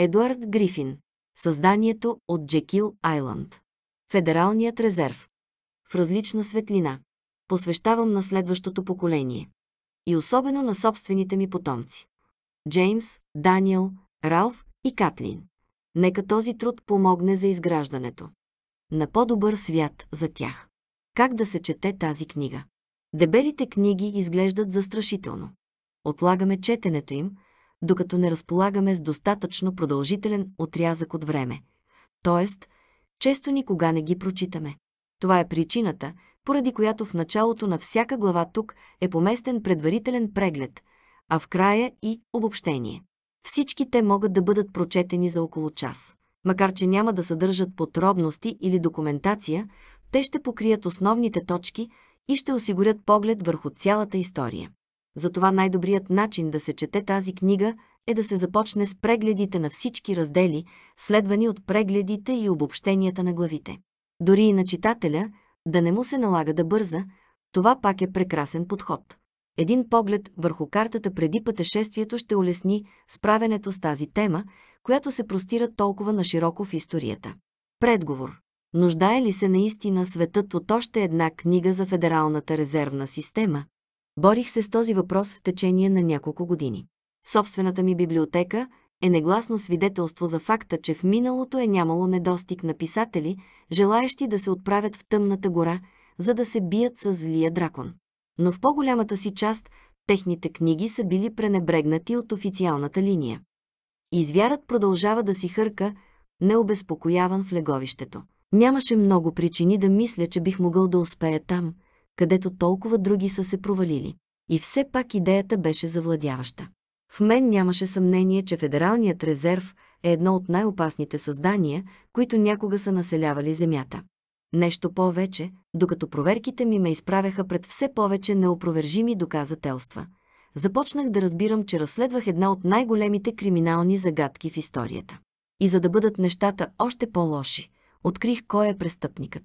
Едуард Грифин. Създанието от Джекил Айланд. Федералният резерв. В различна светлина. Посвещавам на следващото поколение. И особено на собствените ми потомци. Джеймс, Даниел, Ралф и Катлин. Нека този труд помогне за изграждането на по-добър свят за тях. Как да се чете тази книга? Дебелите книги изглеждат застрашително. Отлагаме четенето им – докато не разполагаме с достатъчно продължителен отрязък от време. Тоест, често никога не ги прочитаме. Това е причината, поради която в началото на всяка глава тук е поместен предварителен преглед, а в края и обобщение. Всички те могат да бъдат прочетени за около час. Макар, че няма да съдържат подробности или документация, те ще покрият основните точки и ще осигурят поглед върху цялата история. Затова най-добрият начин да се чете тази книга е да се започне с прегледите на всички раздели, следвани от прегледите и обобщенията на главите. Дори и на читателя да не му се налага да бърза, това пак е прекрасен подход. Един поглед върху картата преди пътешествието ще улесни справенето с тази тема, която се простира толкова на широко в историята. Предговор. Нуждае ли се наистина светът от още една книга за Федералната резервна система? Борих се с този въпрос в течение на няколко години. Собствената ми библиотека е негласно свидетелство за факта, че в миналото е нямало недостиг на писатели, желаещи да се отправят в тъмната гора, за да се бият с злия дракон. Но в по-голямата си част техните книги са били пренебрегнати от официалната линия. Извярат продължава да си хърка, необезпокояван в леговището. Нямаше много причини да мисля, че бих могъл да успея там – където толкова други са се провалили. И все пак идеята беше завладяваща. В мен нямаше съмнение, че Федералният резерв е едно от най-опасните създания, които някога са населявали Земята. Нещо повече, докато проверките ми ме изправяха пред все повече неопровержими доказателства. Започнах да разбирам, че разследвах една от най-големите криминални загадки в историята. И за да бъдат нещата още по-лоши, открих кой е престъпникът.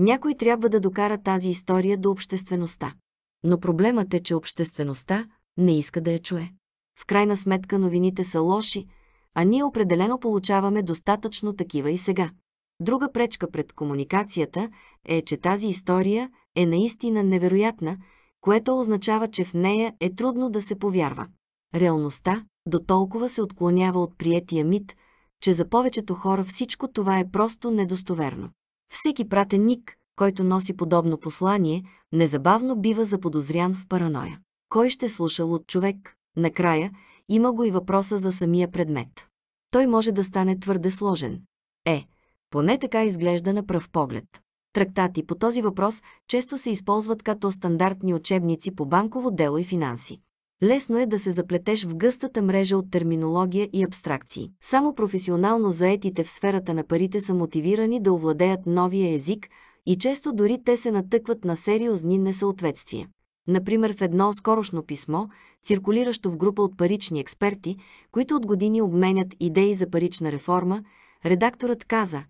Някой трябва да докара тази история до обществеността. Но проблемът е, че обществеността не иска да я чуе. В крайна сметка новините са лоши, а ние определено получаваме достатъчно такива и сега. Друга пречка пред комуникацията е, че тази история е наистина невероятна, което означава, че в нея е трудно да се повярва. Реалността до толкова се отклонява от приетия мит, че за повечето хора всичко това е просто недостоверно. Всеки пратеник, който носи подобно послание, незабавно бива заподозрян в параноя. Кой ще слушал от човек? Накрая, има го и въпроса за самия предмет. Той може да стане твърде сложен. Е, поне така изглежда на пръв поглед. Трактати по този въпрос често се използват като стандартни учебници по банково дело и финанси. Лесно е да се заплетеш в гъстата мрежа от терминология и абстракции. Само професионално заетите в сферата на парите са мотивирани да овладеят новия език и често дори те се натъкват на сериозни несъответствия. Например, в едно скорошно писмо, циркулиращо в група от парични експерти, които от години обменят идеи за парична реформа, редакторът каза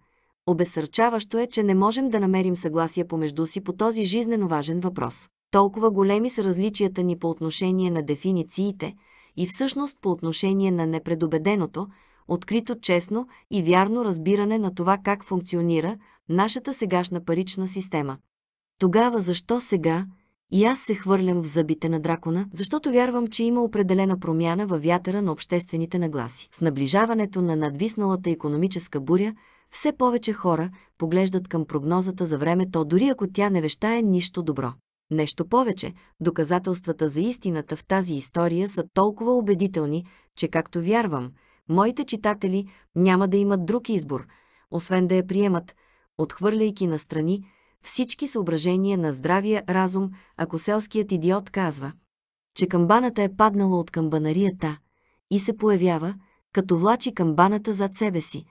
«Обесърчаващо е, че не можем да намерим съгласие помежду си по този жизненно важен въпрос». Толкова големи са различията ни по отношение на дефинициите и всъщност по отношение на непредобеденото, открито честно и вярно разбиране на това как функционира нашата сегашна парична система. Тогава защо сега и аз се хвърлям в зъбите на дракона, защото вярвам, че има определена промяна във вятъра на обществените нагласи. С наближаването на надвисналата економическа буря, все повече хора поглеждат към прогнозата за времето, дори ако тя не вещае нищо добро. Нещо повече, доказателствата за истината в тази история са толкова убедителни, че както вярвам, моите читатели няма да имат друг избор, освен да я приемат, отхвърляйки настрани всички съображения на здравия разум, ако селският идиот казва, че камбаната е паднала от камбанарията и се появява, като влачи камбаната зад себе си.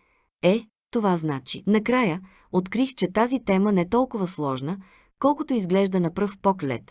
Е, това значи. Накрая, открих, че тази тема не е толкова сложна, колкото изглежда на пръв поглед,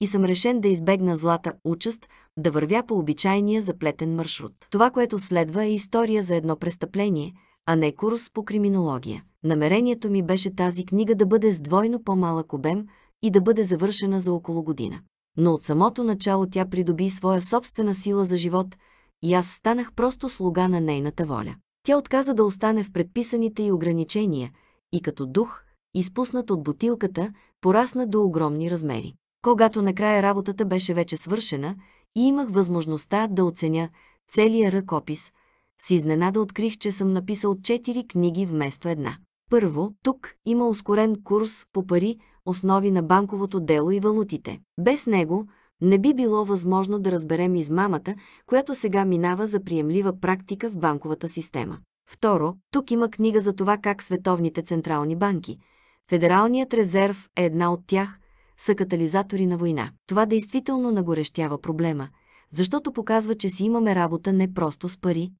и съм решен да избегна злата участ, да вървя по обичайния заплетен маршрут. Това, което следва е история за едно престъпление, а не курс по криминология. Намерението ми беше тази книга да бъде с двойно по-малък обем и да бъде завършена за около година. Но от самото начало тя придоби своя собствена сила за живот и аз станах просто слуга на нейната воля. Тя отказа да остане в предписаните и ограничения и като дух – изпуснат от бутилката, порасна до огромни размери. Когато накрая работата беше вече свършена и имах възможността да оценя целия ръкопис, с изненада открих, че съм написал четири книги вместо една. Първо, тук има ускорен курс по пари, основи на банковото дело и валутите. Без него не би било възможно да разберем измамата, която сега минава за приемлива практика в банковата система. Второ, тук има книга за това как световните централни банки – Федералният резерв е една от тях, са катализатори на война. Това действително нагорещява проблема, защото показва, че си имаме работа не просто с пари,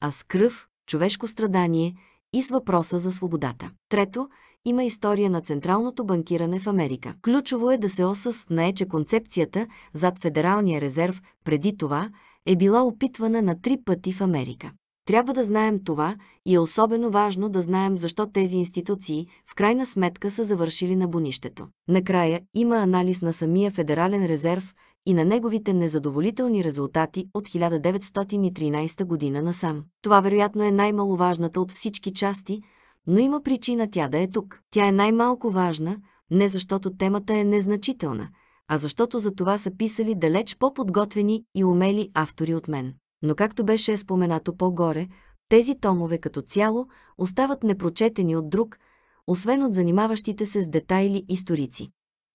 а с кръв, човешко страдание и с въпроса за свободата. Трето, има история на централното банкиране в Америка. Ключово е да се осъзнае, че концепцията зад Федералния резерв преди това е била опитвана на три пъти в Америка. Трябва да знаем това и е особено важно да знаем защо тези институции в крайна сметка са завършили на бунището. Накрая има анализ на самия Федерален резерв и на неговите незадоволителни резултати от 1913 година насам. Това вероятно е най-маловажната от всички части, но има причина тя да е тук. Тя е най-малко важна, не защото темата е незначителна, а защото за това са писали далеч по-подготвени и умели автори от мен но както беше споменато по-горе, тези томове като цяло остават непрочетени от друг, освен от занимаващите се с детайли историци.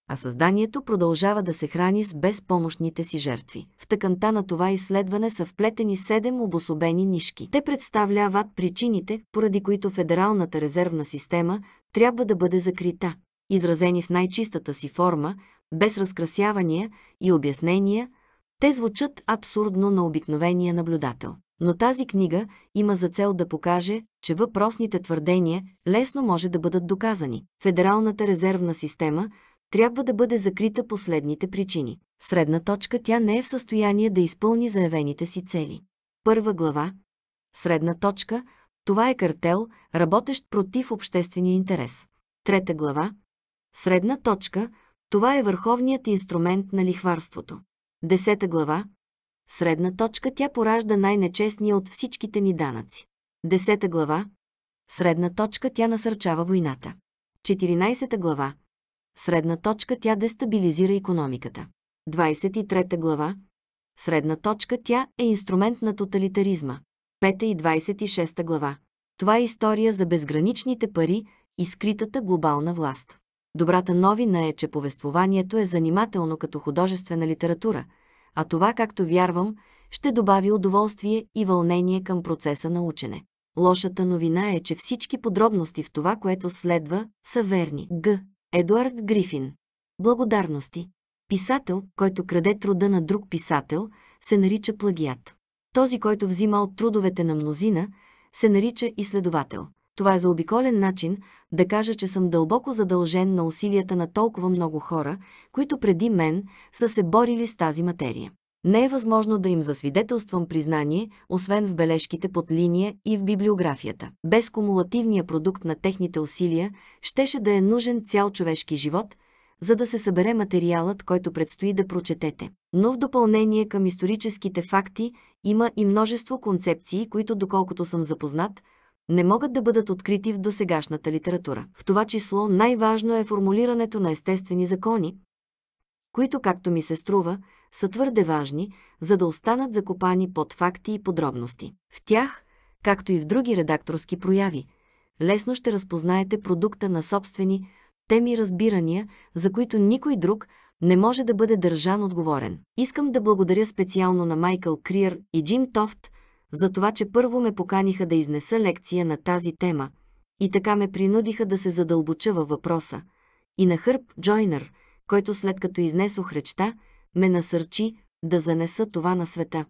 А създанието продължава да се храни с безпомощните си жертви. В тъканта на това изследване са вплетени седем обособени нишки. Те представляват причините, поради които Федералната резервна система трябва да бъде закрита, изразени в най-чистата си форма, без разкрасявания и обяснения – те звучат абсурдно на обикновения наблюдател. Но тази книга има за цел да покаже, че въпросните твърдения лесно може да бъдат доказани. Федералната резервна система трябва да бъде закрита последните причини. средна точка тя не е в състояние да изпълни заявените си цели. Първа глава. Средна точка – това е картел, работещ против обществения интерес. Трета глава. Средна точка – това е върховният инструмент на лихварството. Десета глава. Средна точка тя поражда най-нечестния от всичките ни данъци. Десета глава. Средна точка тя насърчава войната. 14 глава. Средна точка тя дестабилизира економиката. 23 глава. Средна точка тя е инструмент на тоталитаризма. 5 и 26 глава. Това е история за безграничните пари и скритата глобална власт. Добрата новина е, че повествованието е занимателно като художествена литература, а това, както вярвам, ще добави удоволствие и вълнение към процеса на учене. Лошата новина е, че всички подробности в това, което следва, са верни. Г. Едуард Грифин. Благодарности. Писател, който краде труда на друг писател, се нарича плагиат. Този, който взима от трудовете на мнозина, се нарича изследовател. Това е заобиколен начин да кажа, че съм дълбоко задължен на усилията на толкова много хора, които преди мен са се борили с тази материя. Не е възможно да им засвидетелствам признание, освен в бележките под линия и в библиографията. Без кумулативния продукт на техните усилия щеше да е нужен цял човешки живот, за да се събере материалът, който предстои да прочетете. Но в допълнение към историческите факти има и множество концепции, които, доколкото съм запознат, не могат да бъдат открити в досегашната литература. В това число най-важно е формулирането на естествени закони, които, както ми се струва, са твърде важни, за да останат закопани под факти и подробности. В тях, както и в други редакторски прояви, лесно ще разпознаете продукта на собствени теми разбирания, за които никой друг не може да бъде държан отговорен. Искам да благодаря специално на Майкъл Криер и Джим Тофт, за това, че първо ме поканиха да изнеса лекция на тази тема и така ме принудиха да се задълбоча във въпроса. И на Хърб Джойнер, който след като изнесох речта, ме насърчи да занеса това на света.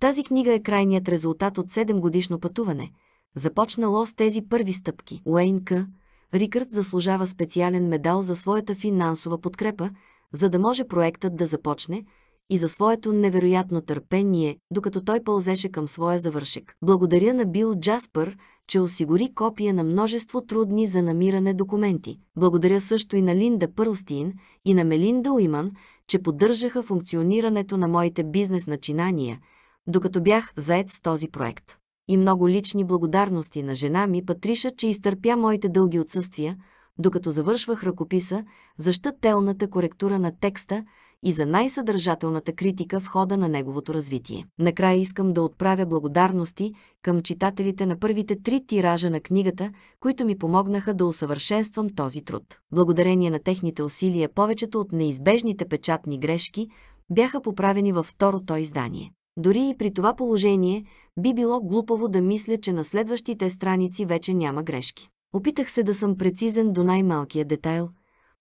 Тази книга е крайният резултат от 7 годишно пътуване, започнало с тези първи стъпки. Уейнка, Рикърд заслужава специален медал за своята финансова подкрепа, за да може проектът да започне – и за своето невероятно търпение, докато той пълзеше към своя завършек. Благодаря на Бил Джаспър, че осигури копия на множество трудни за намиране документи. Благодаря също и на Линда Пърлстин и на Мелинда Уиман, че поддържаха функционирането на моите бизнес начинания, докато бях заед с този проект. И много лични благодарности на жена ми Патриша, че изтърпя моите дълги отсъствия, докато завършвах ръкописа, за щателната коректура на текста – и за най-съдържателната критика в хода на неговото развитие. Накрая искам да отправя благодарности към читателите на първите три тиража на книгата, които ми помогнаха да усъвършенствам този труд. Благодарение на техните усилия повечето от неизбежните печатни грешки бяха поправени във второто издание. Дори и при това положение би било глупаво да мисля, че на следващите страници вече няма грешки. Опитах се да съм прецизен до най-малкия детайл,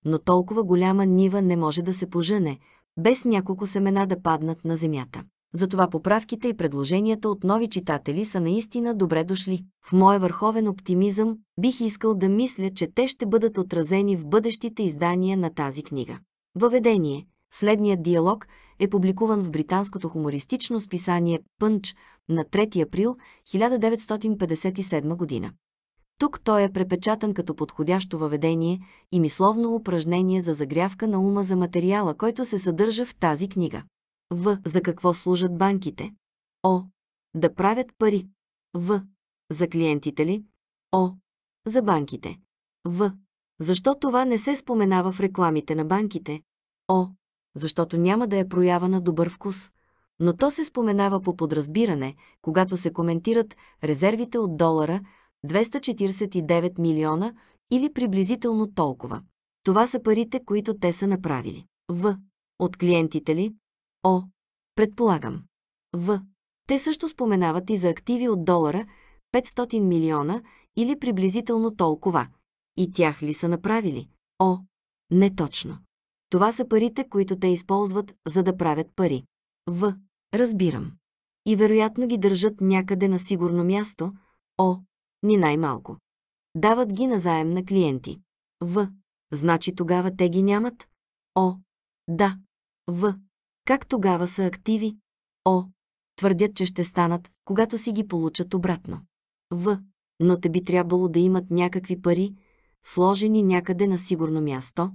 но толкова голяма нива не може да се пожене, без няколко семена да паднат на земята. Затова поправките и предложенията от нови читатели са наистина добре дошли. В моя върховен оптимизъм бих искал да мисля, че те ще бъдат отразени в бъдещите издания на тази книга. Въведение. Следният диалог е публикуван в британското хумористично списание «Пънч» на 3 април 1957 година. Тук той е препечатан като подходящо въведение и мисловно упражнение за загрявка на ума за материала, който се съдържа в тази книга. В. За какво служат банките? О. Да правят пари. В. За клиентите ли? О. За банките. В. Защо това не се споменава в рекламите на банките? О. Защото няма да е проява на добър вкус. Но то се споменава по подразбиране, когато се коментират резервите от долара – 249 милиона или приблизително толкова. Това са парите, които те са направили. В. От клиентите ли? О. Предполагам. В. Те също споменават и за активи от долара 500 милиона или приблизително толкова. И тях ли са направили? О. Не точно. Това са парите, които те използват, за да правят пари. В. Разбирам. И вероятно ги държат някъде на сигурно място. О ни най-малко. Дават ги назаем на клиенти. В. Значи тогава те ги нямат? О. Да. В. Как тогава са активи? О. Твърдят, че ще станат, когато си ги получат обратно. В. Но те би трябвало да имат някакви пари, сложени някъде на сигурно място.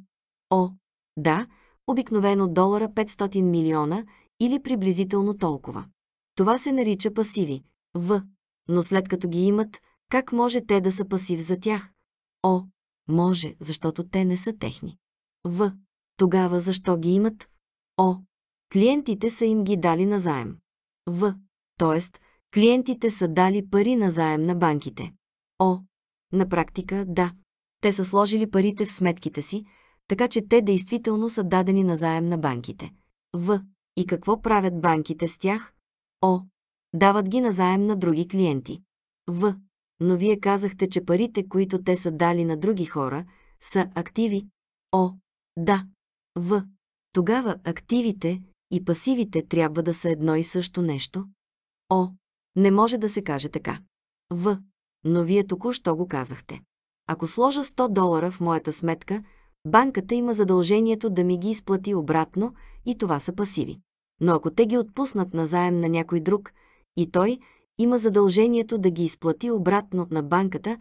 О. Да, обикновено долара 500 милиона или приблизително толкова. Това се нарича пасиви. В. Но след като ги имат, как може те да са пасив за тях? О, може, защото те не са техни. В. Тогава защо ги имат? О. Клиентите са им ги дали на заем. В. Тоест, клиентите са дали пари на заем на банките. О. На практика, да. Те са сложили парите в сметките си, така че те действително са дадени на заем на банките. В. И какво правят банките с тях? О. Дават ги на заем на други клиенти. В но вие казахте, че парите, които те са дали на други хора, са активи. О, да. В. Тогава активите и пасивите трябва да са едно и също нещо. О, не може да се каже така. В. Но вие току-що го казахте. Ако сложа 100 долара в моята сметка, банката има задължението да ми ги изплати обратно и това са пасиви. Но ако те ги отпуснат назаем на някой друг и той – има задължението да ги изплати обратно на банката,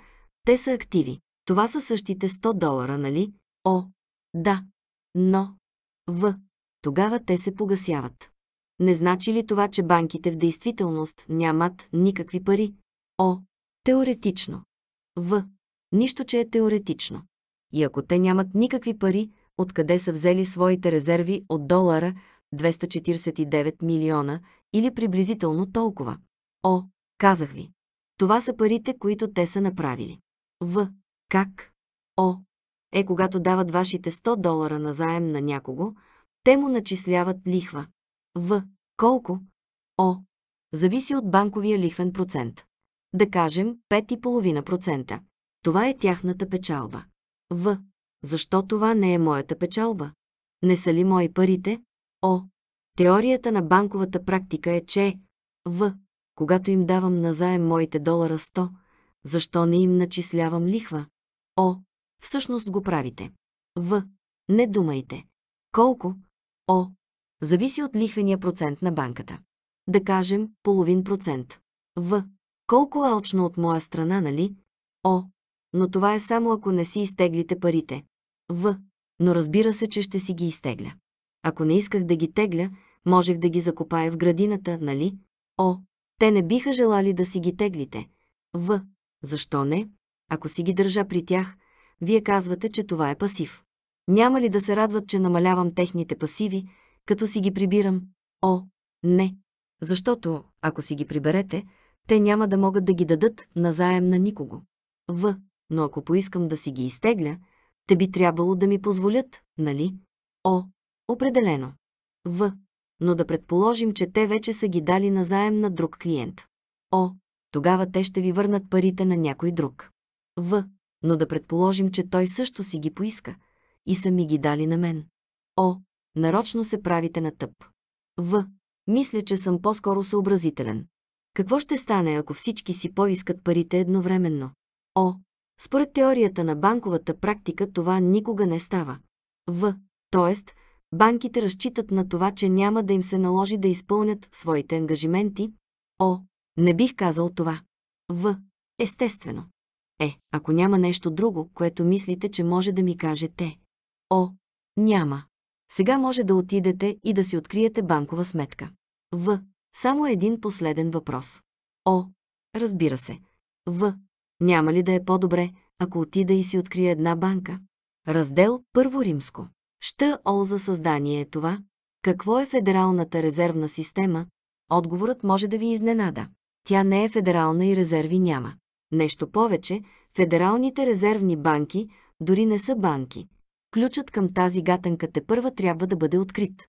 те са активи. Това са същите 100 долара, нали? О, да, но, в, тогава те се погасяват. Не значи ли това, че банките в действителност нямат никакви пари? О, теоретично. В, нищо, че е теоретично. И ако те нямат никакви пари, откъде са взели своите резерви от долара 249 милиона или приблизително толкова? О, казах ви. Това са парите, които те са направили. В. Как? О. Е, когато дават вашите 100 долара на заем на някого, те му начисляват лихва. В. Колко? О. Зависи от банковия лихвен процент. Да кажем 5,5%. Това е тяхната печалба. В. Защо това не е моята печалба? Не са ли мои парите? О. Теорията на банковата практика е, че В когато им давам назаем моите долара 100, защо не им начислявам лихва? О, всъщност го правите. В. Не думайте. Колко? О. Зависи от лихвения процент на банката. Да кажем, половин процент. В. Колко алчно от моя страна, нали? О. Но това е само ако не си изтеглите парите. В. Но разбира се, че ще си ги изтегля. Ако не исках да ги тегля, можех да ги закопая в градината, нали? О. Те не биха желали да си ги теглите. В. Защо не? Ако си ги държа при тях, вие казвате, че това е пасив. Няма ли да се радват, че намалявам техните пасиви, като си ги прибирам? О, не. Защото, ако си ги приберете, те няма да могат да ги дадат назаем на никого. В. Но ако поискам да си ги изтегля, те би трябвало да ми позволят, нали? О, определено. В но да предположим, че те вече са ги дали назаем на друг клиент. О, тогава те ще ви върнат парите на някой друг. В, но да предположим, че той също си ги поиска и са ми ги дали на мен. О, нарочно се правите на тъп. В, мисля, че съм по-скоро съобразителен. Какво ще стане, ако всички си поискат парите едновременно? О, според теорията на банковата практика това никога не става. В, т.е банките разчитат на това, че няма да им се наложи да изпълнят своите ангажименти. О, не бих казал това. В. Естествено. Е, ако няма нещо друго, което мислите, че може да ми кажете. О, няма. Сега може да отидете и да си откриете банкова сметка. В. Само един последен въпрос. О, разбира се. В. Няма ли да е по-добре, ако отида и си открия една банка? Раздел Първо римско. Ща ол за създание е това? Какво е федералната резервна система? Отговорът може да ви изненада. Тя не е федерална и резерви няма. Нещо повече, федералните резервни банки дори не са банки. Ключът към тази гатанка те първа трябва да бъде открит.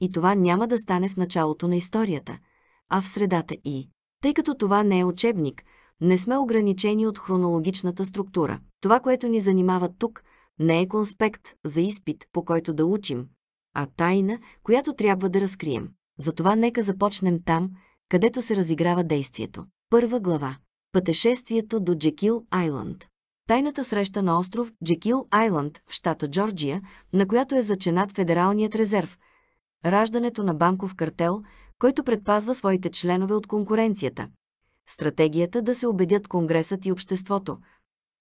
И това няма да стане в началото на историята, а в средата и. Тъй като това не е учебник, не сме ограничени от хронологичната структура. Това, което ни занимава тук – не е конспект за изпит, по който да учим, а тайна, която трябва да разкрием. Затова нека започнем там, където се разиграва действието. Първа глава. Пътешествието до Джекил Айланд. Тайната среща на остров Джекил Айланд в щата Джорджия, на която е заченат Федералният резерв, раждането на банков картел, който предпазва своите членове от конкуренцията, стратегията да се убедят Конгресът и обществото,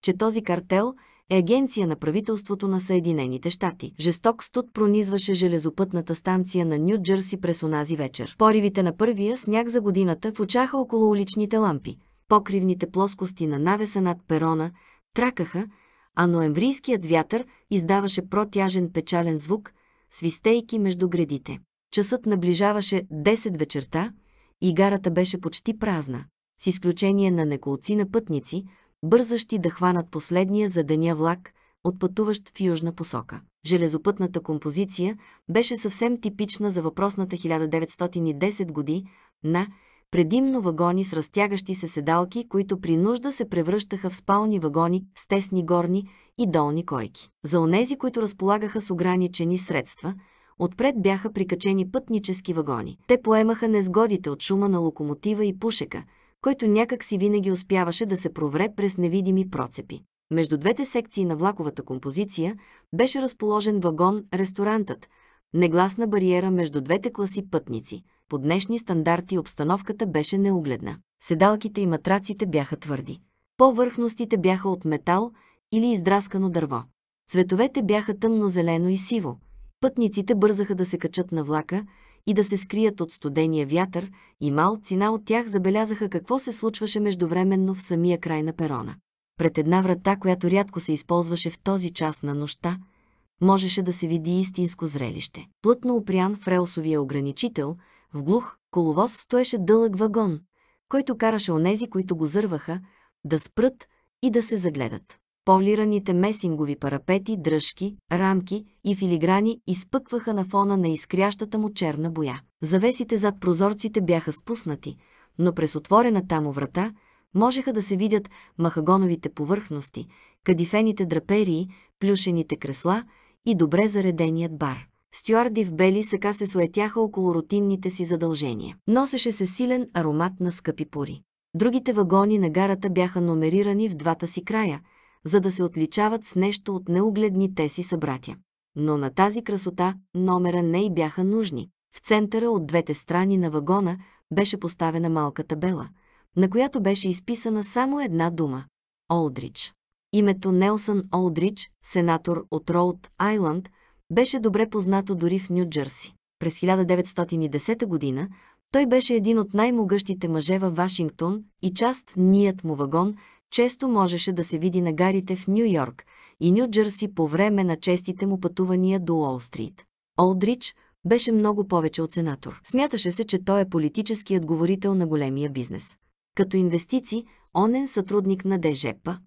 че този картел – е агенция на правителството на Съединените щати. Жесток студ пронизваше железопътната станция на Нью Джерси през онази вечер. Поривите на първия сняг за годината фучаха около уличните лампи. Покривните плоскости на навеса над перона тракаха, а ноемврийският вятър издаваше протяжен печален звук, свистейки между градите. Часът наближаваше 10 вечерта и гарата беше почти празна, с изключение на неколци на пътници, бързащи да хванат последния за деня влак, отпътуващ в южна посока. Железопътната композиция беше съвсем типична за въпросната 1910 години на предимно вагони с разтягащи се седалки, които при нужда се превръщаха в спални вагони с тесни горни и долни койки. За онези, които разполагаха с ограничени средства, отпред бяха прикачени пътнически вагони. Те поемаха незгодите от шума на локомотива и пушека – който някак си винаги успяваше да се провре през невидими процепи. Между двете секции на влаковата композиция беше разположен вагон-ресторантът, негласна бариера между двете класи пътници. По днешни стандарти обстановката беше неугледна. Седалките и матраците бяха твърди. Повърхностите бяха от метал или издраскано дърво. Цветовете бяха тъмно-зелено и сиво. Пътниците бързаха да се качат на влака, и да се скрият от студения вятър и малцина от тях забелязаха какво се случваше междувременно в самия край на перона. Пред една врата, която рядко се използваше в този час на нощта, можеше да се види истинско зрелище. Плътно опрян в релсовия ограничител, в глух коловоз стоеше дълъг вагон, който караше онези, които го зърваха, да спрат и да се загледат. Полираните месингови парапети, дръжки, рамки и филиграни изпъкваха на фона на изкрящата му черна боя. Завесите зад прозорците бяха спуснати, но през отворена тамо врата можеха да се видят махагоновите повърхности, кадифените драперии, плюшените кресла и добре зареденият бар. Стюарди в бели сака се суетяха около рутинните си задължения. Носеше се силен аромат на скъпи пури. Другите вагони на гарата бяха номерирани в двата си края – за да се отличават с нещо от неугледните си събратя. Но на тази красота номера не й бяха нужни. В центъра от двете страни на вагона беше поставена малка табела, на която беше изписана само една дума – Олдрич. Името Нелсън Олдрич, сенатор от Роуд Айланд, беше добре познато дори в Нью Джерси. През 1910 година той беше един от най-могъщите мъже във Вашингтон и част ният му вагон често можеше да се види на гарите в Нью Йорк и нью Джерси по време на честите му пътувания до Уолл Стрит. Олдрич беше много повече от сенатор. Смяташе се, че той е политическият говорител на големия бизнес. Като инвестиции, онен сътрудник на ДЖП.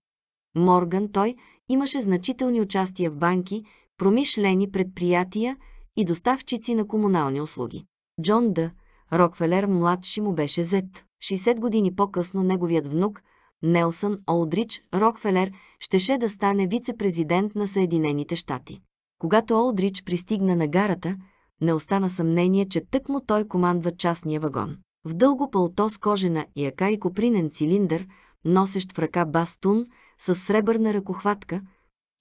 Морган той имаше значителни участия в банки, промишлени предприятия и доставчици на комунални услуги. Джон Д. Рокфелер младши му беше зет. 60 години по-късно неговият внук – Нелсън Олдрич Рокфелер щеше да стане вице-президент на Съединените щати. Когато Олдрич пристигна на гарата, не остана съмнение, че тъкмо той командва частния вагон. В дълго пълто с кожена яка и копринен цилиндър, носещ в ръка бастун с сребърна ръкохватка,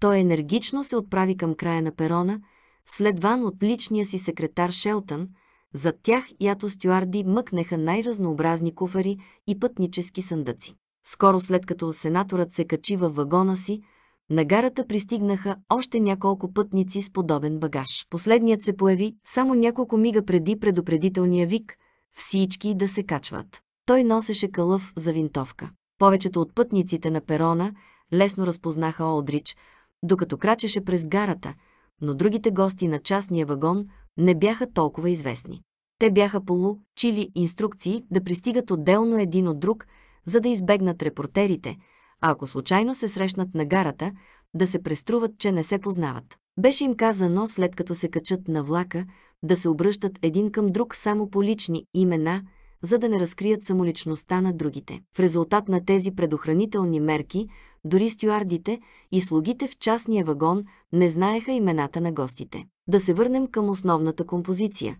той енергично се отправи към края на перона, следван от личния си секретар Шелтън, зад тях ято стюарди мъкнеха най-разнообразни куфари и пътнически съндъци. Скоро след като сенаторът се качи във вагона си, на гарата пристигнаха още няколко пътници с подобен багаж. Последният се появи само няколко мига преди предупредителния вик всички да се качват. Той носеше кълъв за винтовка. Повечето от пътниците на перона лесно разпознаха Олдрич, докато крачеше през гарата, но другите гости на частния вагон не бяха толкова известни. Те бяха полу-чили инструкции да пристигат отделно един от друг – за да избегнат репортерите, а ако случайно се срещнат на гарата, да се преструват, че не се познават. Беше им казано, след като се качат на влака, да се обръщат един към друг само по лични имена, за да не разкрият самоличността на другите. В резултат на тези предохранителни мерки, дори стюардите и слугите в частния вагон не знаеха имената на гостите. Да се върнем към основната композиция.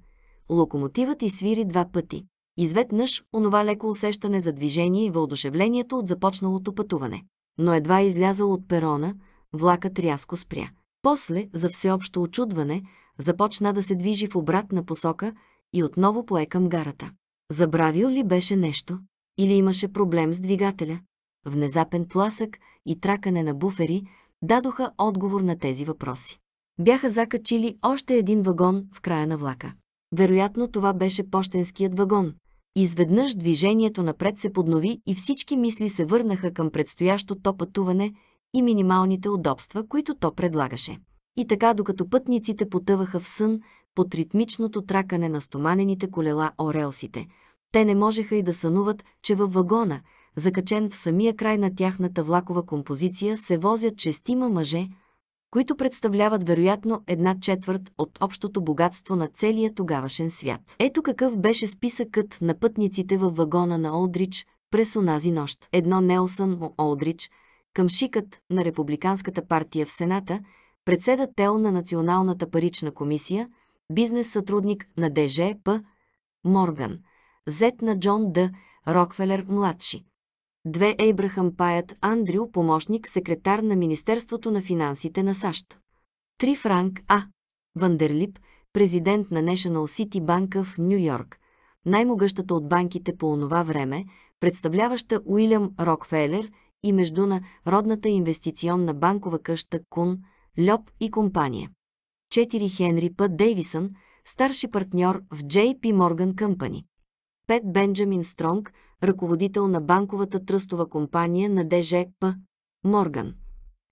Локомотивът и свири два пъти. Изведнъж, онова леко усещане за движение и въодушевлението от започналото пътуване. Но едва излязал от перона, влакът рязко спря. После, за всеобщо очудване, започна да се движи в обратна посока и отново пое към гарата. Забравил ли беше нещо? Или имаше проблем с двигателя? Внезапен пласък и тракане на буфери дадоха отговор на тези въпроси. Бяха закачили още един вагон в края на влака. Вероятно това беше почтенският вагон, Изведнъж движението напред се поднови и всички мисли се върнаха към предстоящото пътуване и минималните удобства, които то предлагаше. И така, докато пътниците потъваха в сън под ритмичното тракане на стоманените колела о релсите, те не можеха и да сънуват, че във вагона, закачен в самия край на тяхната влакова композиция, се возят честима мъже, които представляват вероятно една четвърт от общото богатство на целия тогавашен свят. Ето какъв беше списъкът на пътниците във вагона на Олдрич през онази нощ. Едно Нелсън Олдрич, къмшикът на Републиканската партия в Сената, председател на Националната парична комисия, бизнес-сътрудник на ДЖП, Морган, зет на Джон Д. Рокфелер младши. 2. Ейбрахам Паят Андрю, помощник секретар на Министерството на финансите на САЩ. 3. Франк А. Вандерлип, президент на National City Bank в Нью Йорк, най-могъщата от банките по онова време, представляваща Уилям Рокфелер и Международната инвестиционна банкова къща Кун, Льоп и компания. 4. Хенри П. Дейвисън, старши партньор в JP Morgan Company. 5. Бенджамин Стронг, ръководител на банковата тръстова компания на ДЖП Морган.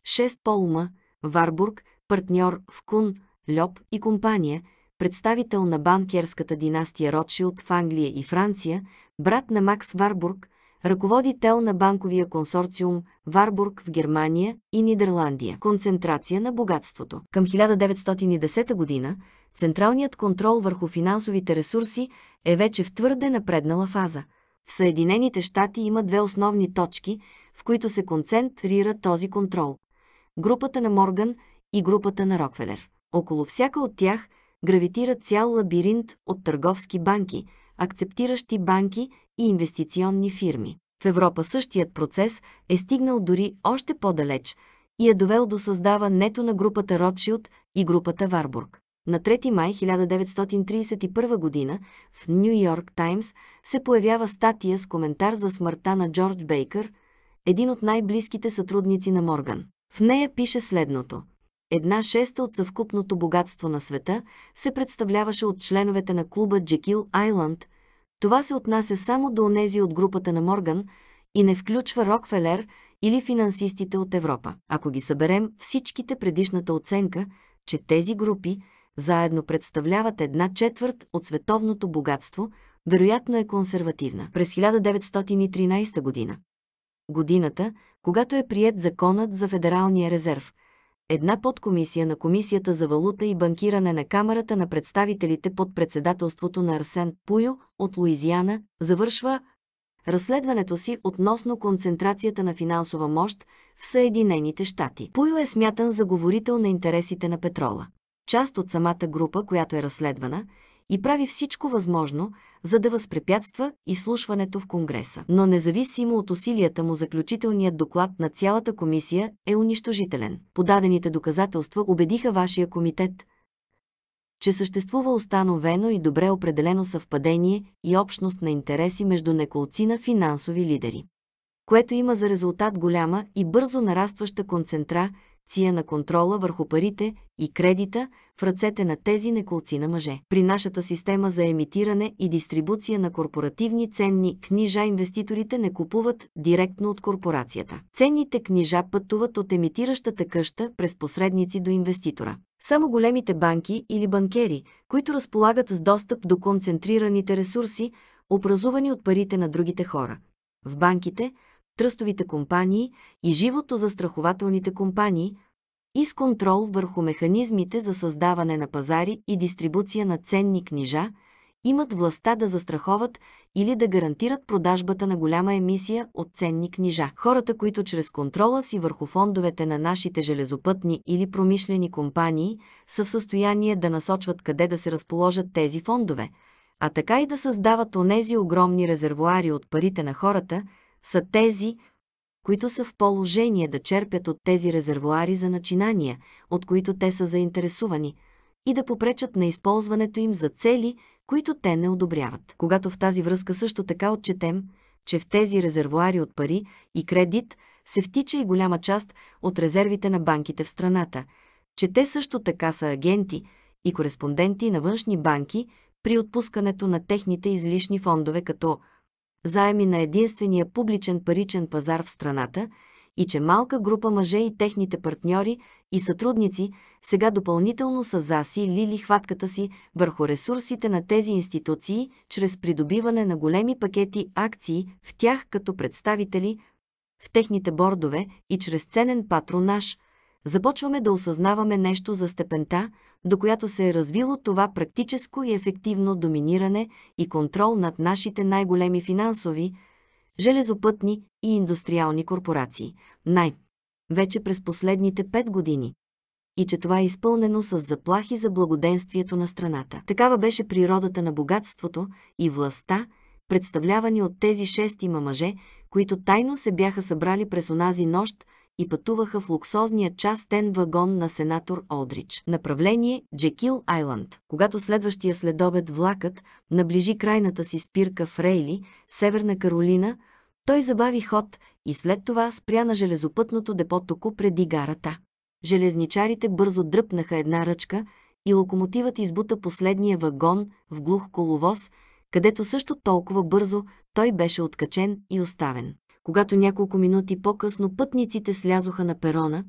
6 Полма, Варбург, партньор в Кун, Льоп и компания, представител на банкерската династия Ротшилд в Англия и Франция, брат на Макс Варбург, ръководител на банковия консорциум Варбург в Германия и Нидерландия. Концентрация на богатството. Към 1910 година централният контрол върху финансовите ресурси е вече в твърде напреднала фаза – в Съединените щати има две основни точки, в които се концентрира този контрол – групата на Морган и групата на Рокфелер. Около всяка от тях гравитира цял лабиринт от търговски банки, акцептиращи банки и инвестиционни фирми. В Европа същият процес е стигнал дори още по-далеч и е довел до създаването на групата Ротшилд и групата Варбург. На 3 май 1931 година в Нью Йорк Таймс се появява статия с коментар за смъртта на Джордж Бейкър, един от най-близките сътрудници на Морган. В нея пише следното. Една шеста от съвкупното богатство на света се представляваше от членовете на клуба Джекил Айланд. Това се отнася само до онези от групата на Морган и не включва Рокфелер или финансистите от Европа. Ако ги съберем всичките предишната оценка, че тези групи – заедно представляват една четвърт от световното богатство, вероятно е консервативна. През 1913 година, годината, когато е прият законът за Федералния резерв, една подкомисия на Комисията за валута и банкиране на Камерата на представителите под председателството на Арсен Пуйо от Луизиана завършва разследването си относно концентрацията на финансова мощ в Съединените щати. Пуйо е смятан за говорител на интересите на петрола част от самата група, която е разследвана, и прави всичко възможно, за да възпрепятства изслушването в Конгреса. Но независимо от усилията му, заключителният доклад на цялата комисия е унищожителен. Подадените доказателства убедиха вашия комитет, че съществува установено и добре определено съвпадение и общност на интереси между неколцина финансови лидери което има за резултат голяма и бързо нарастваща концентра ция на контрола върху парите и кредита в ръцете на тези неколци на мъже. При нашата система за емитиране и дистрибуция на корпоративни ценни книжа инвеститорите не купуват директно от корпорацията. Ценните книжа пътуват от емитиращата къща през посредници до инвеститора. Само големите банки или банкери, които разполагат с достъп до концентрираните ресурси, образувани от парите на другите хора. В банките – тръстовите компании и живото-застрахователните компании и с контрол върху механизмите за създаване на пазари и дистрибуция на ценни книжа, имат властта да застраховат или да гарантират продажбата на голяма емисия от ценни книжа. Хората, които чрез контрола си върху фондовете на нашите железопътни или промишлени компании са в състояние да насочват къде да се разположат тези фондове, а така и да създават онези огромни резервуари от парите на хората – са тези, които са в положение да черпят от тези резервуари за начинания, от които те са заинтересувани, и да попречат на използването им за цели, които те не одобряват. Когато в тази връзка също така отчетем, че в тези резервуари от пари и кредит се втича и голяма част от резервите на банките в страната, че те също така са агенти и кореспонденти на външни банки при отпускането на техните излишни фондове като заеми на единствения публичен паричен пазар в страната и че малка група мъже и техните партньори и сътрудници сега допълнително са засилили хватката си върху ресурсите на тези институции чрез придобиване на големи пакети акции в тях като представители в техните бордове и чрез ценен патронаж, започваме да осъзнаваме нещо за степента, до която се е развило това практическо и ефективно доминиране и контрол над нашите най-големи финансови, железопътни и индустриални корпорации, най-вече през последните пет години и че това е изпълнено с заплахи за благоденствието на страната. Такава беше природата на богатството и властта, представлявани от тези шестима мъже, които тайно се бяха събрали през онази нощ, и пътуваха в луксозния частен вагон на сенатор Олдрич. Направление Джекил Айланд. Когато следващия следобед влакът наближи крайната си спирка в Рейли, Северна Каролина, той забави ход и след това спря на железопътното депо току преди гарата. Железничарите бързо дръпнаха една ръчка и локомотивът избута последния вагон в глух коловоз, където също толкова бързо той беше откачен и оставен. Когато няколко минути по-късно пътниците слязоха на перона,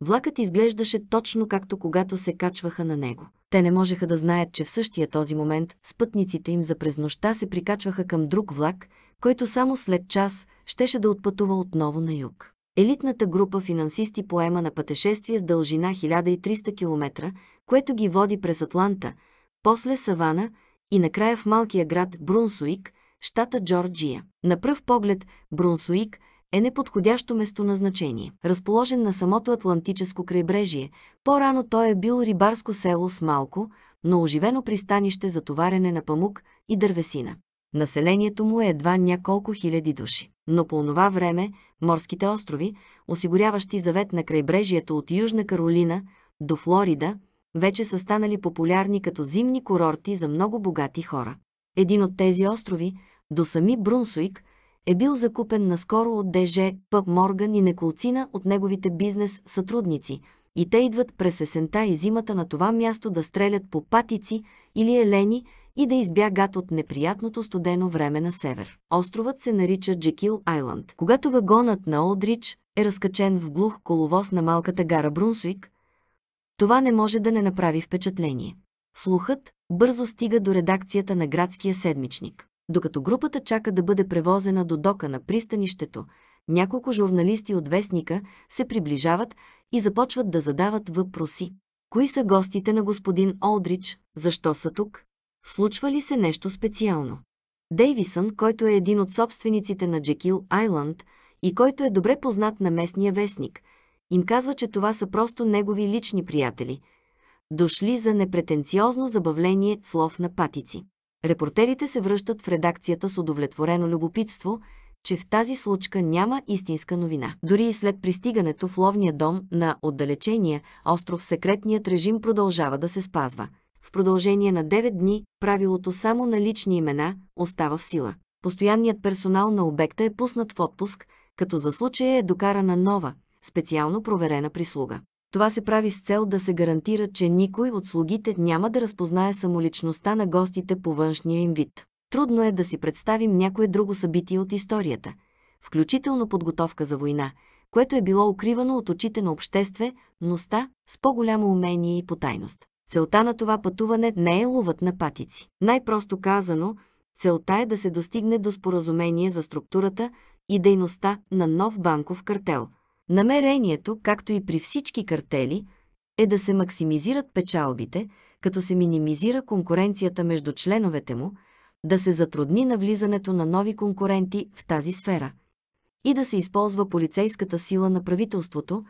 влакът изглеждаше точно както когато се качваха на него. Те не можеха да знаят, че в същия този момент с пътниците им за през нощта се прикачваха към друг влак, който само след час щеше да отпътува отново на юг. Елитната група финансисти поема на пътешествие с дължина 1300 км, което ги води през Атланта, после Савана и накрая в малкия град Брунсуик, щата Джорджия. На пръв поглед Брунсуик е неподходящо местоназначение. Разположен на самото Атлантическо крайбрежие, по-рано той е бил рибарско село с малко, но оживено пристанище за товарене на памук и дървесина. Населението му е едва няколко хиляди души. Но по онова време морските острови, осигуряващи завет на крайбрежието от Южна Каролина до Флорида, вече са станали популярни като зимни курорти за много богати хора. Един от тези острови, до сами Брунсуик, е бил закупен наскоро от ДЖ, Пъп Морган и неколцина от неговите бизнес сътрудници, и те идват през есента и зимата на това място да стрелят по патици или елени и да избягат от неприятното студено време на север. Островът се нарича Джекил Айланд. Когато вагонът на Олдрич е разкачен в глух коловоз на малката гара Брунсуик, това не може да не направи впечатление. Слухът бързо стига до редакцията на градския седмичник. Докато групата чака да бъде превозена до дока на пристанището, няколко журналисти от вестника се приближават и започват да задават въпроси. Кои са гостите на господин Олдрич? Защо са тук? Случва ли се нещо специално? Дейвисън, който е един от собствениците на Джекил Айланд и който е добре познат на местния вестник, им казва, че това са просто негови лични приятели – дошли за непретенциозно забавление слов на патици. Репортерите се връщат в редакцията с удовлетворено любопитство, че в тази случка няма истинска новина. Дори и след пристигането в ловния дом на отдалечения остров секретният режим продължава да се спазва. В продължение на 9 дни правилото само на лични имена остава в сила. Постоянният персонал на обекта е пуснат в отпуск, като за случая е докарана нова, специално проверена прислуга. Това се прави с цел да се гарантира, че никой от слугите няма да разпознае самоличността на гостите по външния им вид. Трудно е да си представим някое друго събитие от историята, включително подготовка за война, което е било укривано от очите на обществеността с по-голямо умение и потайност. Целта на това пътуване не е ловът на патици. Най-просто казано, целта е да се достигне до споразумение за структурата и дейността на нов банков картел – Намерението, както и при всички картели, е да се максимизират печалбите, като се минимизира конкуренцията между членовете му, да се затрудни навлизането на нови конкуренти в тази сфера и да се използва полицейската сила на правителството,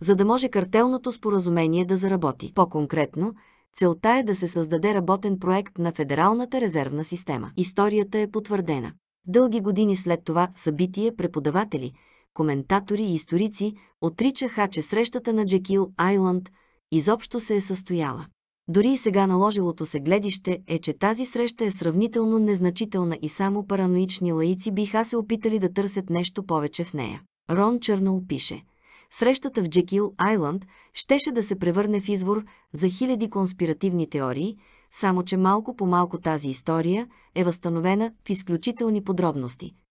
за да може картелното споразумение да заработи. По-конкретно, целта е да се създаде работен проект на Федералната резервна система. Историята е потвърдена. Дълги години след това събитие преподаватели – коментатори и историци отричаха, че срещата на Джекил Айланд изобщо се е състояла. Дори и сега наложилото се гледище е, че тази среща е сравнително незначителна и само параноични лаици биха се опитали да търсят нещо повече в нея. Рон Чърнал пише Срещата в Джекил Айланд щеше да се превърне в извор за хиляди конспиративни теории, само че малко по малко тази история е възстановена в изключителни подробности –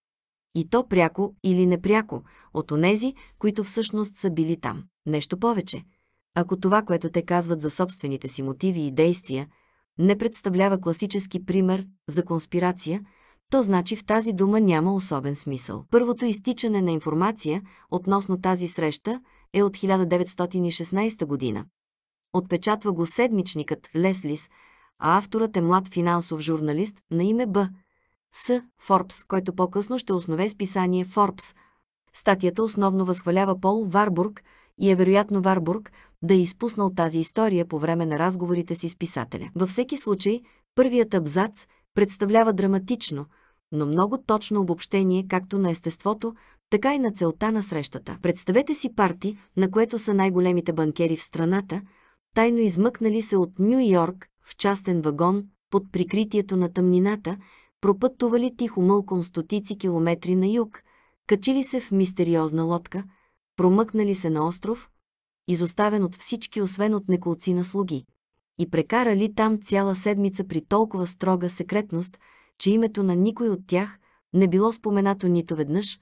и то пряко или непряко, от онези, които всъщност са били там. Нещо повече. Ако това, което те казват за собствените си мотиви и действия, не представлява класически пример за конспирация, то значи в тази дума няма особен смисъл. Първото изтичане на информация относно тази среща е от 1916 година. Отпечатва го седмичникът Леслис, а авторът е млад финансов журналист на име Б. С. Форбс, който по-късно ще основе списание Форбс. Статията основно възхвалява Пол Варбург и е вероятно Варбург да е изпуснал тази история по време на разговорите си с писателя. Във всеки случай, първият абзац представлява драматично, но много точно обобщение както на естеството, така и на целта на срещата. Представете си парти, на което са най-големите банкери в страната, тайно измъкнали се от Нью Йорк в частен вагон под прикритието на тъмнината пропътували тихо мълком стотици километри на юг, качили се в мистериозна лодка, промъкнали се на остров, изоставен от всички, освен от неколци на слуги, и прекарали там цяла седмица при толкова строга секретност, че името на никой от тях не било споменато нито веднъж,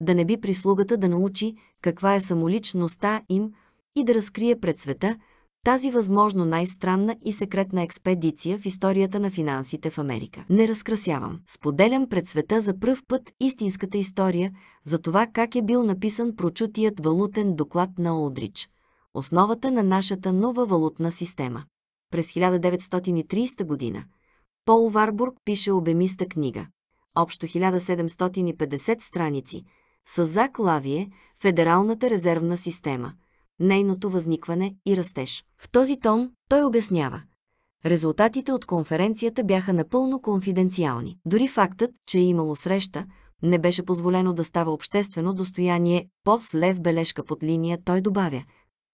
да не би прислугата да научи каква е самоличността им и да разкрие пред света – тази възможно най-странна и секретна експедиция в историята на финансите в Америка. Не разкрасявам. Споделям пред света за пръв път истинската история за това как е бил написан прочутият валутен доклад на Олдрич, основата на нашата нова валутна система. През 1930 година Пол Варбург пише обемиста книга, общо 1750 страници, с заклавие «Федералната резервна система – нейното възникване и растеж. В този том той обяснява. Резултатите от конференцията бяха напълно конфиденциални. Дори фактът, че е имало среща, не беше позволено да става обществено достояние, по-слев бележка под линия той добавя.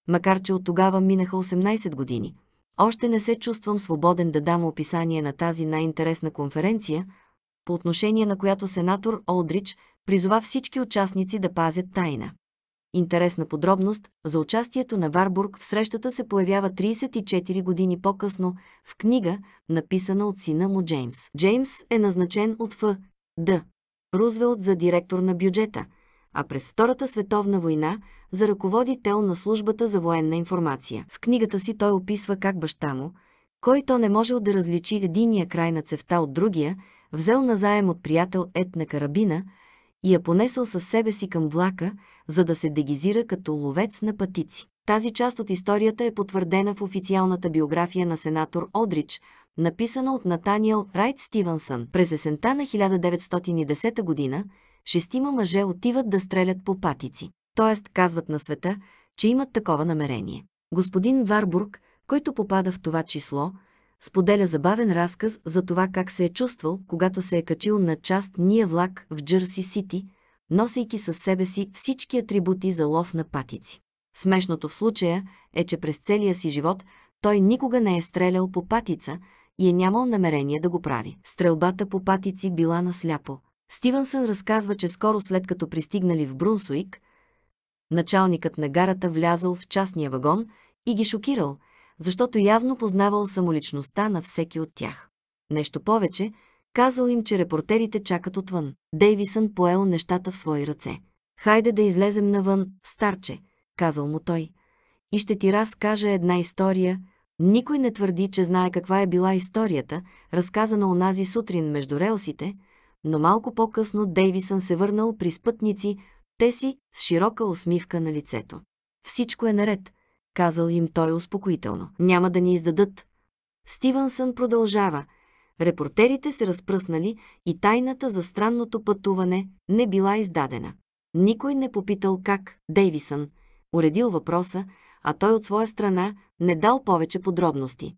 Макар, че от тогава минаха 18 години, още не се чувствам свободен да дам описание на тази най-интересна конференция, по отношение на която сенатор Олдрич призова всички участници да пазят тайна. Интересна подробност за участието на Варбург в срещата се появява 34 години по-късно в книга, написана от сина му Джеймс. Джеймс е назначен от Ф. Д. Рузвелт за директор на бюджета, а през Втората световна война за ръководител на службата за военна информация. В книгата си той описва как баща му, който не можел да различи единия край на цевта от другия, взел назаем от приятел на карабина – и я понесъл със себе си към влака, за да се дегизира като ловец на пътици. Тази част от историята е потвърдена в официалната биография на сенатор Одрич, написана от Натаниел Райт Стивенсън. През есента на 1910 година шестима мъже отиват да стрелят по патици, т.е. казват на света, че имат такова намерение. Господин Варбург, който попада в това число, споделя забавен разказ за това как се е чувствал, когато се е качил на частния влак в Джърси Сити, носейки със себе си всички атрибути за лов на патици. Смешното в случая е, че през целия си живот той никога не е стрелял по патица и е нямал намерение да го прави. Стрелбата по патици била насляпо. Стивенсън разказва, че скоро след като пристигнали в Брунсуик, началникът на гарата влязал в частния вагон и ги шокирал – защото явно познавал самоличността на всеки от тях. Нещо повече, казал им, че репортерите чакат отвън. Дейвисън поел нещата в свои ръце. «Хайде да излезем навън, старче», казал му той. «И ще ти разкажа една история». Никой не твърди, че знае каква е била историята, разказана онази сутрин между релсите, но малко по-късно Дейвисън се върнал при спътници, те си с широка усмивка на лицето. Всичко е наред, казал им той успокоително. Няма да ни издадат. Стивенсън продължава. Репортерите се разпръснали и тайната за странното пътуване не била издадена. Никой не попитал как Дейвисън уредил въпроса, а той от своя страна не дал повече подробности.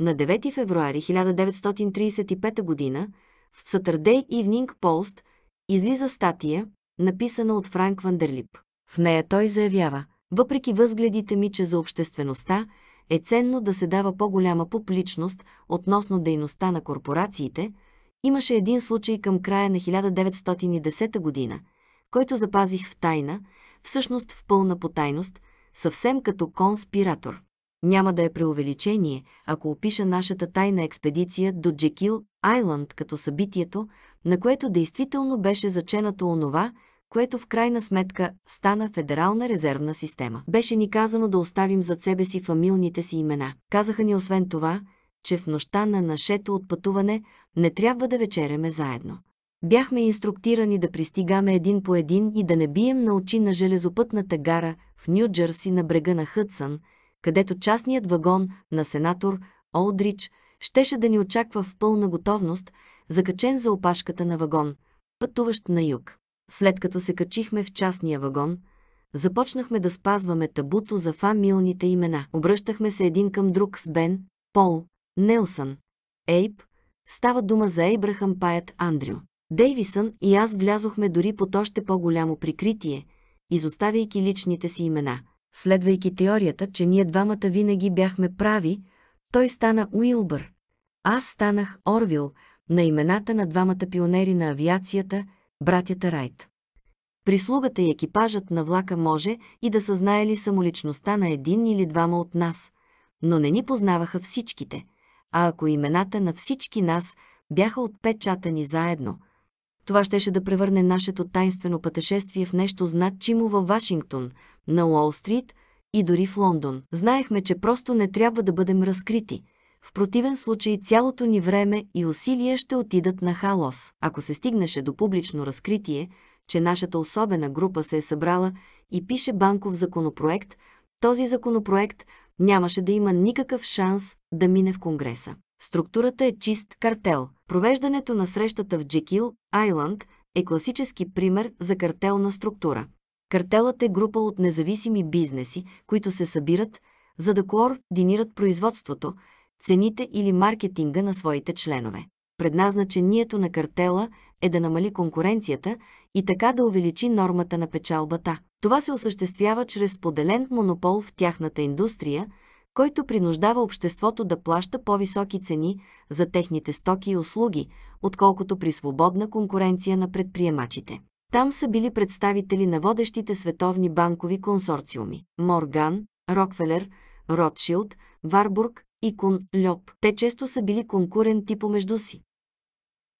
На 9 февруари 1935 г. в Saturday Evening Post излиза статия, написана от Франк Вандерлип. В нея той заявява, въпреки възгледите ми, че за обществеността е ценно да се дава по-голяма публичност относно дейността на корпорациите, имаше един случай към края на 1910 година, който запазих в тайна, всъщност в пълна потайност, съвсем като конспиратор. Няма да е преувеличение, ако опиша нашата тайна експедиция до Джекил Айланд като събитието, на което действително беше заченато онова, което в крайна сметка стана Федерална резервна система. Беше ни казано да оставим зад себе си фамилните си имена. Казаха ни освен това, че в нощта на нашето отпътуване не трябва да вечеряме заедно. Бяхме инструктирани да пристигаме един по един и да не бием на очи на железопътната гара в Нью-Джерси на брега на Хътсън, където частният вагон на сенатор Олдрич щеше да ни очаква в пълна готовност, закачен за опашката на вагон, пътуващ на юг. След като се качихме в частния вагон, започнахме да спазваме табуто за фамилните имена. Обръщахме се един към друг с Бен, Пол, Нелсън, Ейп, Става дума за Ейбрахам Паят Андрю. Дейвисън и аз влязохме дори под още по-голямо прикритие, изоставяйки личните си имена. Следвайки теорията, че ние двамата винаги бяхме прави, той стана Уилбър. Аз станах Орвил на имената на двамата пионери на авиацията – братята Райт. Прислугата и екипажът на влака може и да са знаели самоличността на един или двама от нас, но не ни познаваха всичките, а ако имената на всички нас бяха отпечатани заедно, това щеше да превърне нашето тайнствено пътешествие в нещо значимо във Вашингтон, на Уолл-стрит и дори в Лондон. Знаехме, че просто не трябва да бъдем разкрити, в противен случай цялото ни време и усилие ще отидат на халос. Ако се стигнеше до публично разкритие, че нашата особена група се е събрала и пише банков законопроект, този законопроект нямаше да има никакъв шанс да мине в Конгреса. Структурата е чист картел. Провеждането на срещата в Джекил, Айланд, е класически пример за картелна структура. Картелът е група от независими бизнеси, които се събират, за да координират производството, цените или маркетинга на своите членове. Предназначението на картела е да намали конкуренцията и така да увеличи нормата на печалбата. Това се осъществява чрез поделен монопол в тяхната индустрия, който принуждава обществото да плаща по-високи цени за техните стоки и услуги, отколкото при свободна конкуренция на предприемачите. Там са били представители на водещите световни банкови консорциуми – Морган, Рокфелер, Ротшилд, Варбург, и Кун Льоп. Те често са били конкуренти помежду си.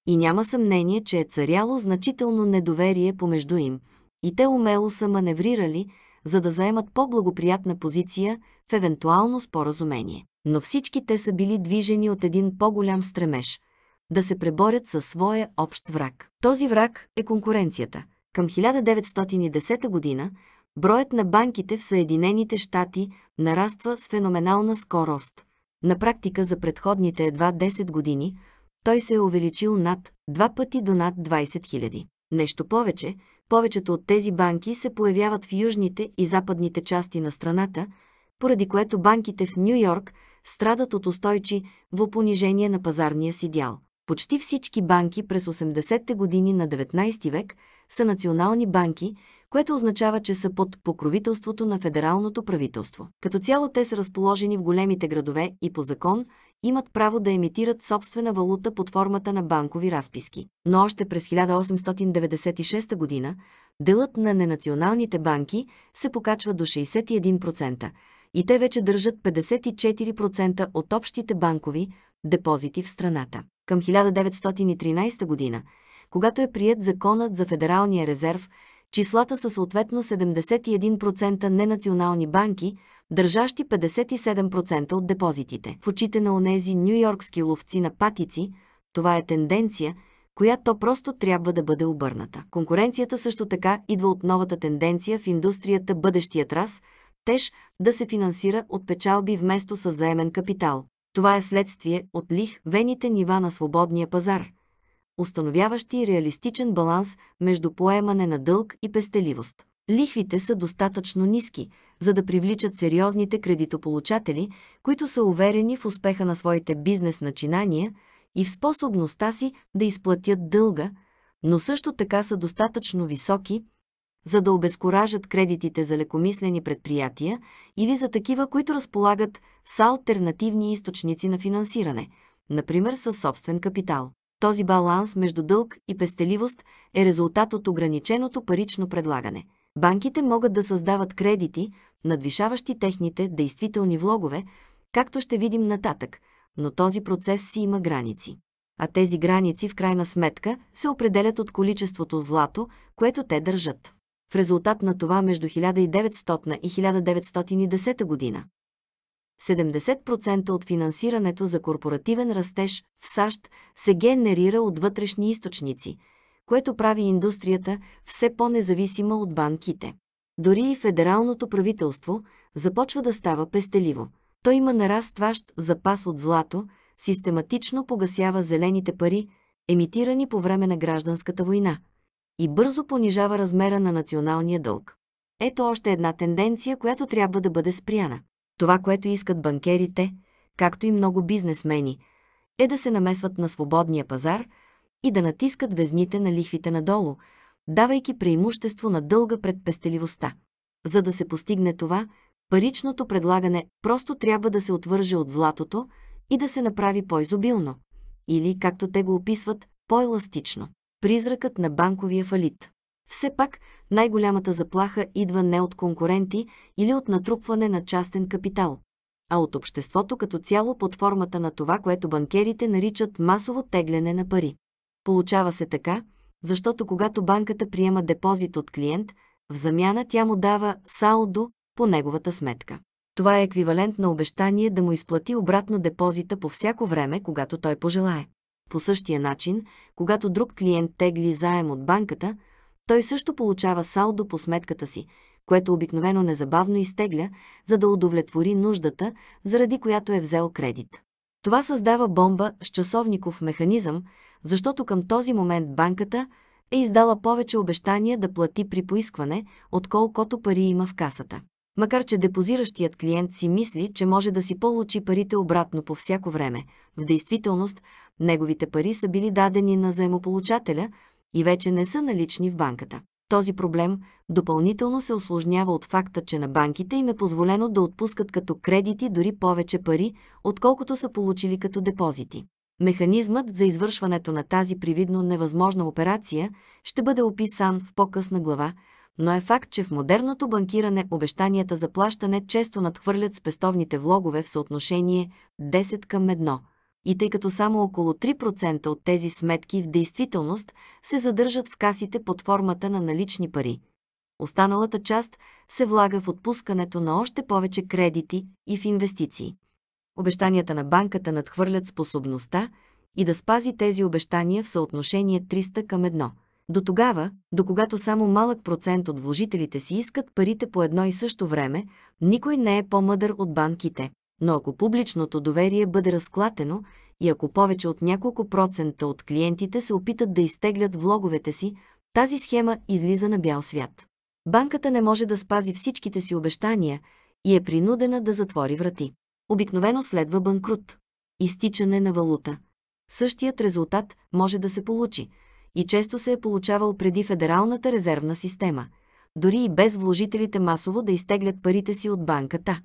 И няма съмнение, че е царяло значително недоверие помежду им, и те умело са маневрирали, за да заемат по-благоприятна позиция в евентуално споразумение. Но всички те са били движени от един по-голям стремеж – да се преборят със своя общ враг. Този враг е конкуренцията. Към 1910 година броят на банките в Съединените щати нараства с феноменална скорост – на практика за предходните едва 10 години той се е увеличил над два пъти до над 20 000. Нещо повече, повечето от тези банки се появяват в южните и западните части на страната, поради което банките в Нью Йорк страдат от устойчи в понижение на пазарния си дял. Почти всички банки през 80-те години на 19 век са национални банки, което означава, че са под покровителството на федералното правителство. Като цяло те са разположени в големите градове и по закон имат право да емитират собствена валута под формата на банкови разписки. Но още през 1896 г. делът на ненационалните банки се покачва до 61% и те вече държат 54% от общите банкови депозити в страната. Към 1913 година, когато е прият законът за Федералния резерв, числата са съответно 71% ненационални банки, държащи 57% от депозитите. В очите на онези нью-йоркски ловци на патици, това е тенденция, която просто трябва да бъде обърната. Конкуренцията също така идва от новата тенденция в индустрията бъдещият раз, теж да се финансира от печалби вместо със заемен капитал. Това е следствие от лих вените нива на свободния пазар – установяващи реалистичен баланс между поемане на дълг и пестеливост. Лихвите са достатъчно ниски, за да привличат сериозните кредитополучатели, които са уверени в успеха на своите бизнес начинания и в способността си да изплатят дълга, но също така са достатъчно високи, за да обезкуражат кредитите за лекомислени предприятия или за такива, които разполагат с альтернативни източници на финансиране, например със собствен капитал. Този баланс между дълг и пестеливост е резултат от ограниченото парично предлагане. Банките могат да създават кредити, надвишаващи техните действителни влогове, както ще видим нататък, но този процес си има граници. А тези граници в крайна сметка се определят от количеството злато, което те държат. В резултат на това между 1900 и 1910 година 70% от финансирането за корпоративен растеж в САЩ се генерира от вътрешни източници, което прави индустрията все по-независима от банките. Дори и федералното правителство започва да става пестеливо. Той има нарастващ запас от злато, систематично погасява зелените пари, емитирани по време на гражданската война, и бързо понижава размера на националния дълг. Ето още една тенденция, която трябва да бъде спряна. Това, което искат банкерите, както и много бизнесмени, е да се намесват на свободния пазар и да натискат везните на лихвите надолу, давайки преимущество на дълга предпестеливостта. За да се постигне това, паричното предлагане просто трябва да се отвърже от златото и да се направи по-изобилно, или, както те го описват, по-еластично. Призракът на банковия фалит. Все пак, най-голямата заплаха идва не от конкуренти или от натрупване на частен капитал, а от обществото като цяло под формата на това, което банкерите наричат масово тегляне на пари. Получава се така, защото когато банката приема депозит от клиент, в замяна тя му дава салдо по неговата сметка. Това е еквивалент на обещание да му изплати обратно депозита по всяко време, когато той пожелае. По същия начин, когато друг клиент тегли заем от банката – той също получава салдо по сметката си, което обикновено незабавно изтегля, за да удовлетвори нуждата, заради която е взел кредит. Това създава бомба с часовников механизъм, защото към този момент банката е издала повече обещания да плати при поискване, отколкото пари има в касата. Макар че депозиращият клиент си мисли, че може да си получи парите обратно по всяко време, в действителност неговите пари са били дадени на заемополучателя – и вече не са налични в банката. Този проблем допълнително се осложнява от факта, че на банките им е позволено да отпускат като кредити дори повече пари, отколкото са получили като депозити. Механизмът за извършването на тази привидно невъзможна операция ще бъде описан в по-късна глава, но е факт, че в модерното банкиране обещанията за плащане често надхвърлят спестовните влогове в съотношение 10 към 1 и тъй като само около 3% от тези сметки в действителност се задържат в касите под формата на налични пари. Останалата част се влага в отпускането на още повече кредити и в инвестиции. Обещанията на банката надхвърлят способността и да спази тези обещания в съотношение 300 към 1. До тогава, до когато само малък процент от вложителите си искат парите по едно и също време, никой не е по-мъдър от банките но ако публичното доверие бъде разклатено и ако повече от няколко процента от клиентите се опитат да изтеглят влоговете си, тази схема излиза на бял свят. Банката не може да спази всичките си обещания и е принудена да затвори врати. Обикновено следва банкрут, изтичане на валута. Същият резултат може да се получи и често се е получавал преди Федералната резервна система, дори и без вложителите масово да изтеглят парите си от банката.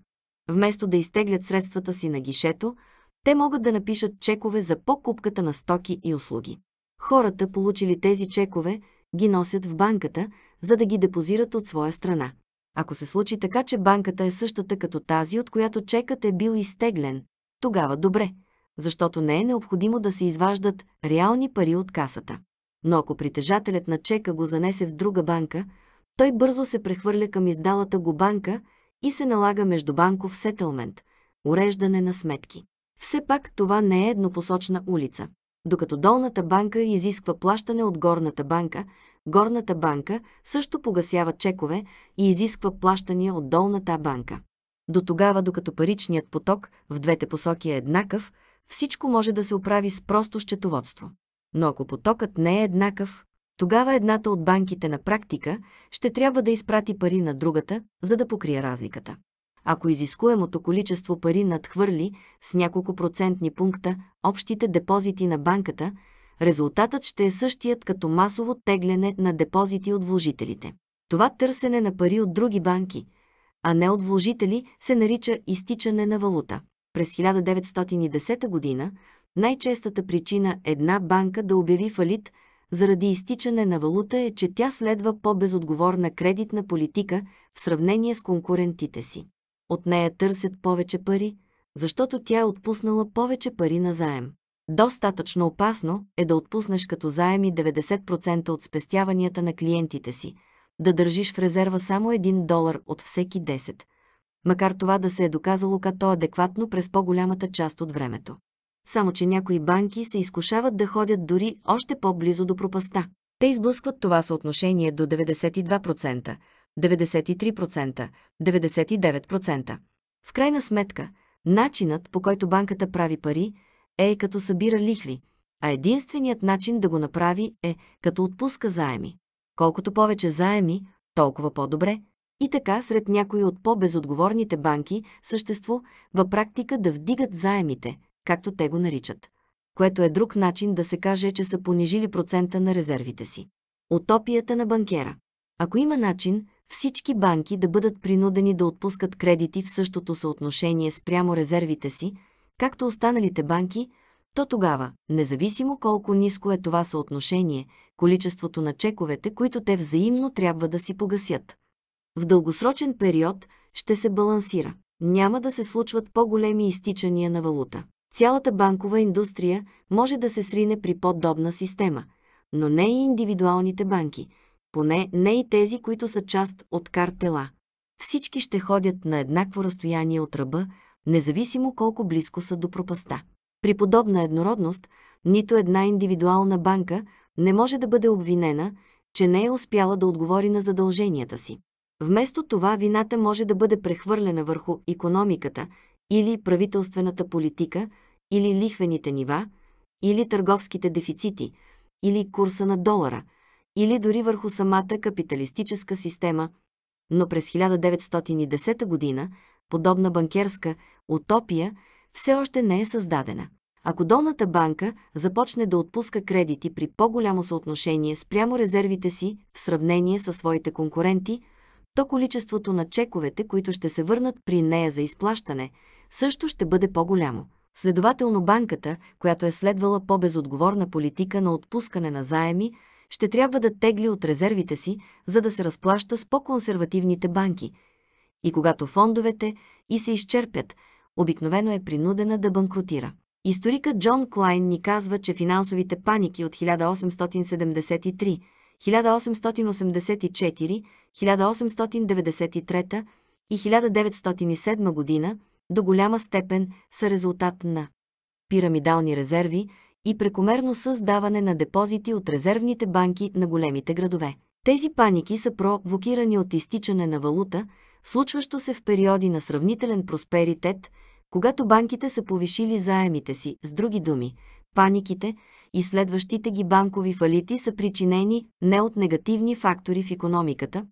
Вместо да изтеглят средствата си на гишето, те могат да напишат чекове за покупката на стоки и услуги. Хората, получили тези чекове, ги носят в банката, за да ги депозират от своя страна. Ако се случи така, че банката е същата като тази, от която чекът е бил изтеглен, тогава добре, защото не е необходимо да се изваждат реални пари от касата. Но ако притежателят на чека го занесе в друга банка, той бързо се прехвърля към издалата го банка – и се налага междубанков сетълмент – уреждане на сметки. Все пак това не е еднопосочна улица. Докато долната банка изисква плащане от горната банка, горната банка също погасява чекове и изисква плащания от долната банка. До тогава, докато паричният поток в двете посоки е еднакъв, всичко може да се оправи с просто счетоводство. Но ако потокът не е еднакъв, тогава едната от банките на практика ще трябва да изпрати пари на другата, за да покрие разликата. Ако изискуемото количество пари надхвърли с няколко процентни пункта общите депозити на банката, резултатът ще е същият като масово тегляне на депозити от вложителите. Това търсене на пари от други банки, а не от вложители, се нарича изтичане на валута. През 1910 г. най-честата причина една банка да обяви фалит – заради изтичане на валута е, че тя следва по-безотговорна кредитна политика в сравнение с конкурентите си. От нея търсят повече пари, защото тя е отпуснала повече пари на заем. Достатъчно опасно е да отпуснеш като заеми 90% от спестяванията на клиентите си, да държиш в резерва само 1 долар от всеки 10, макар това да се е доказало като адекватно през по-голямата част от времето само че някои банки се изкушават да ходят дори още по-близо до пропаста. Те изблъскват това съотношение до 92%, 93%, 99%. В крайна сметка, начинът по който банката прави пари е като събира лихви, а единственият начин да го направи е като отпуска заеми. Колкото повече заеми, толкова по-добре. И така сред някои от по-безотговорните банки съществува практика да вдигат заемите – както те го наричат. Което е друг начин да се каже, че са понижили процента на резервите си. Утопията на банкера. Ако има начин всички банки да бъдат принудени да отпускат кредити в същото съотношение спрямо резервите си, както останалите банки, то тогава, независимо колко ниско е това съотношение, количеството на чековете, които те взаимно трябва да си погасят. В дългосрочен период ще се балансира. Няма да се случват по-големи изтичания на валута. Цялата банкова индустрия може да се срине при подобна система, но не и индивидуалните банки, поне не и тези, които са част от картела. Всички ще ходят на еднакво разстояние от ръба, независимо колко близко са до пропаста. При подобна еднородност, нито една индивидуална банка не може да бъде обвинена, че не е успяла да отговори на задълженията си. Вместо това вината може да бъде прехвърлена върху економиката или правителствената политика, или лихвените нива, или търговските дефицити, или курса на долара, или дори върху самата капиталистическа система, но през 1910 година подобна банкерска утопия все още не е създадена. Ако долната банка започне да отпуска кредити при по-голямо съотношение спрямо резервите си в сравнение със своите конкуренти, то количеството на чековете, които ще се върнат при нея за изплащане, също ще бъде по-голямо. Следователно банката, която е следвала по-безотговорна политика на отпускане на заеми, ще трябва да тегли от резервите си, за да се разплаща с по-консервативните банки. И когато фондовете и се изчерпят, обикновено е принудена да банкротира. Историкът Джон Клайн ни казва, че финансовите паники от 1873, 1884, 1893 и 1907 година до голяма степен са резултат на пирамидални резерви и прекомерно създаване на депозити от резервните банки на големите градове. Тези паники са провокирани от изтичане на валута, случващо се в периоди на сравнителен просперитет, когато банките са повишили заемите си, с други думи, паниките и следващите ги банкови фалити са причинени не от негативни фактори в економиката,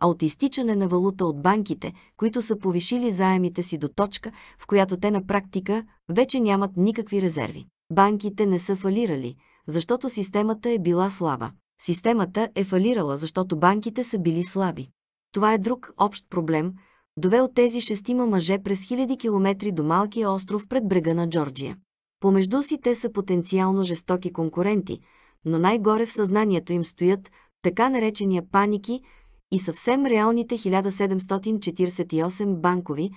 а от изтичане на валута от банките, които са повишили заемите си до точка, в която те на практика вече нямат никакви резерви. Банките не са фалирали, защото системата е била слаба. Системата е фалирала, защото банките са били слаби. Това е друг общ проблем, довел тези шестима мъже през хиляди километри до малкия остров пред брега на Джорджия. Помежду си те са потенциално жестоки конкуренти, но най-горе в съзнанието им стоят така наречения паники – и съвсем реалните 1748 банкови,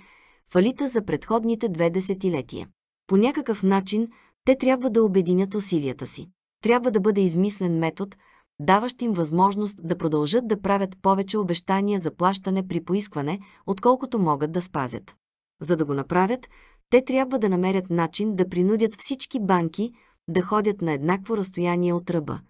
фалита за предходните две десетилетия. По някакъв начин те трябва да обединят усилията си. Трябва да бъде измислен метод, даващ им възможност да продължат да правят повече обещания за плащане при поискване, отколкото могат да спазят. За да го направят, те трябва да намерят начин да принудят всички банки да ходят на еднакво разстояние от ръба.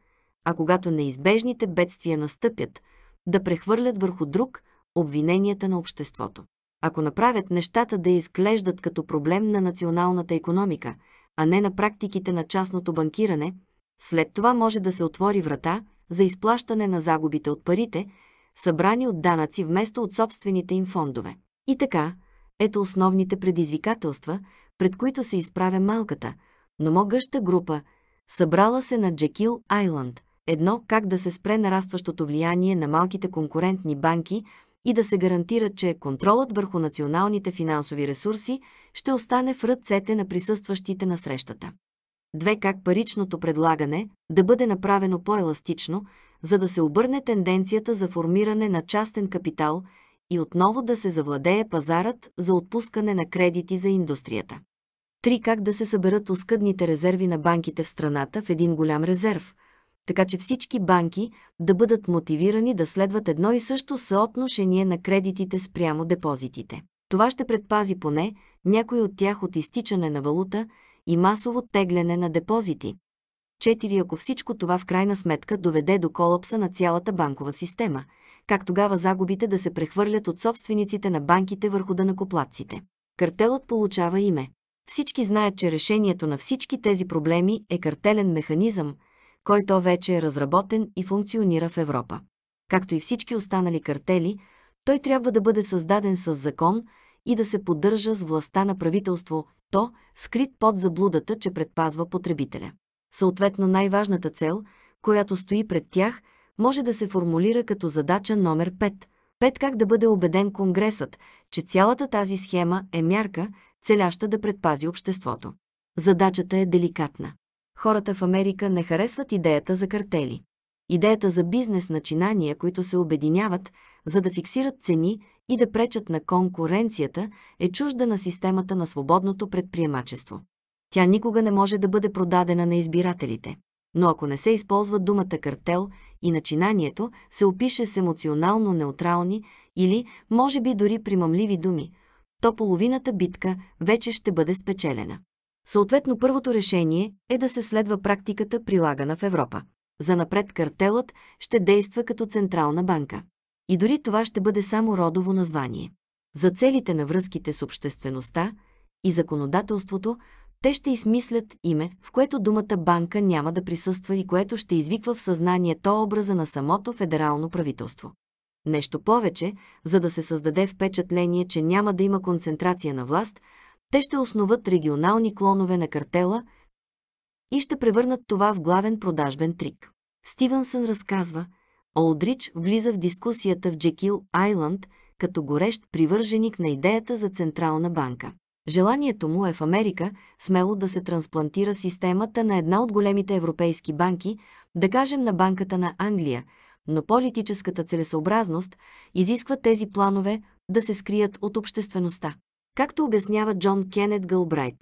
А когато неизбежните бедствия настъпят – да прехвърлят върху друг обвиненията на обществото. Ако направят нещата да изглеждат като проблем на националната економика, а не на практиките на частното банкиране, след това може да се отвори врата за изплащане на загубите от парите, събрани от данъци вместо от собствените им фондове. И така, ето основните предизвикателства, пред които се изправя малката, но могъща група, събрала се на Джекил Айланд, Едно – как да се спре нарастващото влияние на малките конкурентни банки и да се гарантира, че контролът върху националните финансови ресурси ще остане в ръцете на присъстващите на срещата. Две – как паричното предлагане да бъде направено по-еластично, за да се обърне тенденцията за формиране на частен капитал и отново да се завладее пазарът за отпускане на кредити за индустрията. Три – как да се съберат оскъдните резерви на банките в страната в един голям резерв – така че всички банки да бъдат мотивирани да следват едно и също съотношение на кредитите спрямо депозитите. Това ще предпази поне някой от тях от изтичане на валута и масово тегляне на депозити. Четири, Ако всичко това в крайна сметка доведе до колапса на цялата банкова система, как тогава загубите да се прехвърлят от собствениците на банките върху данакоплатците. Картелът получава име. Всички знаят, че решението на всички тези проблеми е картелен механизъм – който вече е разработен и функционира в Европа. Както и всички останали картели, той трябва да бъде създаден с закон и да се поддържа с властта на правителство, то скрит под заблудата, че предпазва потребителя. Съответно най-важната цел, която стои пред тях, може да се формулира като задача номер 5. 5. Как да бъде убеден Конгресът, че цялата тази схема е мярка, целяща да предпази обществото. Задачата е деликатна. Хората в Америка не харесват идеята за картели. Идеята за бизнес начинания, които се обединяват, за да фиксират цени и да пречат на конкуренцията, е чужда на системата на свободното предприемачество. Тя никога не може да бъде продадена на избирателите. Но ако не се използва думата картел и начинанието се опише с емоционално неутрални или, може би, дори примамливи думи, то половината битка вече ще бъде спечелена. Съответно първото решение е да се следва практиката прилагана в Европа. Занапред картелът ще действа като централна банка. И дори това ще бъде само родово название. За целите на връзките с обществеността и законодателството, те ще измислят име, в което думата банка няма да присъства и което ще извиква в съзнанието образа на самото федерално правителство. Нещо повече, за да се създаде впечатление, че няма да има концентрация на власт – те ще основат регионални клонове на картела и ще превърнат това в главен продажбен трик. Стивенсън разказва, Олдрич влиза в дискусията в Джекил Айланд като горещ привърженик на идеята за Централна банка. Желанието му е в Америка смело да се трансплантира системата на една от големите европейски банки, да кажем на банката на Англия, но политическата целесообразност изисква тези планове да се скрият от обществеността. Както обяснява Джон Кенет Гълбрайт,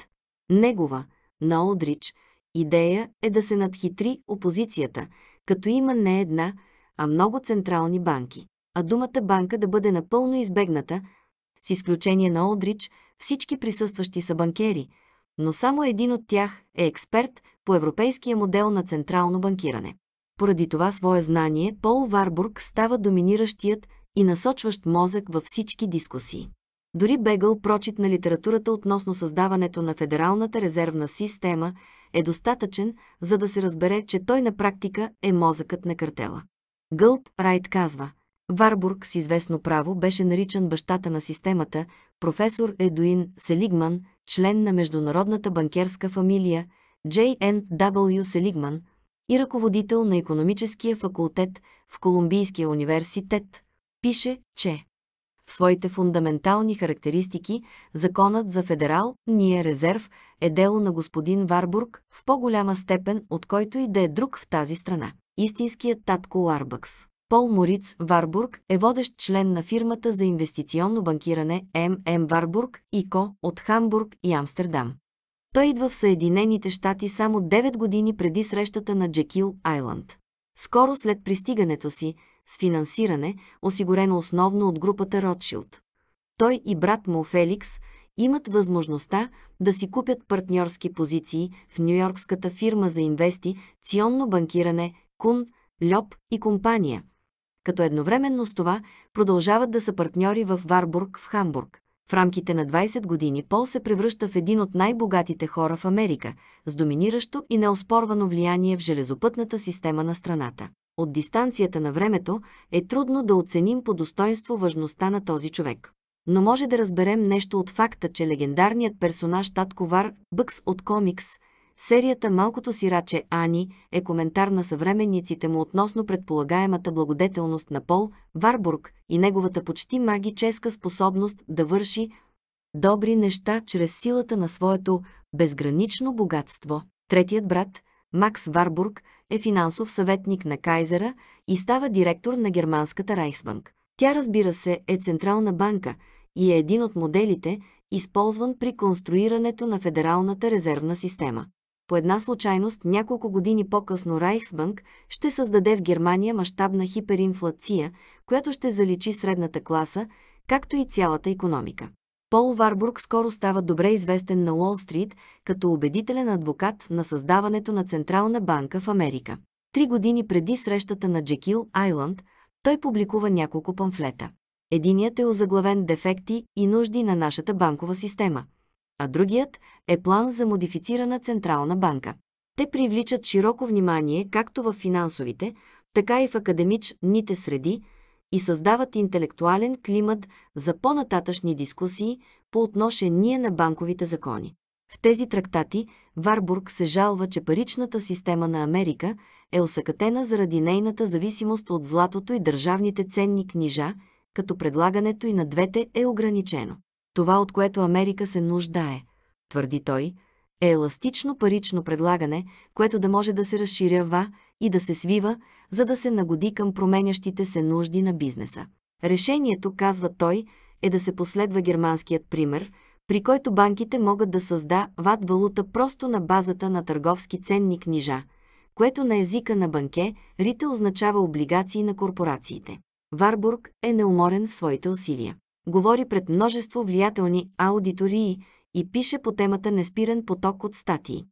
негова, на Одрич, идея е да се надхитри опозицията, като има не една, а много централни банки. А думата банка да бъде напълно избегната, с изключение на Одрич, всички присъстващи са банкери, но само един от тях е експерт по европейския модел на централно банкиране. Поради това свое знание Пол Варбург става доминиращият и насочващ мозък във всички дискусии. Дори бегъл прочит на литературата относно създаването на Федералната резервна система е достатъчен, за да се разбере, че той на практика е мозъкът на картела. Гълб Райт казва, Варбург с известно право беше наричан бащата на системата, професор Едуин Селигман, член на международната банкерска фамилия J.N.W. Селигман и ръководител на економическия факултет в Колумбийския университет, пише, че своите фундаментални характеристики законът за федерал, ние резерв, е дело на господин Варбург в по-голяма степен от който и да е друг в тази страна. Истинският татко Ларбъкс. Пол Мориц Варбург е водещ член на фирмата за инвестиционно банкиране ММ Варбург и Ко от Хамбург и Амстердам. Той идва в Съединените щати само 9 години преди срещата на Джекил Айланд. Скоро след пристигането си, с финансиране, осигурено основно от групата Ротшилд. Той и брат му Феликс имат възможността да си купят партньорски позиции в нью-йоркската фирма за инвестиционно банкиране Кун, Льоп и компания, като едновременно с това продължават да са партньори в Варбург в Хамбург. В рамките на 20 години Пол се превръща в един от най-богатите хора в Америка, с доминиращо и неоспорвано влияние в железопътната система на страната от дистанцията на времето, е трудно да оценим по достоинство важността на този човек. Но може да разберем нещо от факта, че легендарният персонаж Татковар Бъкс от комикс, серията Малкото сираче Ани е коментар на съвременниците му относно предполагаемата благодетелност на Пол Варбург и неговата почти магическа способност да върши добри неща чрез силата на своето безгранично богатство. Третият брат – Макс Варбург е финансов съветник на Кайзера и става директор на германската Райхсбанк. Тя разбира се е централна банка и е един от моделите, използван при конструирането на Федералната резервна система. По една случайност, няколко години по-късно Райхсбанк ще създаде в Германия мащабна хиперинфлация, която ще заличи средната класа, както и цялата економика. Пол Варбург скоро става добре известен на Уолл-стрит като убедителен адвокат на създаването на Централна банка в Америка. Три години преди срещата на Джекил Айланд, той публикува няколко памфлета. Единият е озаглавен «Дефекти и нужди на нашата банкова система», а другият е план за модифицирана Централна банка. Те привличат широко внимание както в финансовите, така и в академичните среди, и създават интелектуален климат за по-нататъчни дискусии по отношение на банковите закони. В тези трактати Варбург се жалва, че паричната система на Америка е осъкатена заради нейната зависимост от златото и държавните ценни книжа, като предлагането и на двете е ограничено. Това, от което Америка се нуждае, твърди той, е еластично парично предлагане, което да може да се разширява и да се свива, за да се нагоди към променящите се нужди на бизнеса. Решението, казва той, е да се последва германският пример, при който банките могат да създават валута просто на базата на търговски ценни книжа, което на езика на банке Рите означава облигации на корпорациите. Варбург е неуморен в своите усилия. Говори пред множество влиятелни аудитории и пише по темата Неспирен поток от статии.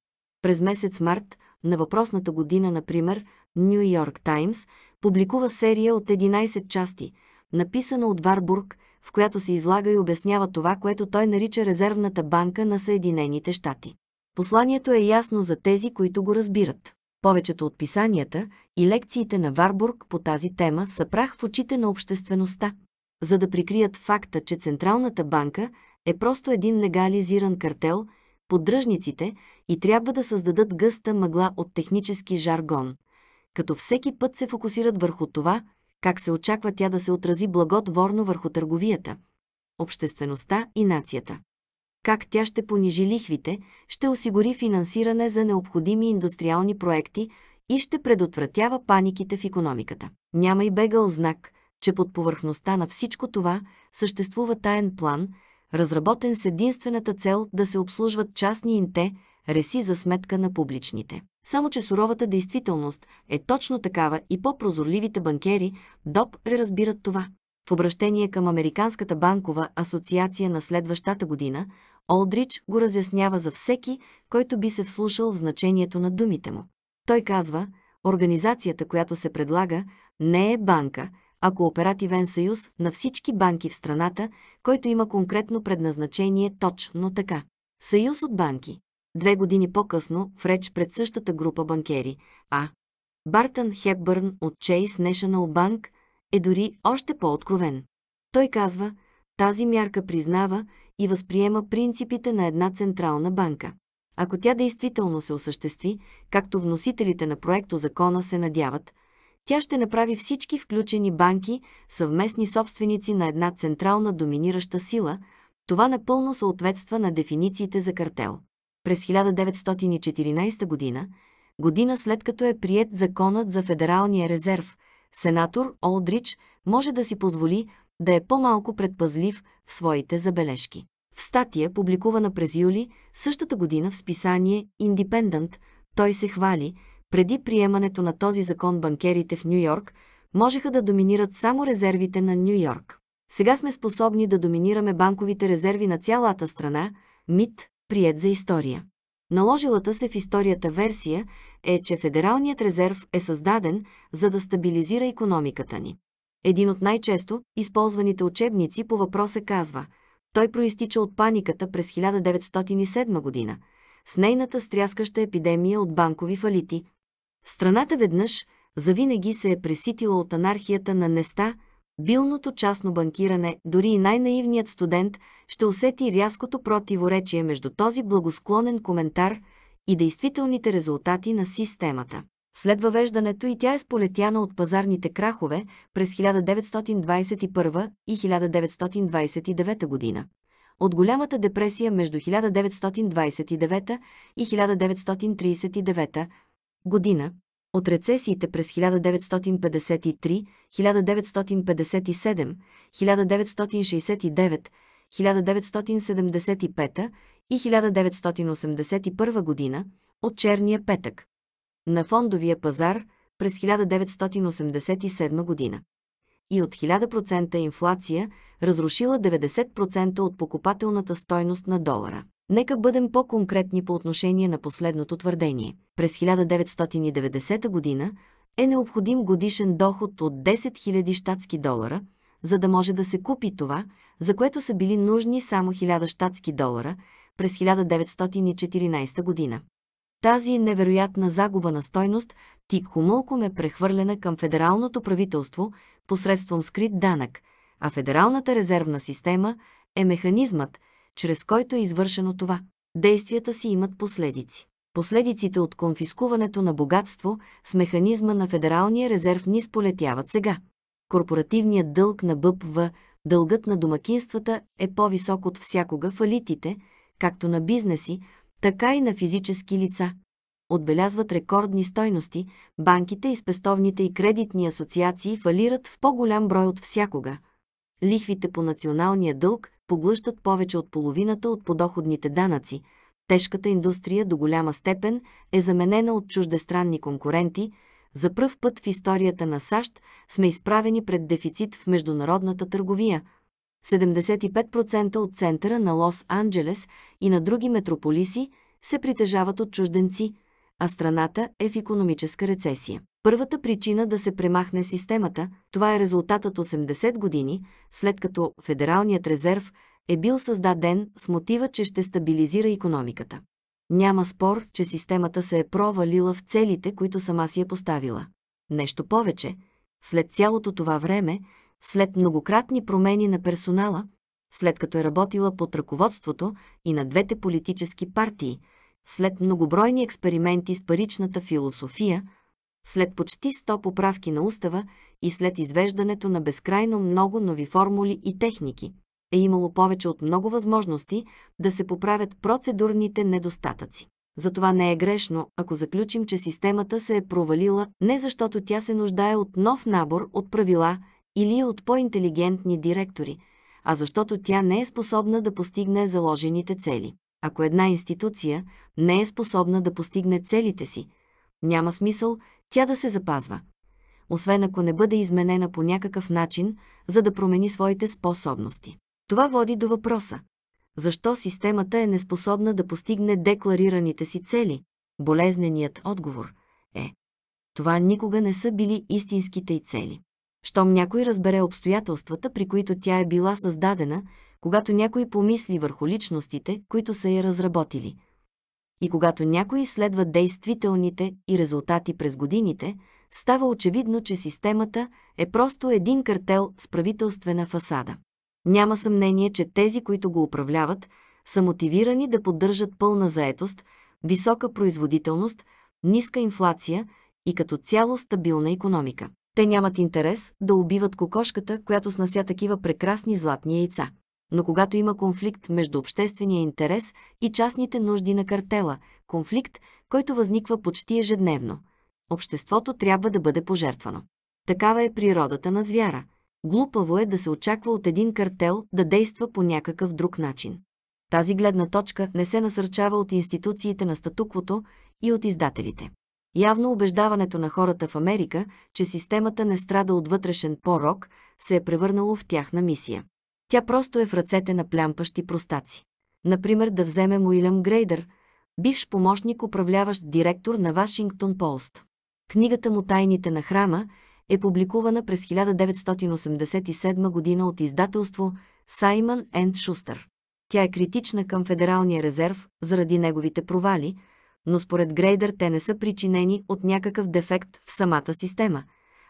През месец март на въпросната година, например, Нью Йорк Таймс публикува серия от 11 части, написана от Варбург, в която се излага и обяснява това, което той нарича резервната банка на Съединените щати. Посланието е ясно за тези, които го разбират. Повечето от писанията и лекциите на Варбург по тази тема са прах в очите на обществеността, за да прикрият факта, че Централната банка е просто един легализиран картел, поддръжниците и трябва да създадат гъста мъгла от технически жаргон, като всеки път се фокусират върху това, как се очаква тя да се отрази благотворно върху търговията, обществеността и нацията. Как тя ще понижи лихвите, ще осигури финансиране за необходими индустриални проекти и ще предотвратява паниките в економиката. Няма и бегал знак, че под повърхността на всичко това съществува таен план – разработен с единствената цел да се обслужват частни инте, реси за сметка на публичните. Само че суровата действителност е точно такава и по-прозорливите банкери доп. разбират това. В обращение към Американската банкова асоциация на следващата година, Олдрич го разяснява за всеки, който би се вслушал в значението на думите му. Той казва, организацията, която се предлага, не е банка, а кооперативен съюз на всички банки в страната, който има конкретно предназначение точно така. Съюз от банки. Две години по-късно, в реч пред същата група банкери, а Бартън Хепбърн от Chase National Bank е дори още по-откровен. Той казва, тази мярка признава и възприема принципите на една централна банка. Ако тя действително се осъществи, както вносителите на проекто закона се надяват, тя ще направи всички включени банки съвместни собственици на една централна доминираща сила, това напълно съответства на дефинициите за картел през 1914 година, година след като е прият законът за Федералния резерв, сенатор Олдрич може да си позволи да е по-малко предпазлив в своите забележки. В статия, публикувана през юли същата година в списание Independent, той се хвали, преди приемането на този закон банкерите в Нью Йорк можеха да доминират само резервите на Нью Йорк. Сега сме способни да доминираме банковите резерви на цялата страна, МИД, прият за история. Наложилата се в историята версия е, че Федералният резерв е създаден, за да стабилизира економиката ни. Един от най-често използваните учебници по въпроса казва той проистича от паниката през 1907 година, с нейната стряскаща епидемия от банкови фалити. Страната веднъж завинаги се е преситила от анархията на неста – билното частно банкиране, дори и най-наивният студент ще усети рязкото противоречие между този благосклонен коментар и действителните резултати на системата. След въвеждането и тя е сполетяна от пазарните крахове през 1921 и 1929 година. От голямата депресия между 1929 и 1939 година, от рецесиите през 1953, 1957, 1969, 1975 и 1981 година от черния петък на фондовия пазар през 1987 година и от 1000% инфлация разрушила 90% от покупателната стойност на долара. Нека бъдем по-конкретни по отношение на последното твърдение. През 1990 година е необходим годишен доход от 10 000 щатски долара, за да може да се купи това, за което са били нужни само 1000 щатски долара през 1914 година. Тази невероятна загуба на стойност Тикхумълком е прехвърлена към федералното правителство посредством скрит данък, а Федералната резервна система е механизмът, чрез който е извършено това. Действията си имат последици. Последиците от конфискуването на богатство с механизма на Федералния резерв ни сполетяват сега. Корпоративният дълг на БПВ, дългът на домакинствата е по-висок от всякога фалитите, както на бизнеси, така и на физически лица. Отбелязват рекордни стойности, банките и спестовните и кредитни асоциации фалират в по-голям брой от всякога. Лихвите по националния дълг поглъщат повече от половината от подоходните данъци. Тежката индустрия до голяма степен е заменена от чуждестранни конкуренти. За пръв път в историята на САЩ сме изправени пред дефицит в международната търговия. 75% от центъра на Лос-Анджелес и на други метрополиси се притежават от чужденци, а страната е в економическа рецесия. Първата причина да се премахне системата, това е резултатът 80 години, след като Федералният резерв е бил създаден с мотива, че ще стабилизира економиката. Няма спор, че системата се е провалила в целите, които сама си е поставила. Нещо повече, след цялото това време, след многократни промени на персонала, след като е работила под ръководството и на двете политически партии, след многобройни експерименти с паричната философия – след почти 100 поправки на устава и след извеждането на безкрайно много нови формули и техники, е имало повече от много възможности да се поправят процедурните недостатъци. Затова не е грешно, ако заключим, че системата се е провалила не защото тя се нуждае от нов набор от правила или от по-интелигентни директори, а защото тя не е способна да постигне заложените цели. Ако една институция не е способна да постигне целите си, няма смисъл тя да се запазва. Освен ако не бъде изменена по някакъв начин, за да промени своите способности. Това води до въпроса. Защо системата е неспособна да постигне декларираните си цели? Болезненият отговор е това никога не са били истинските й цели. Щом някой разбере обстоятелствата, при които тя е била създадена, когато някой помисли върху личностите, които са я разработили – и когато някой изследва действителните и резултати през годините, става очевидно, че системата е просто един картел с правителствена фасада. Няма съмнение, че тези, които го управляват, са мотивирани да поддържат пълна заетост, висока производителност, ниска инфлация и като цяло стабилна економика. Те нямат интерес да убиват кокошката, която снася такива прекрасни златни яйца но когато има конфликт между обществения интерес и частните нужди на картела, конфликт, който възниква почти ежедневно, обществото трябва да бъде пожертвано. Такава е природата на звяра. Глупаво е да се очаква от един картел да действа по някакъв друг начин. Тази гледна точка не се насърчава от институциите на статуквото и от издателите. Явно убеждаването на хората в Америка, че системата не страда от вътрешен порок, се е превърнало в тяхна мисия. Тя просто е в ръцете на плямпащи простаци. Например, да вземем Уилям Грейдър, бивш помощник управляващ директор на Вашингтон Полст. Книгата му «Тайните на храма» е публикувана през 1987 година от издателство Саймън Енд Шустър. Тя е критична към Федералния резерв заради неговите провали, но според Грейдър те не са причинени от някакъв дефект в самата система,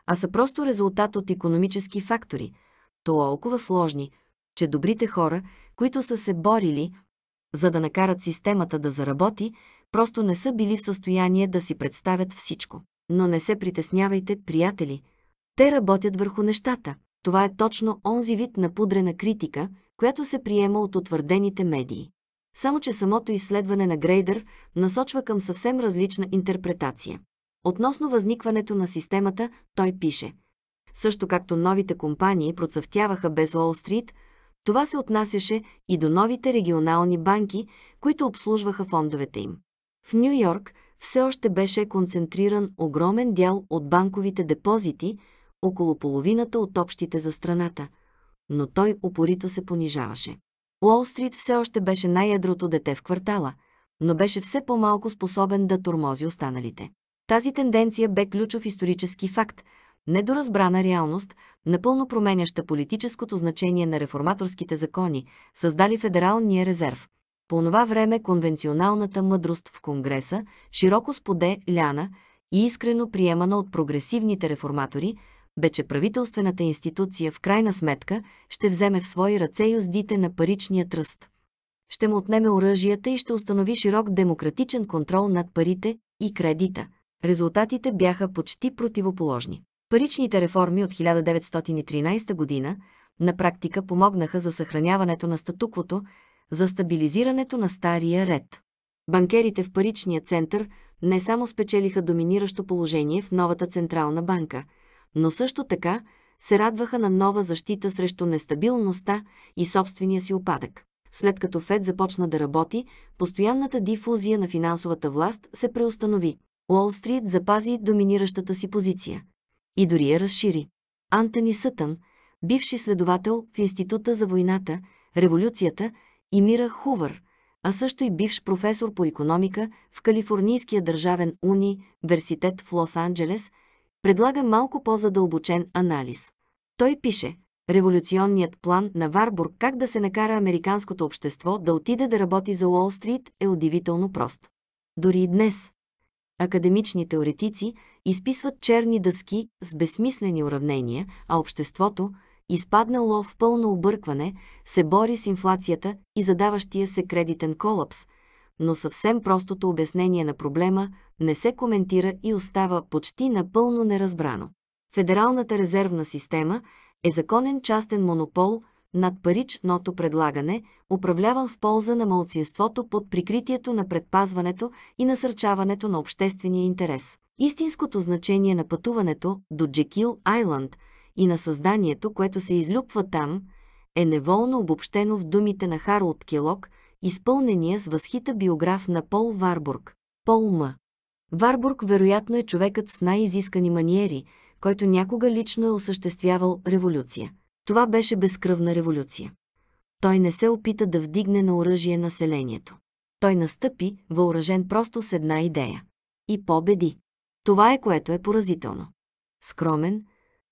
а са просто резултат от економически фактори, толкова сложни, че добрите хора, които са се борили, за да накарат системата да заработи, просто не са били в състояние да си представят всичко. Но не се притеснявайте, приятели. Те работят върху нещата. Това е точно онзи вид на пудрена критика, която се приема от утвърдените медии. Само, че самото изследване на Грейдър насочва към съвсем различна интерпретация. Относно възникването на системата, той пише. Също както новите компании процъфтяваха без Уолл Стрит, това се отнасяше и до новите регионални банки, които обслужваха фондовете им. В Нью Йорк все още беше концентриран огромен дял от банковите депозити, около половината от общите за страната, но той упорито се понижаваше. Уолл Стрит все още беше най-ядрото дете в квартала, но беше все по-малко способен да тормози останалите. Тази тенденция бе ключов исторически факт – недоразбрана реалност, напълно променяща политическото значение на реформаторските закони, създали Федералния резерв. По онова време конвенционалната мъдрост в Конгреса, широко ляна и искрено приемана от прогресивните реформатори, бе, че правителствената институция в крайна сметка ще вземе в свои ръце юздите на паричния тръст. Ще му отнеме оръжията и ще установи широк демократичен контрол над парите и кредита. Резултатите бяха почти противоположни. Паричните реформи от 1913 година на практика помогнаха за съхраняването на статуквото, за стабилизирането на стария ред. Банкерите в паричния център не само спечелиха доминиращо положение в новата Централна банка, но също така се радваха на нова защита срещу нестабилността и собствения си опадък. След като ФЕД започна да работи, постоянната дифузия на финансовата власт се преустанови. Уолл Стрит запази доминиращата си позиция и дори я разшири. Антони Сътън, бивши следовател в Института за войната, революцията и мира Хувър, а също и бивш професор по економика в Калифорнийския държавен университет в Лос-Анджелес, предлага малко по-задълбочен анализ. Той пише «Революционният план на Варбург как да се накара американското общество да отиде да работи за Уолл-стрит е удивително прост. Дори и днес, академични теоретици – изписват черни дъски с безсмислени уравнения, а обществото, изпаднало в пълно объркване, се бори с инфлацията и задаващия се кредитен колапс, но съвсем простото обяснение на проблема не се коментира и остава почти напълно неразбрано. Федералната резервна система е законен частен монопол над паричното предлагане, управляван в полза на малцинството под прикритието на предпазването и насърчаването на обществения интерес. Истинското значение на пътуването до Джекил Айланд и на създанието, което се излюпва там, е неволно обобщено в думите на Харлд Келок, изпълнения с възхита биограф на Пол Варбург. Пол М. Варбург вероятно е човекът с най-изискани маниери, който някога лично е осъществявал революция. Това беше безкръвна революция. Той не се опита да вдигне на оръжие населението. Той настъпи, въоръжен просто с една идея. И победи. Това е което е поразително. Скромен,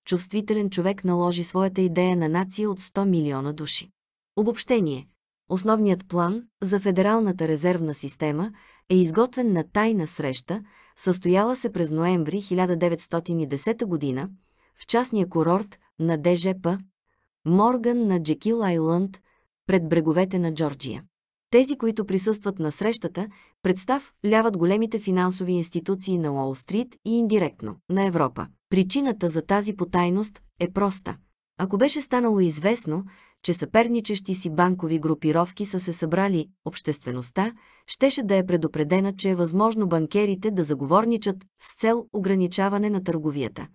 чувствителен човек наложи своята идея на нация от 100 милиона души. Обобщение. Основният план за Федералната резервна система е изготвен на тайна среща, състояла се през ноември 1910 г. в частния курорт на ДЖП Морган на Джекил Айланд пред бреговете на Джорджия. Тези, които присъстват на срещата, представляват големите финансови институции на Уолл-стрит и индиректно на Европа. Причината за тази потайност е проста. Ако беше станало известно, че съперничещи си банкови групировки са се събрали, обществеността щеше да е предупредена, че е възможно банкерите да заговорничат с цел ограничаване на търговията.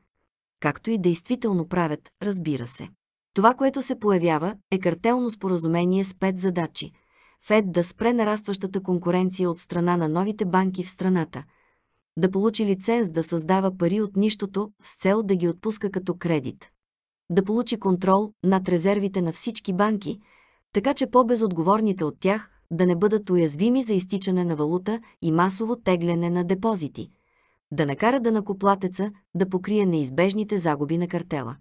Както и действително правят, разбира се. Това, което се появява, е картелно споразумение с пет задачи. Фед да спре нарастващата конкуренция от страна на новите банки в страната, да получи лиценз да създава пари от нищото с цел да ги отпуска като кредит, да получи контрол над резервите на всички банки, така че по-безотговорните от тях да не бъдат уязвими за изтичане на валута и масово тегляне на депозити, да накара да накоплатеца да покрие неизбежните загуби на картела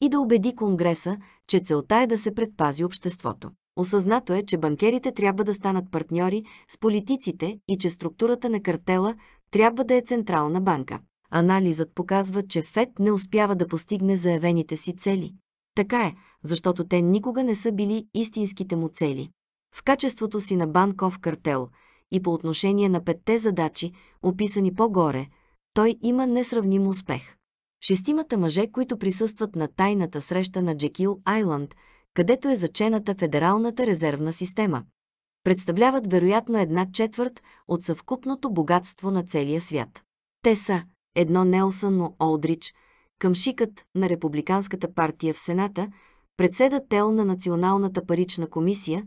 и да убеди Конгреса, че целта е да се предпази обществото. Осъзнато е, че банкерите трябва да станат партньори с политиците и че структурата на картела трябва да е Централна банка. Анализът показва, че ФЕД не успява да постигне заявените си цели. Така е, защото те никога не са били истинските му цели. В качеството си на банков картел и по отношение на петте задачи, описани по-горе, той има несравним успех шестимата мъже, които присъстват на тайната среща на Джекил Айланд, където е зачената Федералната резервна система, представляват вероятно една четвърт от съвкупното богатство на целия свят. Те са едно Нелсън Олдрич, къмшикът на Републиканската партия в Сената, председател на Националната парична комисия,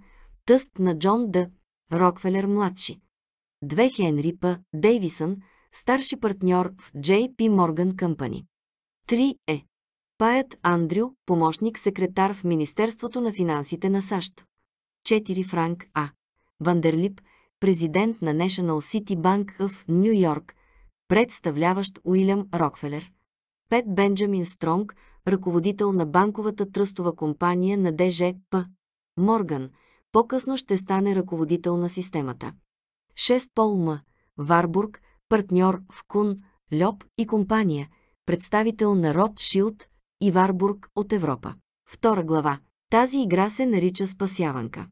тъст на Джон Д. Рокфелер младши. Две Хенри П. Дейвисън, старши партньор в J.P. Morgan Company. 3 е. Паят Андрю, помощник секретар в Министерството на финансите на САЩ. 4 Франк А. Вандерлип, президент на National City Bank в Нью Йорк, представляващ Уилям Рокфелер. 5 Бенджамин Стронг, ръководител на банковата тръстова компания на ДЖП. Морган, по-късно ще стане ръководител на системата. 6 Пол М. Варбург, партньор в Кун, Льоп и компания – представител на Род Шилд и Варбург от Европа. Втора глава. Тази игра се нарича спасяванка.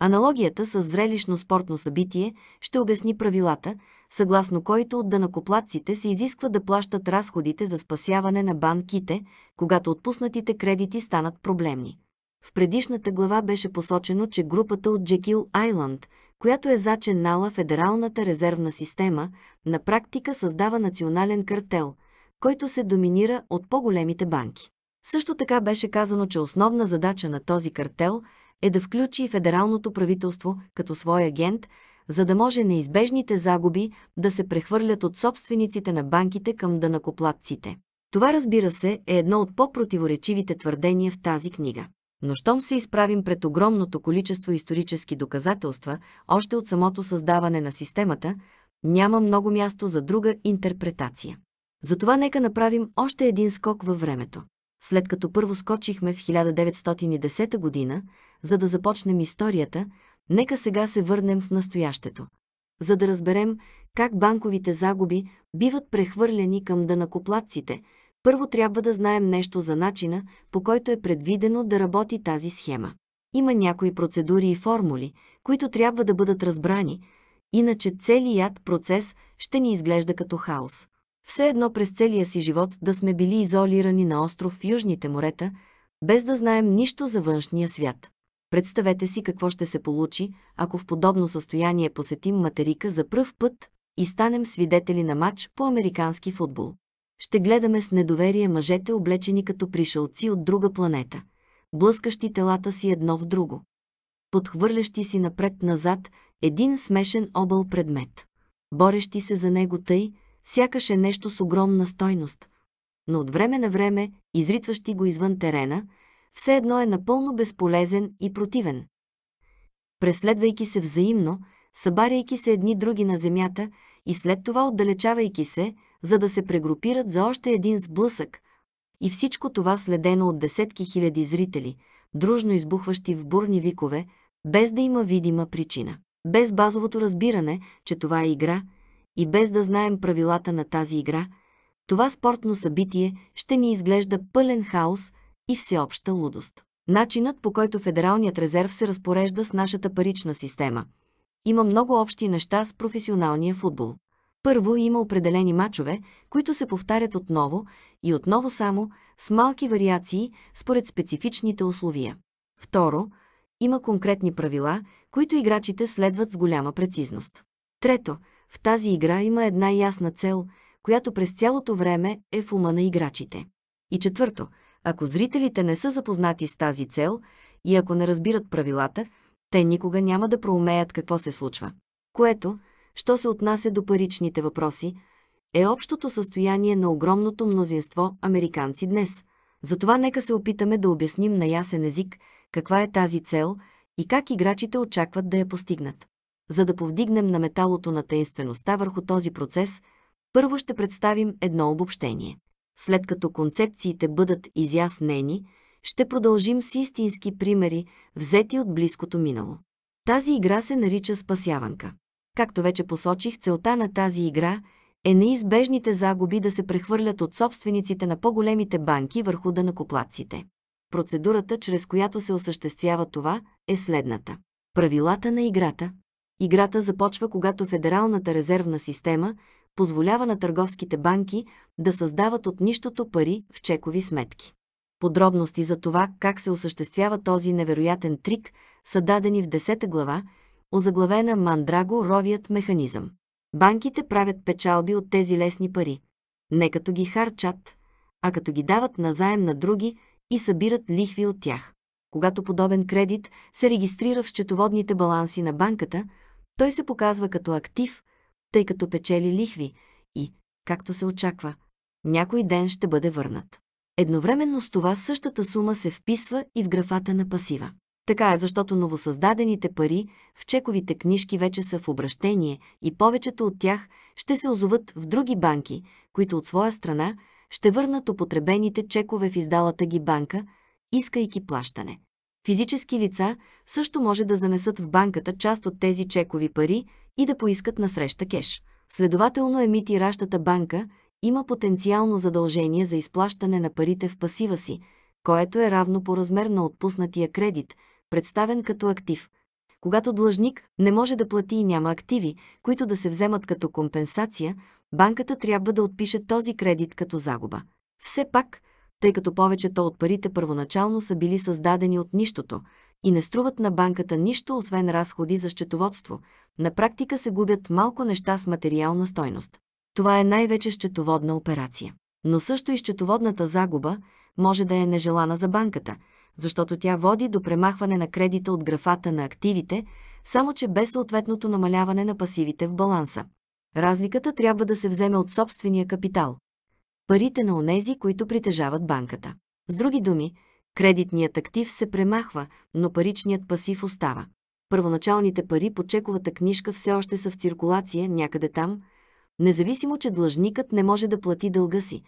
Аналогията с зрелищно спортно събитие ще обясни правилата, съгласно който от данакоплатците се изисква да плащат разходите за спасяване на банките, когато отпуснатите кредити станат проблемни. В предишната глава беше посочено, че групата от Джекил Айланд, която е заченала Федералната резервна система, на практика създава национален картел – който се доминира от по-големите банки. Също така беше казано, че основна задача на този картел е да включи федералното правителство като свой агент, за да може неизбежните загуби да се прехвърлят от собствениците на банките към дънакоплатците. Това, разбира се, е едно от по-противоречивите твърдения в тази книга. Но щом се изправим пред огромното количество исторически доказателства, още от самото създаване на системата, няма много място за друга интерпретация. Затова нека направим още един скок във времето. След като първо скочихме в 1910 година, за да започнем историята, нека сега се върнем в настоящето, за да разберем как банковите загуби биват прехвърлени към дънакоплатците. Първо трябва да знаем нещо за начина, по който е предвидено да работи тази схема. Има някои процедури и формули, които трябва да бъдат разбрани, иначе целият процес ще ни изглежда като хаос. Все едно през целия си живот да сме били изолирани на остров в Южните морета, без да знаем нищо за външния свят. Представете си какво ще се получи, ако в подобно състояние посетим материка за пръв път и станем свидетели на матч по американски футбол. Ще гледаме с недоверие мъжете, облечени като пришелци от друга планета, блъскащи телата си едно в друго, подхвърлящи си напред-назад един смешен объл предмет, борещи се за него тъй, сякаш е нещо с огромна стойност, но от време на време, изритващи го извън терена, все едно е напълно безполезен и противен. Преследвайки се взаимно, събаряйки се едни други на земята и след това отдалечавайки се, за да се прегрупират за още един сблъсък. И всичко това следено от десетки хиляди зрители, дружно избухващи в бурни викове, без да има видима причина. Без базовото разбиране, че това е игра – и без да знаем правилата на тази игра, това спортно събитие ще ни изглежда пълен хаос и всеобща лудост. Начинът по който Федералният резерв се разпорежда с нашата парична система има много общи неща с професионалния футбол. Първо има определени мачове, които се повтарят отново и отново само с малки вариации според специфичните условия. Второ, има конкретни правила, които играчите следват с голяма прецизност. Трето, в тази игра има една ясна цел, която през цялото време е в ума на играчите. И четвърто, ако зрителите не са запознати с тази цел и ако не разбират правилата, те никога няма да проумеят какво се случва. Което, що се отнася до паричните въпроси, е общото състояние на огромното мнозинство американци днес. Затова нека се опитаме да обясним на ясен език каква е тази цел и как играчите очакват да я постигнат за да повдигнем на металото на тъйнствеността върху този процес, първо ще представим едно обобщение. След като концепциите бъдат изяснени, ще продължим с истински примери, взети от близкото минало. Тази игра се нарича спасяванка. Както вече посочих, целта на тази игра е неизбежните загуби да се прехвърлят от собствениците на по-големите банки върху данакоплаците. Процедурата, чрез която се осъществява това, е следната. Правилата на играта, Играта започва, когато Федералната резервна система позволява на търговските банки да създават от нищото пари в чекови сметки. Подробности за това как се осъществява този невероятен трик са дадени в 10 глава, озаглавена Мандраго Ровият механизъм. Банките правят печалби от тези лесни пари. Не като ги харчат, а като ги дават назаем на други и събират лихви от тях. Когато подобен кредит се регистрира в счетоводните баланси на банката, той се показва като актив, тъй като печели лихви и, както се очаква, някой ден ще бъде върнат. Едновременно с това същата сума се вписва и в графата на пасива. Така е, защото новосъздадените пари в чековите книжки вече са в обращение и повечето от тях ще се озоват в други банки, които от своя страна ще върнат употребените чекове в издалата ги банка, искайки плащане. Физически лица също може да занесат в банката част от тези чекови пари и да поискат насреща кеш. Следователно емитиращата банка има потенциално задължение за изплащане на парите в пасива си, което е равно по размер на отпуснатия кредит, представен като актив. Когато длъжник не може да плати и няма активи, които да се вземат като компенсация, банката трябва да отпише този кредит като загуба. Все пак, тъй като повечето от парите първоначално са били създадени от нищото и не струват на банката нищо, освен разходи за счетоводство. На практика се губят малко неща с материална стойност. Това е най-вече счетоводна операция. Но също и счетоводната загуба може да е нежелана за банката, защото тя води до премахване на кредита от графата на активите, само че без съответното намаляване на пасивите в баланса. Разликата трябва да се вземе от собствения капитал парите на онези, които притежават банката. С други думи, кредитният актив се премахва, но паричният пасив остава. Първоначалните пари по чековата книжка все още са в циркулация някъде там, независимо, че длъжникът не може да плати дълга си,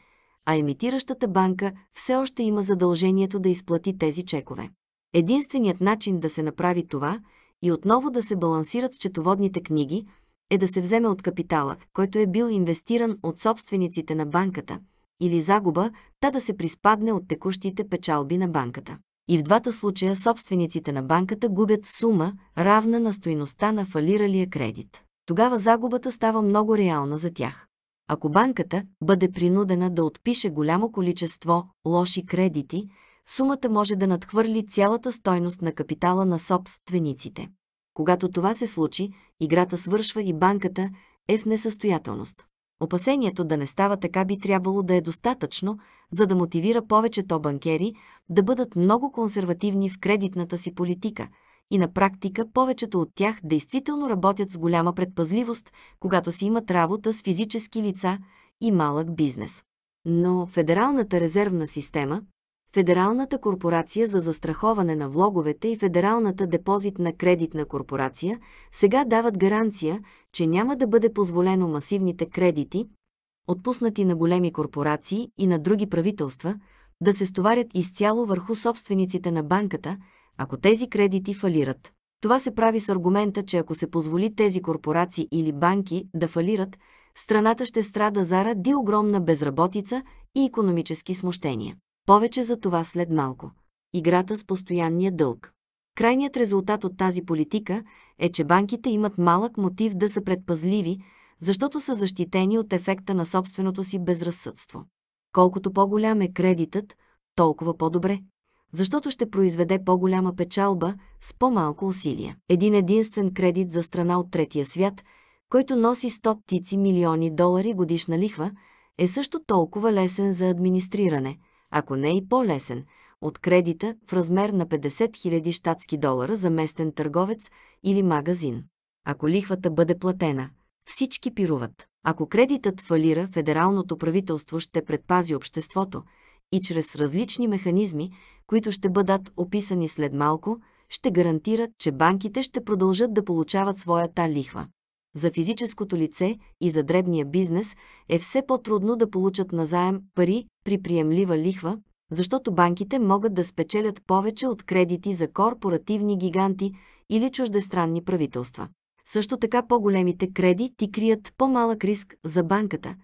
а емитиращата банка все още има задължението да изплати тези чекове. Единственият начин да се направи това и отново да се балансират счетоводните книги е да се вземе от капитала, който е бил инвестиран от собствениците на банката – или загуба, та да се приспадне от текущите печалби на банката. И в двата случая собствениците на банката губят сума, равна на стоиността на фалиралия кредит. Тогава загубата става много реална за тях. Ако банката бъде принудена да отпише голямо количество лоши кредити, сумата може да надхвърли цялата стойност на капитала на собствениците. Когато това се случи, играта свършва и банката е в несъстоятелност. Опасението да не става така би трябвало да е достатъчно, за да мотивира повечето банкери да бъдат много консервативни в кредитната си политика и на практика повечето от тях действително работят с голяма предпазливост, когато си имат работа с физически лица и малък бизнес. Но Федералната резервна система, Федералната корпорация за застраховане на влоговете и Федералната депозитна кредитна корпорация сега дават гаранция, че няма да бъде позволено масивните кредити, отпуснати на големи корпорации и на други правителства, да се стоварят изцяло върху собствениците на банката, ако тези кредити фалират. Това се прави с аргумента, че ако се позволи тези корпорации или банки да фалират, страната ще страда заради огромна безработица и економически смущения. Повече за това след малко. Играта с постоянния дълг. Крайният резултат от тази политика е, че банките имат малък мотив да са предпазливи, защото са защитени от ефекта на собственото си безразсъдство. Колкото по-голям е кредитът, толкова по-добре, защото ще произведе по-голяма печалба с по-малко усилия. Един единствен кредит за страна от третия свят, който носи стотици милиони долари годишна лихва, е също толкова лесен за администриране – ако не е и по-лесен, от кредита в размер на 50 000 щатски долара за местен търговец или магазин. Ако лихвата бъде платена, всички пируват. Ако кредитът фалира, федералното правителство ще предпази обществото и чрез различни механизми, които ще бъдат описани след малко, ще гарантира, че банките ще продължат да получават своята лихва за физическото лице и за дребния бизнес е все по-трудно да получат назаем пари при приемлива лихва, защото банките могат да спечелят повече от кредити за корпоративни гиганти или чуждестранни правителства. Също така по-големите кредити крият по-малък риск за банката,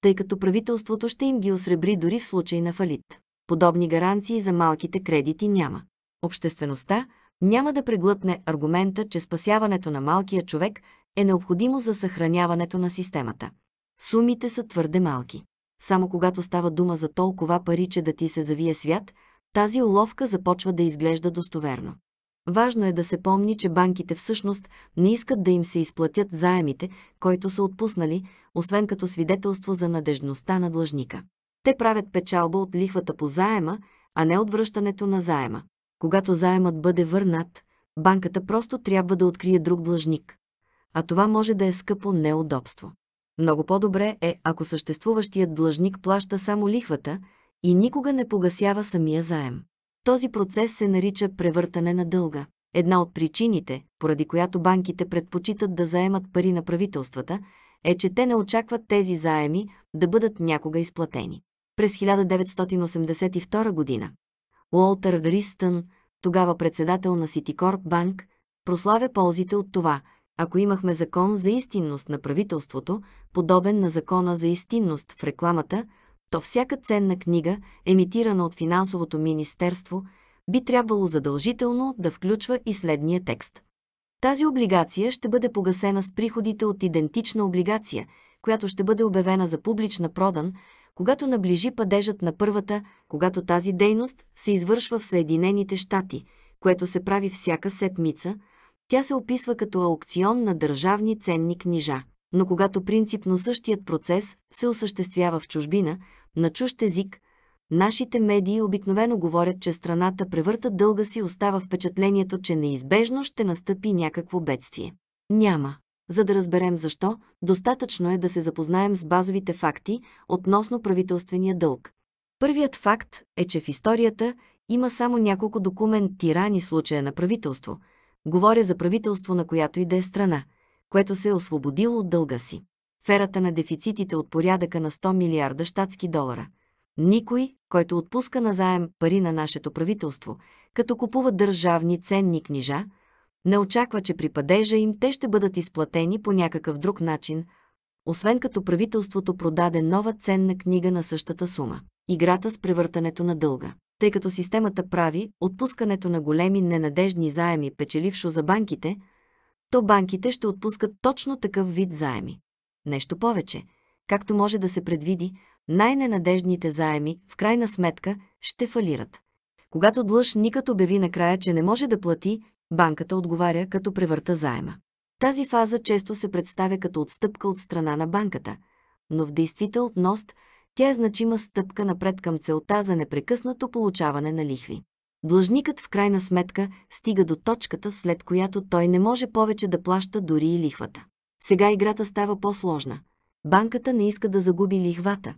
тъй като правителството ще им ги осребри дори в случай на фалит. Подобни гаранции за малките кредити няма. Обществеността няма да преглътне аргумента, че спасяването на малкия човек е необходимо за съхраняването на системата. Сумите са твърде малки. Само когато става дума за толкова пари, че да ти се завие свят, тази уловка започва да изглежда достоверно. Важно е да се помни, че банките всъщност не искат да им се изплатят заемите, които са отпуснали, освен като свидетелство за надежността на длъжника. Те правят печалба от лихвата по заема, а не от връщането на заема. Когато заемът бъде върнат, банката просто трябва да открие друг длъжник а това може да е скъпо неудобство. Много по-добре е, ако съществуващият длъжник плаща само лихвата и никога не погасява самия заем. Този процес се нарича превъртане на дълга. Една от причините, поради която банките предпочитат да заемат пари на правителствата, е, че те не очакват тези заеми да бъдат някога изплатени. През 1982 година Уолтер Ристън, тогава председател на Ситикорп Банк, прославя ползите от това – ако имахме закон за истинност на правителството, подобен на закона за истинност в рекламата, то всяка ценна книга, емитирана от финансовото министерство, би трябвало задължително да включва и следния текст. Тази облигация ще бъде погасена с приходите от идентична облигация, която ще бъде обявена за публична продан, когато наближи падежът на първата, когато тази дейност се извършва в Съединените щати, което се прави всяка седмица – тя се описва като аукцион на държавни ценни книжа. Но когато принципно същият процес се осъществява в чужбина, на чужд език, нашите медии обикновено говорят, че страната превърта дълга си остава впечатлението, че неизбежно ще настъпи някакво бедствие. Няма. За да разберем защо, достатъчно е да се запознаем с базовите факти относно правителствения дълг. Първият факт е, че в историята има само няколко документирани случая на правителство – Говоря за правителство на която и да е страна, което се е освободило от дълга си. Ферата на дефицитите от порядъка на 100 милиарда щатски долара. Никой, който отпуска на заем пари на нашето правителство, като купува държавни ценни книжа, не очаква, че при падежа им те ще бъдат изплатени по някакъв друг начин, освен като правителството продаде нова ценна книга на същата сума. Играта с превъртането на дълга тъй като системата прави отпускането на големи ненадежни заеми печелившо за банките, то банките ще отпускат точно такъв вид заеми. Нещо повече, както може да се предвиди, най-ненадежните заеми в крайна сметка ще фалират. Когато длъжникът обяви накрая, че не може да плати, банката отговаря като превърта заема. Тази фаза често се представя като отстъпка от страна на банката, но в действителност – тя е значима стъпка напред към целта за непрекъснато получаване на лихви. Длъжникът в крайна сметка стига до точката, след която той не може повече да плаща дори и лихвата. Сега играта става по-сложна. Банката не иска да загуби лихвата,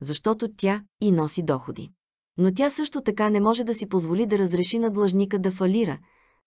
защото тя и носи доходи. Но тя също така не може да си позволи да разреши на длъжника да фалира,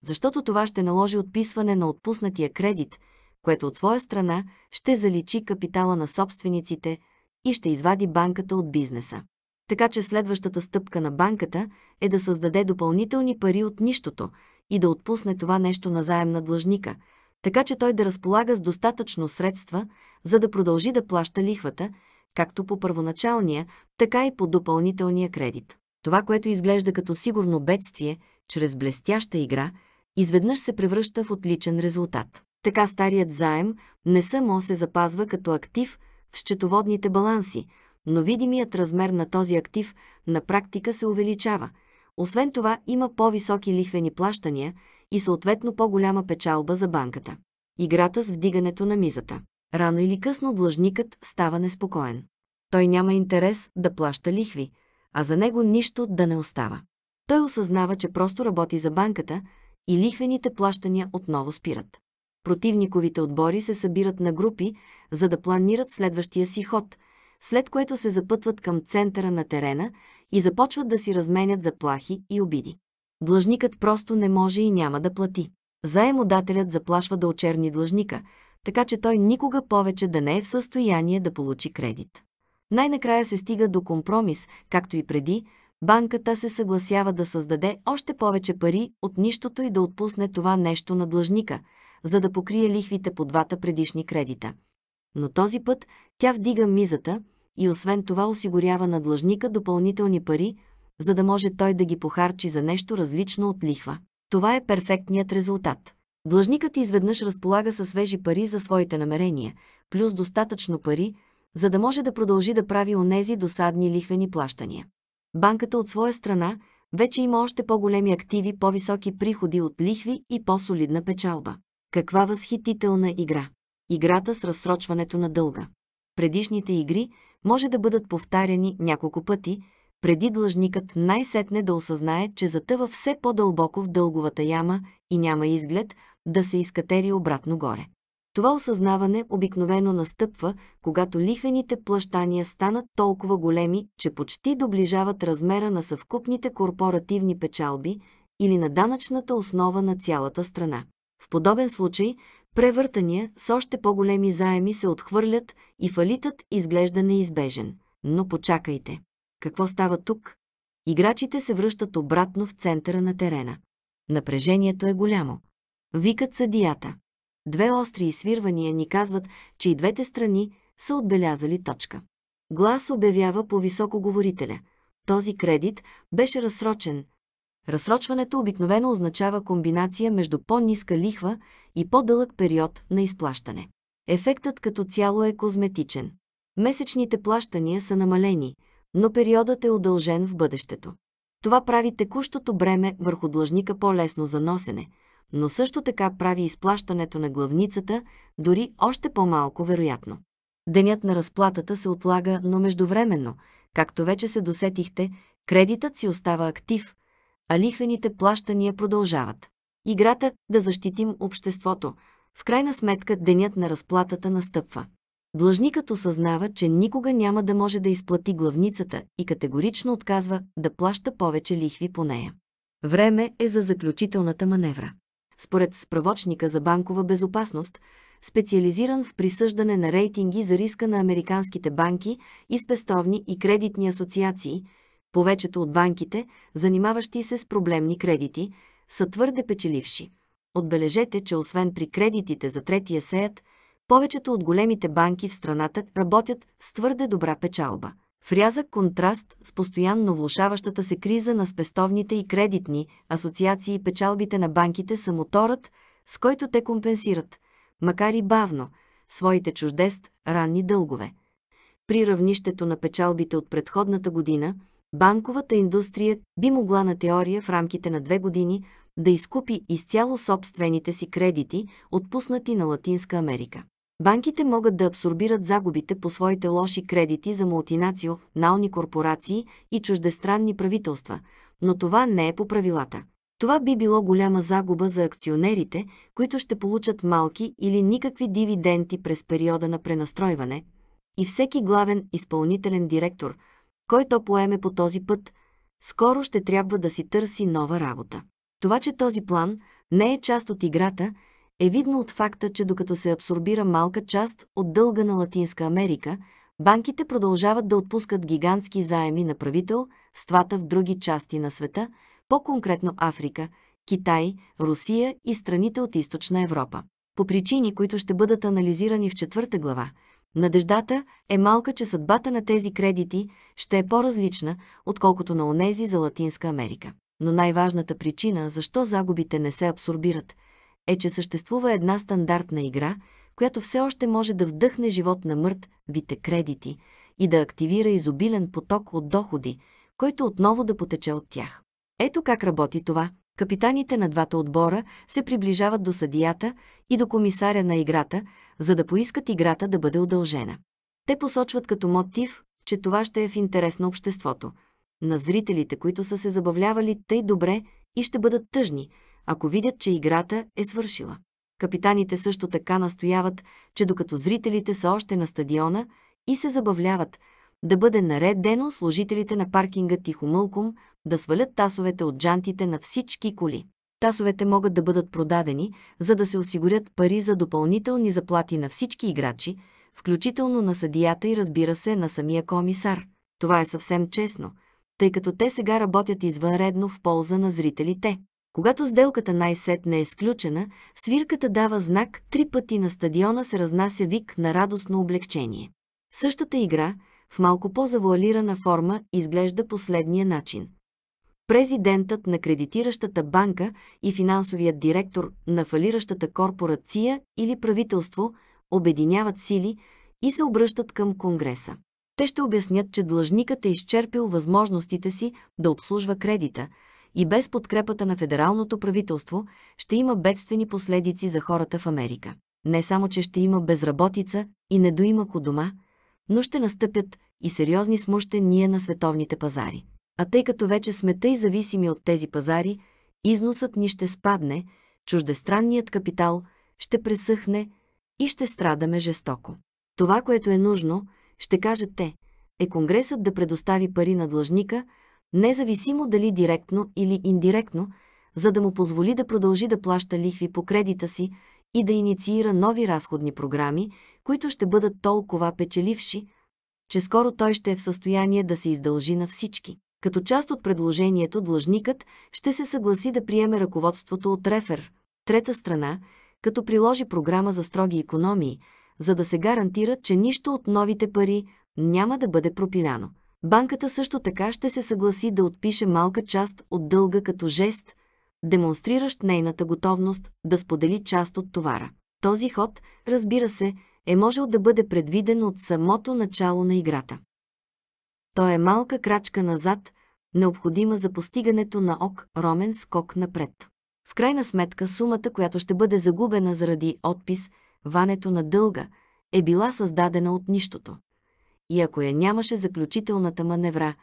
защото това ще наложи отписване на отпуснатия кредит, което от своя страна ще заличи капитала на собствениците, и ще извади банката от бизнеса. Така че следващата стъпка на банката е да създаде допълнителни пари от нищото и да отпусне това нещо назаем на длъжника, така че той да разполага с достатъчно средства, за да продължи да плаща лихвата, както по първоначалния, така и по допълнителния кредит. Това, което изглежда като сигурно бедствие, чрез блестяща игра, изведнъж се превръща в отличен резултат. Така старият заем не само се запазва като актив, в счетоводните баланси, но видимият размер на този актив на практика се увеличава. Освен това има по-високи лихвени плащания и съответно по-голяма печалба за банката. Играта с вдигането на мизата. Рано или късно длъжникът става неспокоен. Той няма интерес да плаща лихви, а за него нищо да не остава. Той осъзнава, че просто работи за банката и лихвените плащания отново спират противниковите отбори се събират на групи, за да планират следващия си ход, след което се запътват към центъра на терена и започват да си разменят заплахи и обиди. Длъжникът просто не може и няма да плати. Заемодателят заплашва да очерни длъжника, така че той никога повече да не е в състояние да получи кредит. Най-накрая се стига до компромис, както и преди, банката се съгласява да създаде още повече пари от нищото и да отпусне това нещо на длъжника – за да покрие лихвите по двата предишни кредита. Но този път тя вдига мизата и освен това осигурява на длъжника допълнителни пари, за да може той да ги похарчи за нещо различно от лихва. Това е перфектният резултат. Длъжникът изведнъж разполага със свежи пари за своите намерения, плюс достатъчно пари, за да може да продължи да прави онези досадни лихвени плащания. Банката от своя страна вече има още по-големи активи, по-високи приходи от лихви и по-солидна печалба. Каква възхитителна игра! Играта с разсрочването на дълга. Предишните игри може да бъдат повтаряни няколко пъти, преди длъжникът най-сетне да осъзнае, че затъва все по-дълбоко в дълговата яма и няма изглед да се изкатери обратно горе. Това осъзнаване обикновено настъпва, когато лихвените плащания станат толкова големи, че почти доближават размера на съвкупните корпоративни печалби или на данъчната основа на цялата страна. В подобен случай, превъртания с още по-големи заеми се отхвърлят и фалитът изглежда неизбежен. Но почакайте. Какво става тук? Играчите се връщат обратно в центъра на терена. Напрежението е голямо. Викат съдията. Две остри свирвания ни казват, че и двете страни са отбелязали точка. Глас обявява по високоговорителя. Този кредит беше разсрочен, Разсрочването обикновено означава комбинация между по-ниска лихва и по-дълъг период на изплащане. Ефектът като цяло е козметичен. Месечните плащания са намалени, но периодът е удължен в бъдещето. Това прави текущото бреме върху длъжника по-лесно за носене, но също така прави изплащането на главницата дори още по-малко вероятно. Денят на разплатата се отлага, но междувременно, както вече се досетихте, кредитът си остава актив, а лихвените плащания продължават. Играта да защитим обществото. В крайна сметка денят на разплатата настъпва. Длъжникът осъзнава, че никога няма да може да изплати главницата и категорично отказва да плаща повече лихви по нея. Време е за заключителната маневра. Според справочника за банкова безопасност, специализиран в присъждане на рейтинги за риска на американските банки и спестовни и кредитни асоциации – повечето от банките, занимаващи се с проблемни кредити, са твърде печеливши. Отбележете, че освен при кредитите за третия сеят, повечето от големите банки в страната работят с твърде добра печалба. В рязък контраст с постоянно влушаващата се криза на спестовните и кредитни асоциации печалбите на банките са моторът, с който те компенсират, макар и бавно, своите чуждест ранни дългове. При равнището на печалбите от предходната година – банковата индустрия би могла на теория в рамките на две години да изкупи изцяло собствените си кредити, отпуснати на Латинска Америка. Банките могат да абсорбират загубите по своите лоши кредити за мултинационални корпорации и чуждестранни правителства, но това не е по правилата. Това би било голяма загуба за акционерите, които ще получат малки или никакви дивиденти през периода на пренастройване, и всеки главен изпълнителен директор – който поеме по този път, скоро ще трябва да си търси нова работа. Това, че този план не е част от играта, е видно от факта, че докато се абсорбира малка част от дълга на Латинска Америка, банките продължават да отпускат гигантски заеми на правителствата в други части на света, по-конкретно Африка, Китай, Русия и страните от Източна Европа. По причини, които ще бъдат анализирани в четвърта глава – Надеждата е малка, че съдбата на тези кредити ще е по-различна, отколкото на онези за Латинска Америка. Но най-важната причина, защо загубите не се абсорбират, е, че съществува една стандартна игра, която все още може да вдъхне живот на мърт вите кредити и да активира изобилен поток от доходи, който отново да потече от тях. Ето как работи това. Капитаните на двата отбора се приближават до съдията и до комисаря на играта, за да поискат играта да бъде удължена. Те посочват като мотив, че това ще е в интерес на обществото, на зрителите, които са се забавлявали тъй добре и ще бъдат тъжни, ако видят, че играта е свършила. Капитаните също така настояват, че докато зрителите са още на стадиона и се забавляват, да бъде наредено служителите на паркинга тихомълком да свалят тасовете от джантите на всички коли. Тасовете могат да бъдат продадени, за да се осигурят пари за допълнителни заплати на всички играчи, включително на съдията и разбира се на самия комисар. Това е съвсем честно, тъй като те сега работят извънредно в полза на зрителите. Когато сделката най-сетне е изключена, свирката дава знак три пъти на стадиона се разнася вик на радостно облегчение. Същата игра, в малко по-завуалирана форма, изглежда последния начин. Президентът на кредитиращата банка и финансовият директор на фалиращата корпорация или правителство обединяват сили и се обръщат към Конгреса. Те ще обяснят, че длъжникът е изчерпил възможностите си да обслужва кредита и без подкрепата на федералното правителство ще има бедствени последици за хората в Америка. Не само, че ще има безработица и недоимък у дома – но ще настъпят и сериозни смущения на световните пазари. А тъй като вече сме тъй зависими от тези пазари, износът ни ще спадне, чуждестранният капитал ще пресъхне и ще страдаме жестоко. Това, което е нужно, ще кажат те, е Конгресът да предостави пари на длъжника, независимо дали директно или индиректно, за да му позволи да продължи да плаща лихви по кредита си, и да инициира нови разходни програми, които ще бъдат толкова печеливши, че скоро той ще е в състояние да се издължи на всички. Като част от предложението, длъжникът ще се съгласи да приеме ръководството от Рефер, трета страна, като приложи програма за строги економии, за да се гарантира, че нищо от новите пари няма да бъде пропиляно. Банката също така ще се съгласи да отпише малка част от дълга като жест демонстриращ нейната готовност да сподели част от товара. Този ход, разбира се, е можел да бъде предвиден от самото начало на играта. Той е малка крачка назад, необходима за постигането на ок ромен скок напред. В крайна сметка сумата, която ще бъде загубена заради отпис, ването на дълга, е била създадена от нищото. И ако я нямаше заключителната маневра,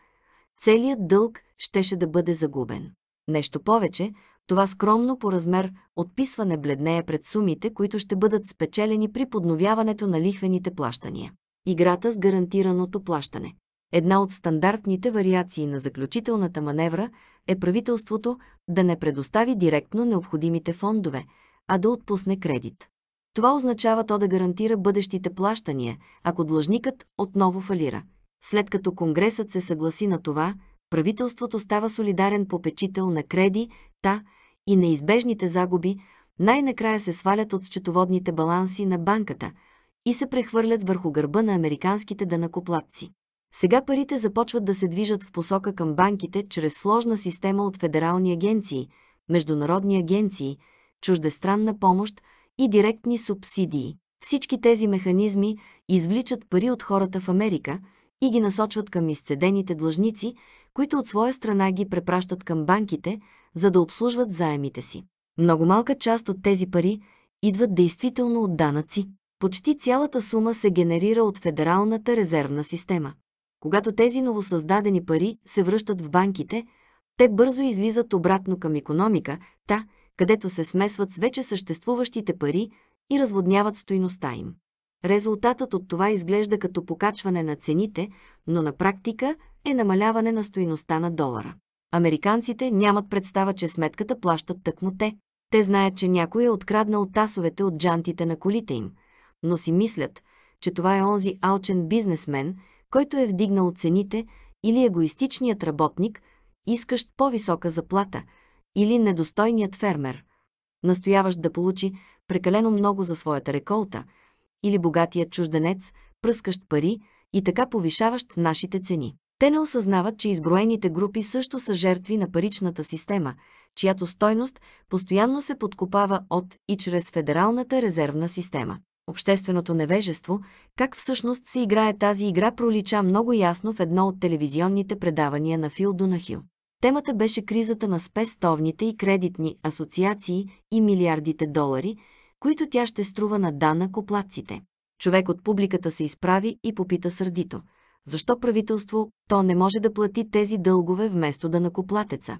целият дълг щеше да бъде загубен. Нещо повече, това скромно по размер отписване бледнее пред сумите, които ще бъдат спечелени при подновяването на лихвените плащания. Играта с гарантираното плащане. Една от стандартните вариации на заключителната маневра е правителството да не предостави директно необходимите фондове, а да отпусне кредит. Това означава то да гарантира бъдещите плащания, ако длъжникът отново фалира. След като Конгресът се съгласи на това, Правителството става солидарен попечител на креди, та и неизбежните загуби най-накрая се свалят от счетоводните баланси на банката и се прехвърлят върху гърба на американските дънакоплатци. Сега парите започват да се движат в посока към банките чрез сложна система от федерални агенции, международни агенции, чуждестранна помощ и директни субсидии. Всички тези механизми извличат пари от хората в Америка и ги насочват към изцедените длъжници, които от своя страна ги препращат към банките, за да обслужват заемите си. Много малка част от тези пари идват действително от данъци. Почти цялата сума се генерира от Федералната резервна система. Когато тези новосъздадени пари се връщат в банките, те бързо излизат обратно към економика, та, където се смесват с вече съществуващите пари и разводняват стоиността им. Резултатът от това изглежда като покачване на цените, но на практика е намаляване на стоиността на долара. Американците нямат представа, че сметката плащат тъкмо те. Те знаят, че някой е откраднал тасовете от джантите на колите им, но си мислят, че това е онзи алчен бизнесмен, който е вдигнал цените или егоистичният работник, искащ по-висока заплата, или недостойният фермер, настояващ да получи прекалено много за своята реколта, или богатият чужденец, пръскащ пари и така повишаващ нашите цени. Те не осъзнават, че изброените групи също са жертви на паричната система, чиято стойност постоянно се подкопава от и чрез Федералната резервна система. Общественото невежество, как всъщност се играе тази игра, пролича много ясно в едно от телевизионните предавания на Фил Донахю. Темата беше кризата на спестовните и кредитни асоциации и милиардите долари, които тя ще струва на данъкоплатците. Човек от публиката се изправи и попита сърдито – защо правителство, то не може да плати тези дългове вместо да накоплатеца?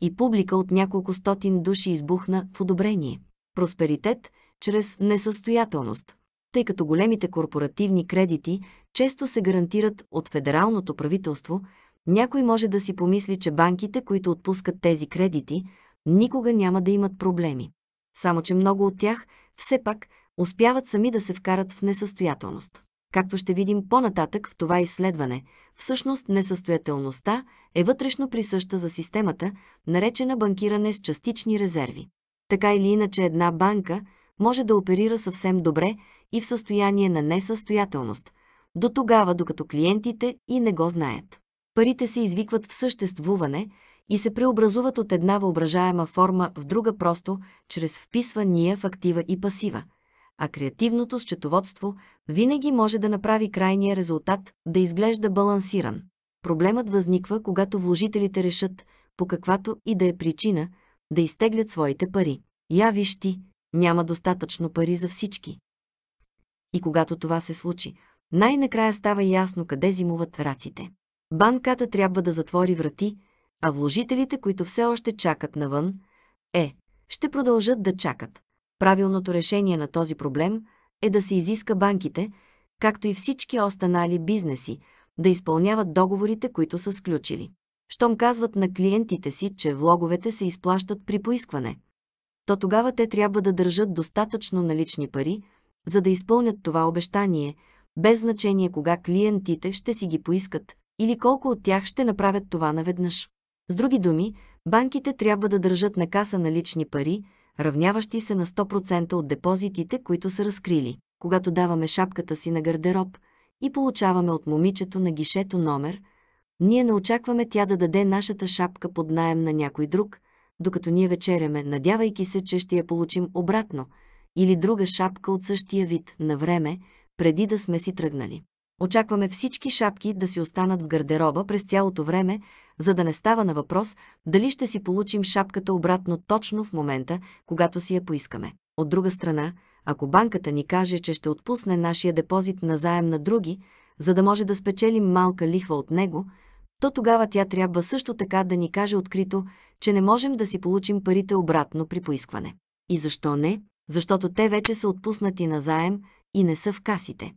И публика от няколко стотин души избухна в одобрение. Просперитет чрез несъстоятелност, тъй като големите корпоративни кредити често се гарантират от федералното правителство, някой може да си помисли, че банките, които отпускат тези кредити, никога няма да имат проблеми. Само, че много от тях все пак успяват сами да се вкарат в несъстоятелност. Както ще видим по-нататък в това изследване, всъщност несъстоятелността е вътрешно присъща за системата, наречена банкиране с частични резерви. Така или иначе една банка може да оперира съвсем добре и в състояние на несъстоятелност, до тогава, докато клиентите и не го знаят. Парите се извикват в съществуване и се преобразуват от една въображаема форма в друга просто, чрез вписвания в актива и пасива – а креативното счетоводство винаги може да направи крайния резултат да изглежда балансиран. Проблемът възниква, когато вложителите решат, по каквато и да е причина, да изтеглят своите пари. Я виж ти, няма достатъчно пари за всички. И когато това се случи, най-накрая става ясно къде зимуват раците. Банката трябва да затвори врати, а вложителите, които все още чакат навън, е, ще продължат да чакат. Правилното решение на този проблем е да се изиска банките, както и всички останали бизнеси, да изпълняват договорите, които са сключили. Щом казват на клиентите си, че влоговете се изплащат при поискване, то тогава те трябва да държат достатъчно налични пари, за да изпълнят това обещание, без значение кога клиентите ще си ги поискат или колко от тях ще направят това наведнъж. С други думи, банките трябва да държат на каса налични пари, равняващи се на 100% от депозитите, които са разкрили. Когато даваме шапката си на гардероб и получаваме от момичето на гишето номер, ние не очакваме тя да даде нашата шапка под найем на някой друг, докато ние вечеряме, надявайки се, че ще я получим обратно, или друга шапка от същия вид на време, преди да сме си тръгнали. Очакваме всички шапки да си останат в гардероба през цялото време, за да не става на въпрос дали ще си получим шапката обратно точно в момента, когато си я поискаме. От друга страна, ако банката ни каже, че ще отпусне нашия депозит на заем на други, за да може да спечелим малка лихва от него, то тогава тя трябва също така да ни каже открито, че не можем да си получим парите обратно при поискване. И защо не? Защото те вече са отпуснати на заем и не са в касите.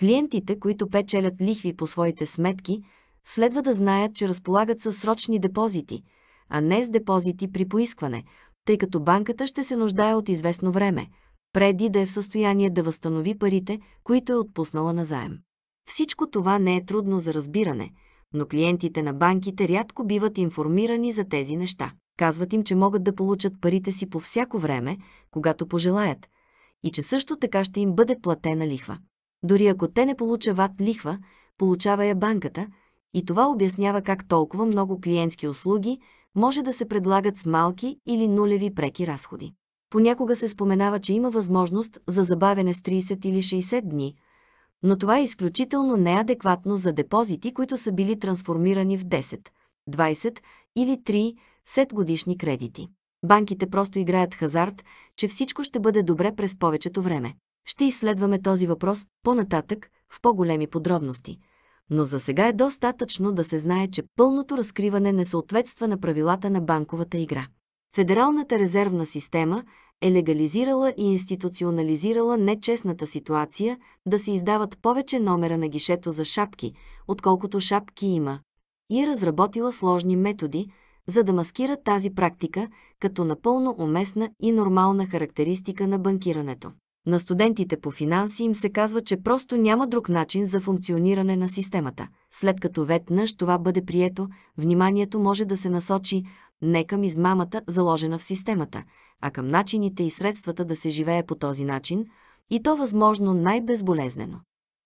Клиентите, които печелят лихви по своите сметки, следва да знаят, че разполагат със срочни депозити, а не с депозити при поискване, тъй като банката ще се нуждае от известно време, преди да е в състояние да възстанови парите, които е отпуснала на заем. Всичко това не е трудно за разбиране, но клиентите на банките рядко биват информирани за тези неща. Казват им, че могат да получат парите си по всяко време, когато пожелаят, и че също така ще им бъде платена лихва. Дори ако те не получават лихва, получава я банката – и това обяснява как толкова много клиентски услуги може да се предлагат с малки или нулеви преки разходи. Понякога се споменава, че има възможност за забавяне с 30 или 60 дни, но това е изключително неадекватно за депозити, които са били трансформирани в 10, 20 или 30 годишни кредити. Банките просто играят хазарт, че всичко ще бъде добре през повечето време. Ще изследваме този въпрос по-нататък в по-големи подробности но за сега е достатъчно да се знае, че пълното разкриване не съответства на правилата на банковата игра. Федералната резервна система е легализирала и институционализирала нечестната ситуация да се издават повече номера на гишето за шапки, отколкото шапки има, и е разработила сложни методи, за да маскира тази практика като напълно уместна и нормална характеристика на банкирането. На студентите по финанси им се казва, че просто няма друг начин за функциониране на системата. След като веднъж това бъде прието, вниманието може да се насочи не към измамата, заложена в системата, а към начините и средствата да се живее по този начин, и то възможно най-безболезнено.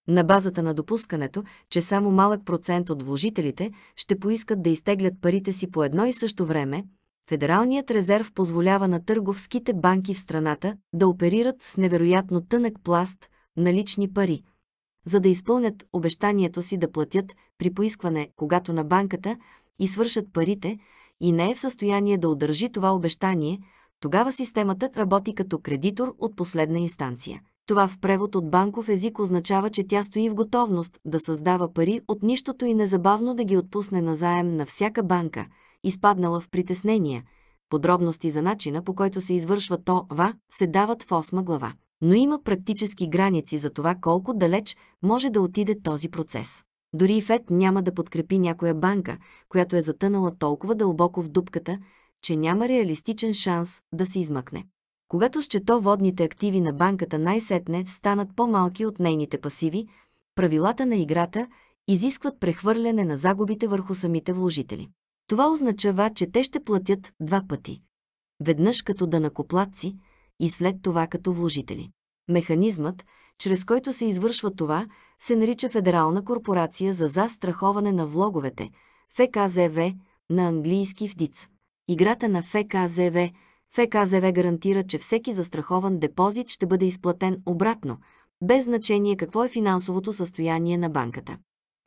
На базата на допускането, че само малък процент от вложителите ще поискат да изтеглят парите си по едно и също време, Федералният резерв позволява на търговските банки в страната да оперират с невероятно тънък пласт налични пари, за да изпълнят обещанието си да платят при поискване, когато на банката и свършат парите и не е в състояние да удържи това обещание, тогава системата работи като кредитор от последна инстанция. Това в превод от банков език означава, че тя стои в готовност да създава пари от нищото и незабавно да ги отпусне назаем на всяка банка – изпаднала в притеснения. Подробности за начина, по който се извършва това, се дават в осма глава. Но има практически граници за това колко далеч може да отиде този процес. Дори и ФЕД няма да подкрепи някоя банка, която е затънала толкова дълбоко в дупката, че няма реалистичен шанс да се измъкне. Когато счетоводните активи на банката най-сетне станат по-малки от нейните пасиви, правилата на играта изискват прехвърляне на загубите върху самите вложители. Това означава, че те ще платят два пъти. Веднъж като данакоплатци и след това като вложители. Механизмът, чрез който се извършва това, се нарича Федерална корпорация за застраховане на влоговете, ФКЗВ, на английски вдиц. Играта на ФКЗВ ФКЗВ гарантира, че всеки застрахован депозит ще бъде изплатен обратно, без значение какво е финансовото състояние на банката.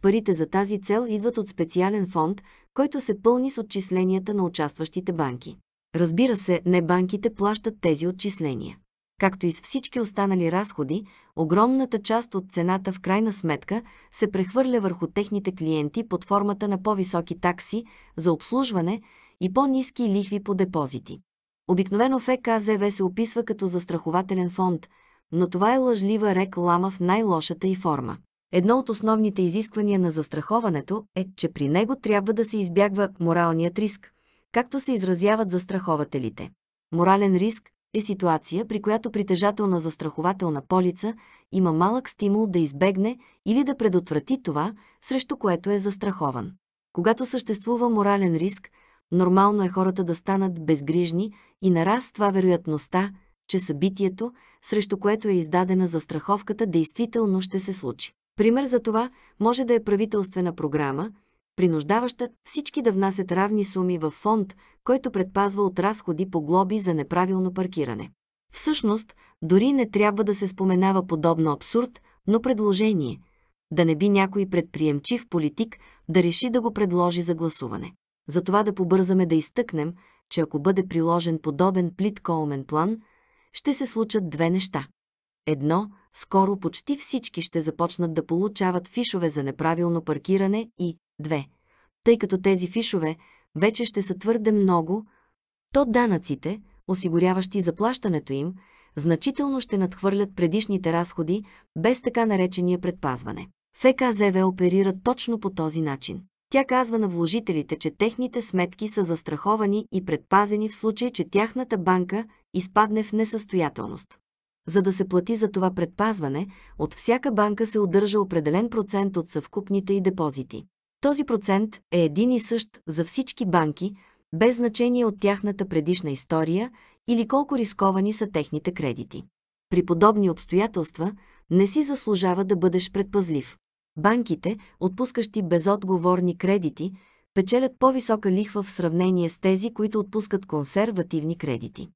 Парите за тази цел идват от специален фонд, който се пълни с отчисленията на участващите банки. Разбира се, не банките плащат тези отчисления. Както и с всички останали разходи, огромната част от цената в крайна сметка се прехвърля върху техните клиенти под формата на по-високи такси за обслужване и по-низки лихви по депозити. Обикновено ФКЗВ е се описва като застрахователен фонд, но това е лъжлива реклама в най-лошата и форма. Едно от основните изисквания на застраховането е, че при него трябва да се избягва моралният риск, както се изразяват застрахователите. Морален риск е ситуация, при която притежател на застрахователна полица има малък стимул да избегне или да предотврати това, срещу което е застрахован. Когато съществува морален риск, нормално е хората да станат безгрижни и нараства вероятността, че събитието, срещу което е издадена застраховката, действително ще се случи. Пример за това може да е правителствена програма, принуждаваща всички да внасят равни суми в фонд, който предпазва от разходи по глоби за неправилно паркиране. Всъщност, дори не трябва да се споменава подобно абсурд, но предложение, да не би някой предприемчив политик да реши да го предложи за гласуване. Затова да побързаме да изтъкнем, че ако бъде приложен подобен плит Колмен план, ще се случат две неща. Едно – скоро почти всички ще започнат да получават фишове за неправилно паркиране и 2. Тъй като тези фишове вече ще са твърде много, то данъците, осигуряващи заплащането им, значително ще надхвърлят предишните разходи без така наречения предпазване. ФКЗВ оперира точно по този начин. Тя казва на вложителите, че техните сметки са застраховани и предпазени в случай, че тяхната банка изпадне в несъстоятелност. За да се плати за това предпазване, от всяка банка се удържа определен процент от съвкупните и депозити. Този процент е един и същ за всички банки, без значение от тяхната предишна история или колко рисковани са техните кредити. При подобни обстоятелства не си заслужава да бъдеш предпазлив. Банките, отпускащи безотговорни кредити, печелят по-висока лихва в сравнение с тези, които отпускат консервативни кредити.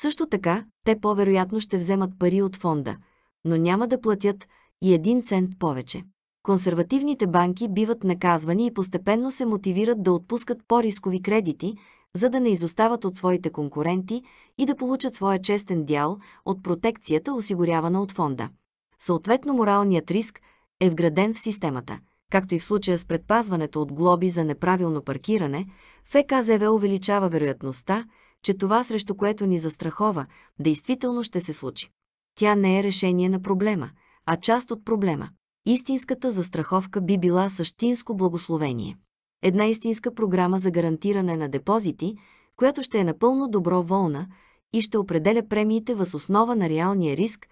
Също така, те по-вероятно ще вземат пари от фонда, но няма да платят и един цент повече. Консервативните банки биват наказвани и постепенно се мотивират да отпускат по-рискови кредити, за да не изостават от своите конкуренти и да получат своя честен дял от протекцията, осигурявана от фонда. Съответно, моралният риск е вграден в системата. Както и в случая с предпазването от глоби за неправилно паркиране, ФКЗВ увеличава вероятността, че това, срещу което ни застрахова, действително ще се случи. Тя не е решение на проблема, а част от проблема. Истинската застраховка би била същинско благословение. Една истинска програма за гарантиране на депозити, която ще е напълно доброволна и ще определя премиите въз основа на реалния риск,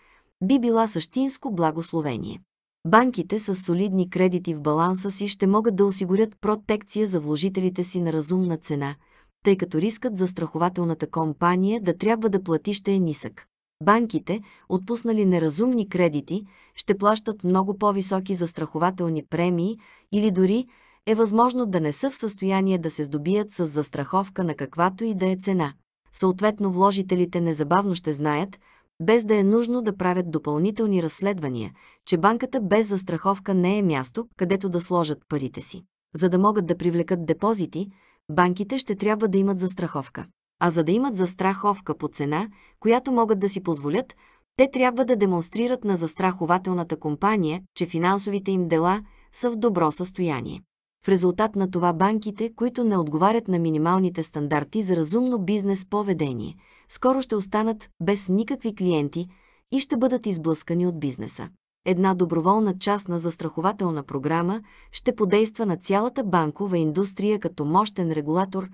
би била същинско благословение. Банките с солидни кредити в баланса си ще могат да осигурят протекция за вложителите си на разумна цена – тъй като рискът за страхователната компания да трябва да плати ще е нисък. Банките, отпуснали неразумни кредити, ще плащат много по-високи застрахователни премии или дори е възможно да не са в състояние да се здобият с застраховка на каквато и да е цена. Съответно, вложителите незабавно ще знаят, без да е нужно да правят допълнителни разследвания, че банката без застраховка не е място, където да сложат парите си. За да могат да привлекат депозити, банките ще трябва да имат застраховка. А за да имат застраховка по цена, която могат да си позволят, те трябва да демонстрират на застрахователната компания, че финансовите им дела са в добро състояние. В резултат на това банките, които не отговарят на минималните стандарти за разумно бизнес поведение, скоро ще останат без никакви клиенти и ще бъдат изблъскани от бизнеса една доброволна частна застрахователна програма ще подейства на цялата банкова индустрия като мощен регулатор,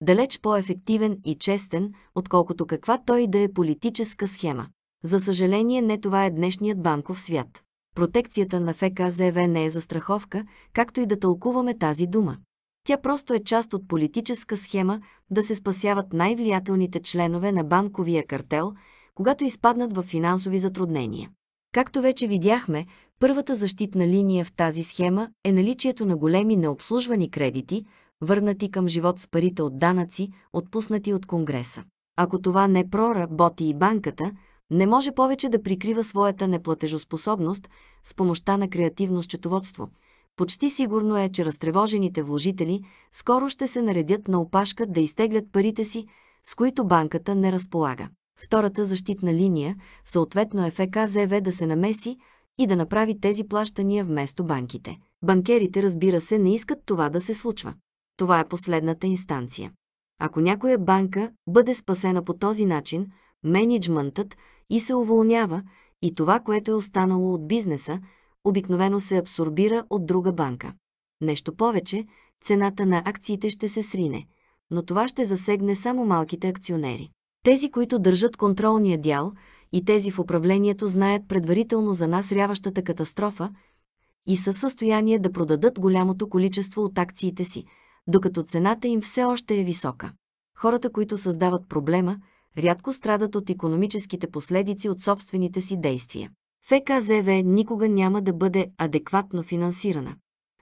далеч по-ефективен и честен, отколкото каква той да е политическа схема. За съжаление, не това е днешният банков свят. Протекцията на ФКЗВ не е застраховка, както и да тълкуваме тази дума. Тя просто е част от политическа схема да се спасяват най-влиятелните членове на банковия картел, когато изпаднат в финансови затруднения. Както вече видяхме, първата защитна линия в тази схема е наличието на големи необслужвани кредити, върнати към живот с парите от данъци, отпуснати от Конгреса. Ако това не проработи и банката, не може повече да прикрива своята неплатежоспособност с помощта на креативно счетоводство. Почти сигурно е, че разтревожените вложители скоро ще се наредят на опашка да изтеглят парите си, с които банката не разполага втората защитна линия, съответно ФКЗВ да се намеси и да направи тези плащания вместо банките. Банкерите, разбира се, не искат това да се случва. Това е последната инстанция. Ако някоя банка бъде спасена по този начин, менеджментът и се уволнява и това, което е останало от бизнеса, обикновено се абсорбира от друга банка. Нещо повече, цената на акциите ще се срине, но това ще засегне само малките акционери. Тези, които държат контролния дял и тези в управлението знаят предварително за нас ряващата катастрофа и са в състояние да продадат голямото количество от акциите си, докато цената им все още е висока. Хората, които създават проблема, рядко страдат от економическите последици от собствените си действия. ФКЗВ никога няма да бъде адекватно финансирана.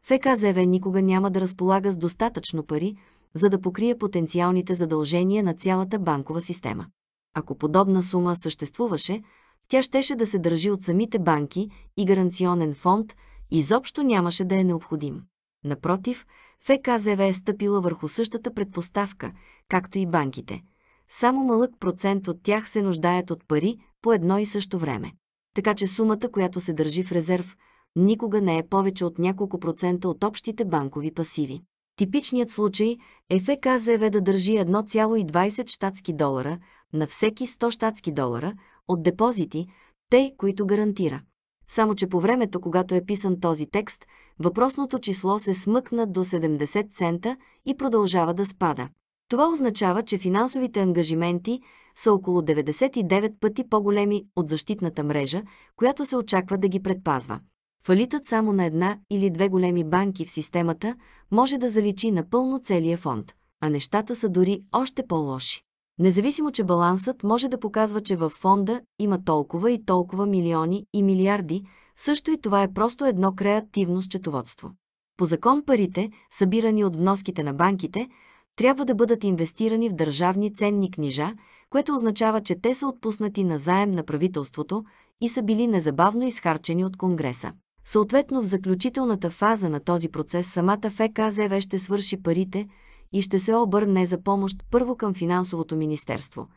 ФКЗВ никога няма да разполага с достатъчно пари, за да покрие потенциалните задължения на цялата банкова система. Ако подобна сума съществуваше, тя щеше да се държи от самите банки и гаранционен фонд изобщо нямаше да е необходим. Напротив, ФКЗВ е стъпила върху същата предпоставка, както и банките. Само малък процент от тях се нуждаят от пари по едно и също време. Така че сумата, която се държи в резерв, никога не е повече от няколко процента от общите банкови пасиви. Типичният случай е ФКЗВ да държи 1,20 штатски долара на всеки 100 штатски долара от депозити, те, които гарантира. Само, че по времето, когато е писан този текст, въпросното число се смъкна до 70 цента и продължава да спада. Това означава, че финансовите ангажименти са около 99 пъти по-големи от защитната мрежа, която се очаква да ги предпазва. Фалитът само на една или две големи банки в системата може да заличи напълно целия фонд, а нещата са дори още по-лоши. Независимо, че балансът може да показва, че във фонда има толкова и толкова милиони и милиарди, също и това е просто едно креативно счетоводство. По закон парите, събирани от вноските на банките, трябва да бъдат инвестирани в държавни ценни книжа, което означава, че те са отпуснати на заем на правителството и са били незабавно изхарчени от Конгреса. Съответно в заключителната фаза на този процес самата ФКЗВ ще свърши парите и ще се обърне за помощ първо към финансовото министерство,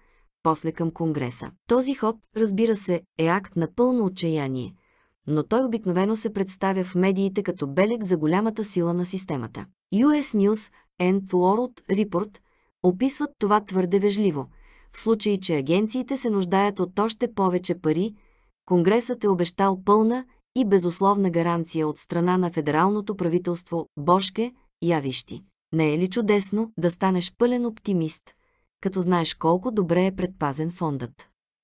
после към Конгреса. Този ход, разбира се, е акт на пълно отчаяние, но той обикновено се представя в медиите като белег за голямата сила на системата. US News and World Report описват това твърде вежливо, в случай, че агенциите се нуждаят от още повече пари, Конгресът е обещал пълна и безусловна гаранция от страна на федералното правителство Бошке, явищи. Не е ли чудесно да станеш пълен оптимист, като знаеш колко добре е предпазен фондът?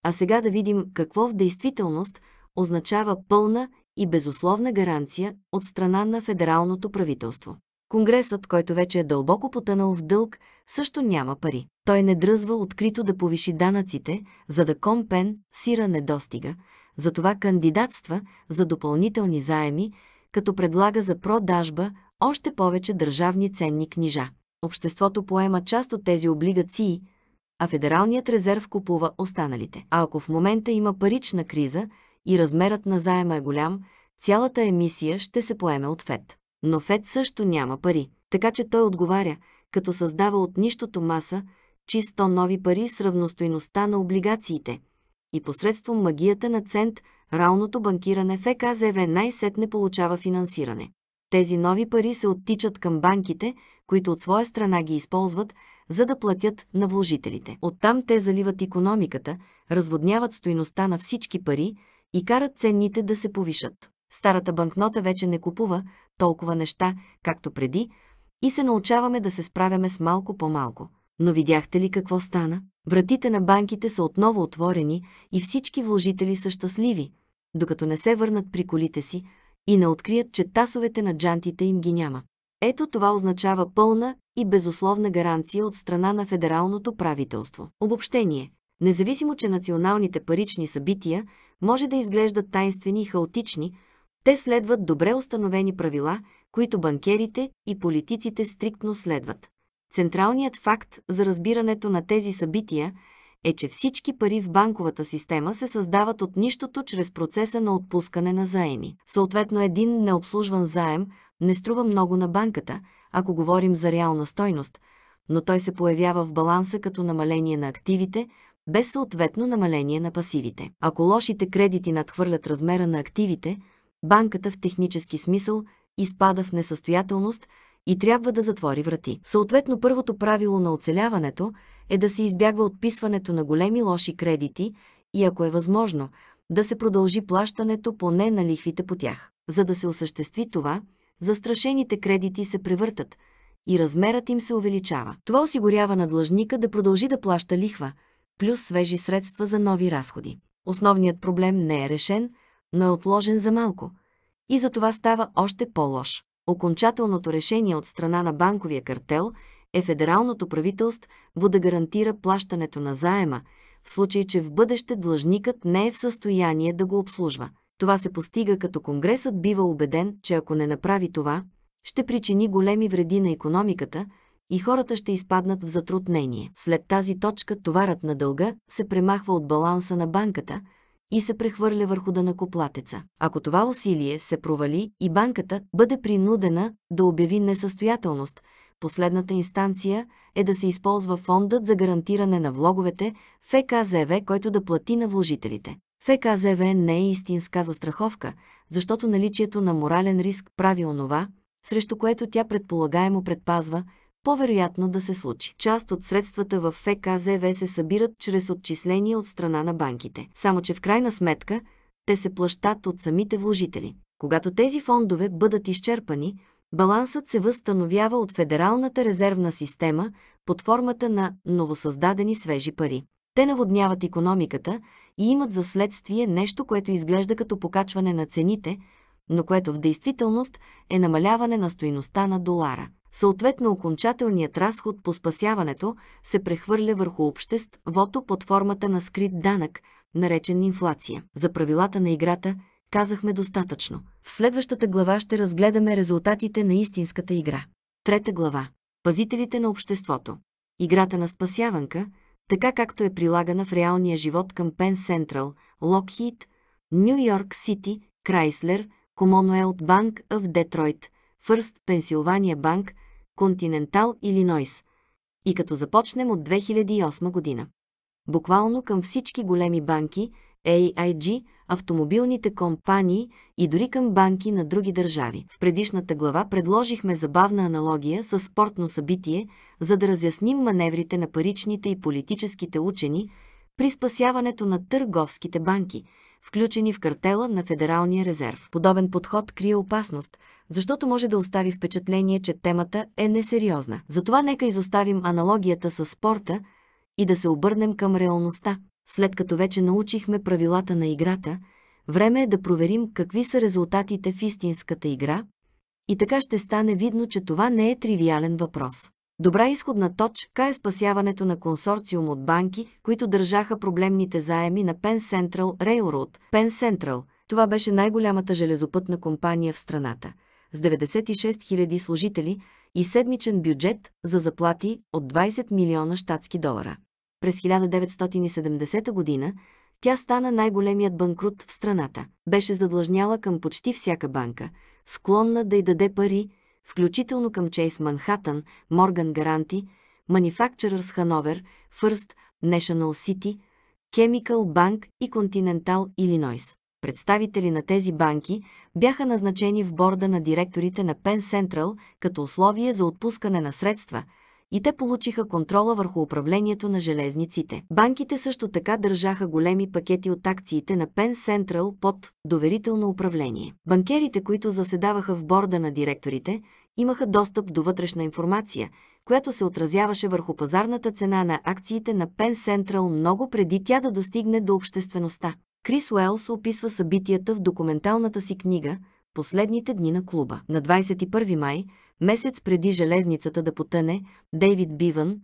А сега да видим какво в действителност означава пълна и безусловна гаранция от страна на федералното правителство. Конгресът, който вече е дълбоко потънал в дълг, също няма пари. Той не дръзва открито да повиши данъците, за да компен сира недостига, затова кандидатства за допълнителни заеми, като предлага за продажба още повече държавни ценни книжа. Обществото поема част от тези облигации, а Федералният резерв купува останалите. А ако в момента има парична криза и размерът на заема е голям, цялата емисия ще се поеме от ФЕД. Но ФЕД също няма пари, така че той отговаря, като създава от нищото маса чисто нови пари с равностойността на облигациите – и посредством магията на цент, равното банкиране в ЕКЗВ най-сетне получава финансиране. Тези нови пари се оттичат към банките, които от своя страна ги използват, за да платят на вложителите. Оттам те заливат економиката, разводняват стоиността на всички пари и карат ценните да се повишат. Старата банкнота вече не купува толкова неща, както преди, и се научаваме да се справяме с малко по-малко. Но видяхте ли какво стана? Вратите на банките са отново отворени и всички вложители са щастливи, докато не се върнат при колите си и не открият, че тасовете на джантите им ги няма. Ето това означава пълна и безусловна гаранция от страна на федералното правителство. Обобщение. Независимо, че националните парични събития може да изглеждат тайнствени и хаотични, те следват добре установени правила, които банкерите и политиците стриктно следват. Централният факт за разбирането на тези събития е, че всички пари в банковата система се създават от нищото чрез процеса на отпускане на заеми. Съответно, един необслужван заем не струва много на банката, ако говорим за реална стойност, но той се появява в баланса като намаление на активите, без съответно намаление на пасивите. Ако лошите кредити надхвърлят размера на активите, банката в технически смисъл изпада в несъстоятелност – и трябва да затвори врати. Съответно, първото правило на оцеляването е да се избягва отписването на големи лоши кредити и, ако е възможно, да се продължи плащането поне на лихвите по тях. За да се осъществи това, застрашените кредити се превъртат и размерът им се увеличава. Това осигурява на длъжника да продължи да плаща лихва, плюс свежи средства за нови разходи. Основният проблем не е решен, но е отложен за малко. И за това става още по-лош. Окончателното решение от страна на банковия картел е федералното правителство да гарантира плащането на заема, в случай, че в бъдеще длъжникът не е в състояние да го обслужва. Това се постига като Конгресът бива убеден, че ако не направи това, ще причини големи вреди на економиката и хората ще изпаднат в затруднение. След тази точка товарът на дълга се премахва от баланса на банката – и се прехвърля върху дънакоплатеца. Ако това усилие се провали и банката бъде принудена да обяви несъстоятелност, последната инстанция е да се използва фондът за гарантиране на влоговете в ЕКЗВ, който да плати на вложителите. ФКЗВ не е истинска застраховка, защото наличието на морален риск прави онова, срещу което тя предполагаемо предпазва – по-вероятно да се случи. Част от средствата в ФКЗВ се събират чрез отчисления от страна на банките. Само, че в крайна сметка те се плащат от самите вложители. Когато тези фондове бъдат изчерпани, балансът се възстановява от Федералната резервна система под формата на новосъздадени свежи пари. Те наводняват економиката и имат за следствие нещо, което изглежда като покачване на цените, но което в действителност е намаляване на стоиността на долара. Съответно окончателният разход по спасяването се прехвърля върху обществото под формата на скрит данък, наречен инфлация. За правилата на играта казахме достатъчно. В следващата глава ще разгледаме резултатите на истинската игра. Трета глава. Пазителите на обществото. Играта на спасяванка, така както е прилагана в реалния живот към Пен Сентрал, Локхит, Нью Йорк Сити, Крайслер, Комонуелт Банк в Детройт, Фърст Пенсилвания Банк. Континентал Илинойс, и като започнем от 2008 година. Буквално към всички големи банки, AIG, автомобилните компании и дори към банки на други държави. В предишната глава предложихме забавна аналогия с спортно събитие, за да разясним маневрите на паричните и политическите учени при спасяването на търговските банки – включени в картела на Федералния резерв. Подобен подход крие опасност, защото може да остави впечатление, че темата е несериозна. Затова нека изоставим аналогията с спорта и да се обърнем към реалността. След като вече научихме правилата на играта, време е да проверим какви са резултатите в истинската игра и така ще стане видно, че това не е тривиален въпрос. Добра изходна точка е спасяването на консорциум от банки, които държаха проблемните заеми на Penn Central Railroad. Penn Central – това беше най-голямата железопътна компания в страната, с 96 000 служители и седмичен бюджет за заплати от 20 милиона щатски долара. През 1970 година тя стана най-големият банкрут в страната. Беше задлъжняла към почти всяка банка, склонна да й даде пари – включително към Чейс Манхатън, Морган Гаранти, Манифакчерърс Хановер, Фърст, National City, Chemical Банк и Континентал Illinois. Представители на тези банки бяха назначени в борда на директорите на Penn Central като условие за отпускане на средства – и те получиха контрола върху управлението на железниците. Банките също така държаха големи пакети от акциите на Penn Central под доверително управление. Банкерите, които заседаваха в борда на директорите, имаха достъп до вътрешна информация, която се отразяваше върху пазарната цена на акциите на Penn Central много преди тя да достигне до обществеността. Крис Уелс описва събитията в документалната си книга – последните дни на клуба. На 21 май Месец преди железницата да потъне, Дейвид Биван,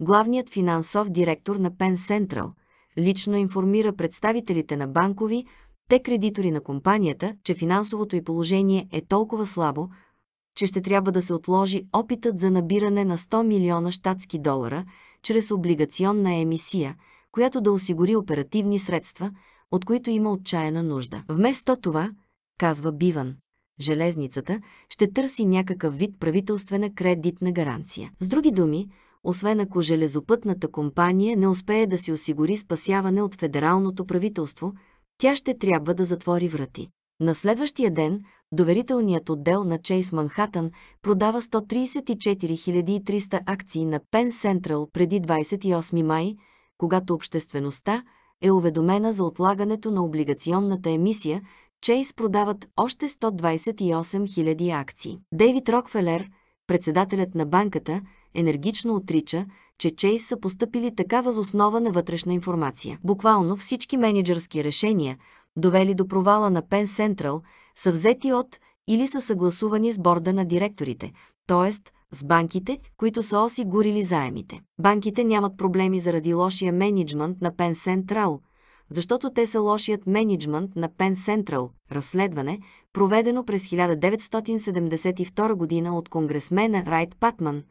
главният финансов директор на Пен Сентрал, лично информира представителите на банкови, те кредитори на компанията, че финансовото й положение е толкова слабо, че ще трябва да се отложи опитът за набиране на 100 милиона щатски долара чрез облигационна емисия, която да осигури оперативни средства, от които има отчаяна нужда. Вместо това, казва Биван, железницата, ще търси някакъв вид правителствена кредитна гаранция. С други думи, освен ако железопътната компания не успее да си осигури спасяване от федералното правителство, тя ще трябва да затвори врати. На следващия ден доверителният отдел на Чейс Манхатън продава 134 300 акции на Пен Сентрал преди 28 май, когато обществеността е уведомена за отлагането на облигационната емисия, Чейс продават още 128 000 акции. Дейвид Рокфелер, председателят на банката, енергично отрича, че Чейс са поступили така възоснова на вътрешна информация. Буквално всички менеджерски решения, довели до провала на Пен Сентрал, са взети от или са съгласувани с борда на директорите, т.е. с банките, които са осигурили заемите. Банките нямат проблеми заради лошия менеджмент на Пен Сентрал – защото те са лошият менеджмент на Penn Central, разследване, проведено през 1972 година от конгресмена Райт Патман,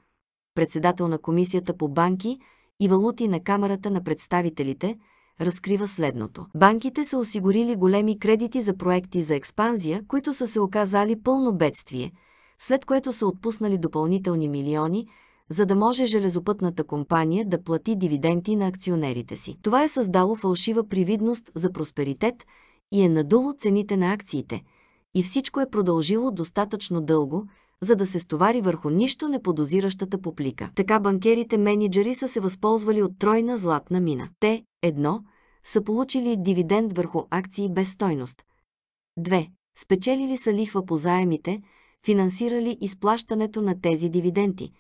председател на Комисията по банки и валути на Камерата на представителите, разкрива следното. Банките са осигурили големи кредити за проекти за експанзия, които са се оказали пълно бедствие, след което са отпуснали допълнителни милиони, за да може железопътната компания да плати дивиденти на акционерите си. Това е създало фалшива привидност за просперитет и е надуло цените на акциите. И всичко е продължило достатъчно дълго, за да се стовари върху нищо неподозиращата публика. Така банкерите-менеджери са се възползвали от тройна златна мина. Те, едно, са получили дивиденд върху акции без стойност. Две. Спечелили са лихва по заемите, финансирали изплащането на тези дивиденти,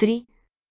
3.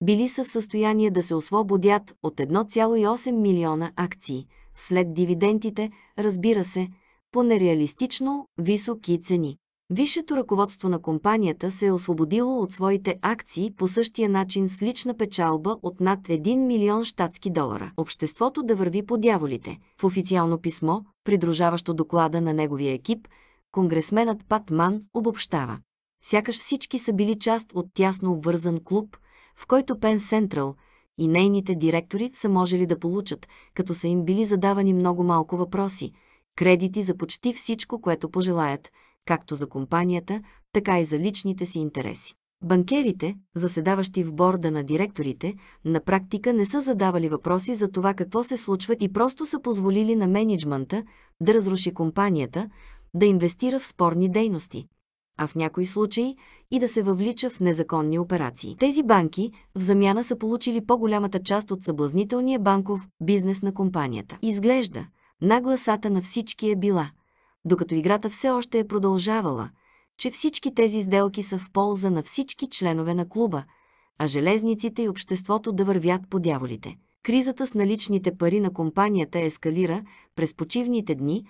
Били са в състояние да се освободят от 1,8 милиона акции, след дивидентите, разбира се, по нереалистично високи цени. Висшето ръководство на компанията се е освободило от своите акции по същия начин с лична печалба от над 1 милион щатски долара. Обществото да върви по дяволите. В официално писмо, придружаващо доклада на неговия екип, конгресменът Патман обобщава. Сякаш всички са били част от тясно обвързан клуб, в който Пен Сентрал и нейните директори са можели да получат, като са им били задавани много малко въпроси, кредити за почти всичко, което пожелаят, както за компанията, така и за личните си интереси. Банкерите, заседаващи в борда на директорите, на практика не са задавали въпроси за това какво се случва и просто са позволили на менеджмента да разруши компанията, да инвестира в спорни дейности а в някои случаи и да се въвлича в незаконни операции. Тези банки в замяна са получили по-голямата част от съблазнителния банков бизнес на компанията. Изглежда, нагласата на всички е била, докато играта все още е продължавала, че всички тези сделки са в полза на всички членове на клуба, а железниците и обществото да вървят по дяволите. Кризата с наличните пари на компанията ескалира през почивните дни,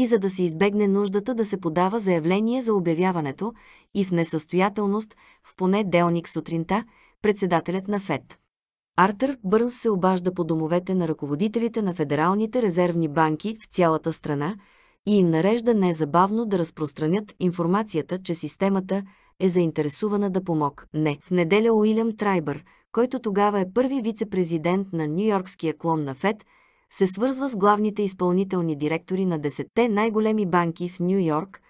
и за да се избегне нуждата да се подава заявление за обявяването и в несъстоятелност в понеделник сутринта председателят на ФЕД. Артер Бърнс се обажда по домовете на ръководителите на федералните резервни банки в цялата страна и им нарежда незабавно да разпространят информацията, че системата е заинтересувана да помогне. В неделя Уилям Трайбър, който тогава е първи вице-президент на Нью-Йоркския клон на ФЕД, се свързва с главните изпълнителни директори на десетте най-големи банки в Нью Йорк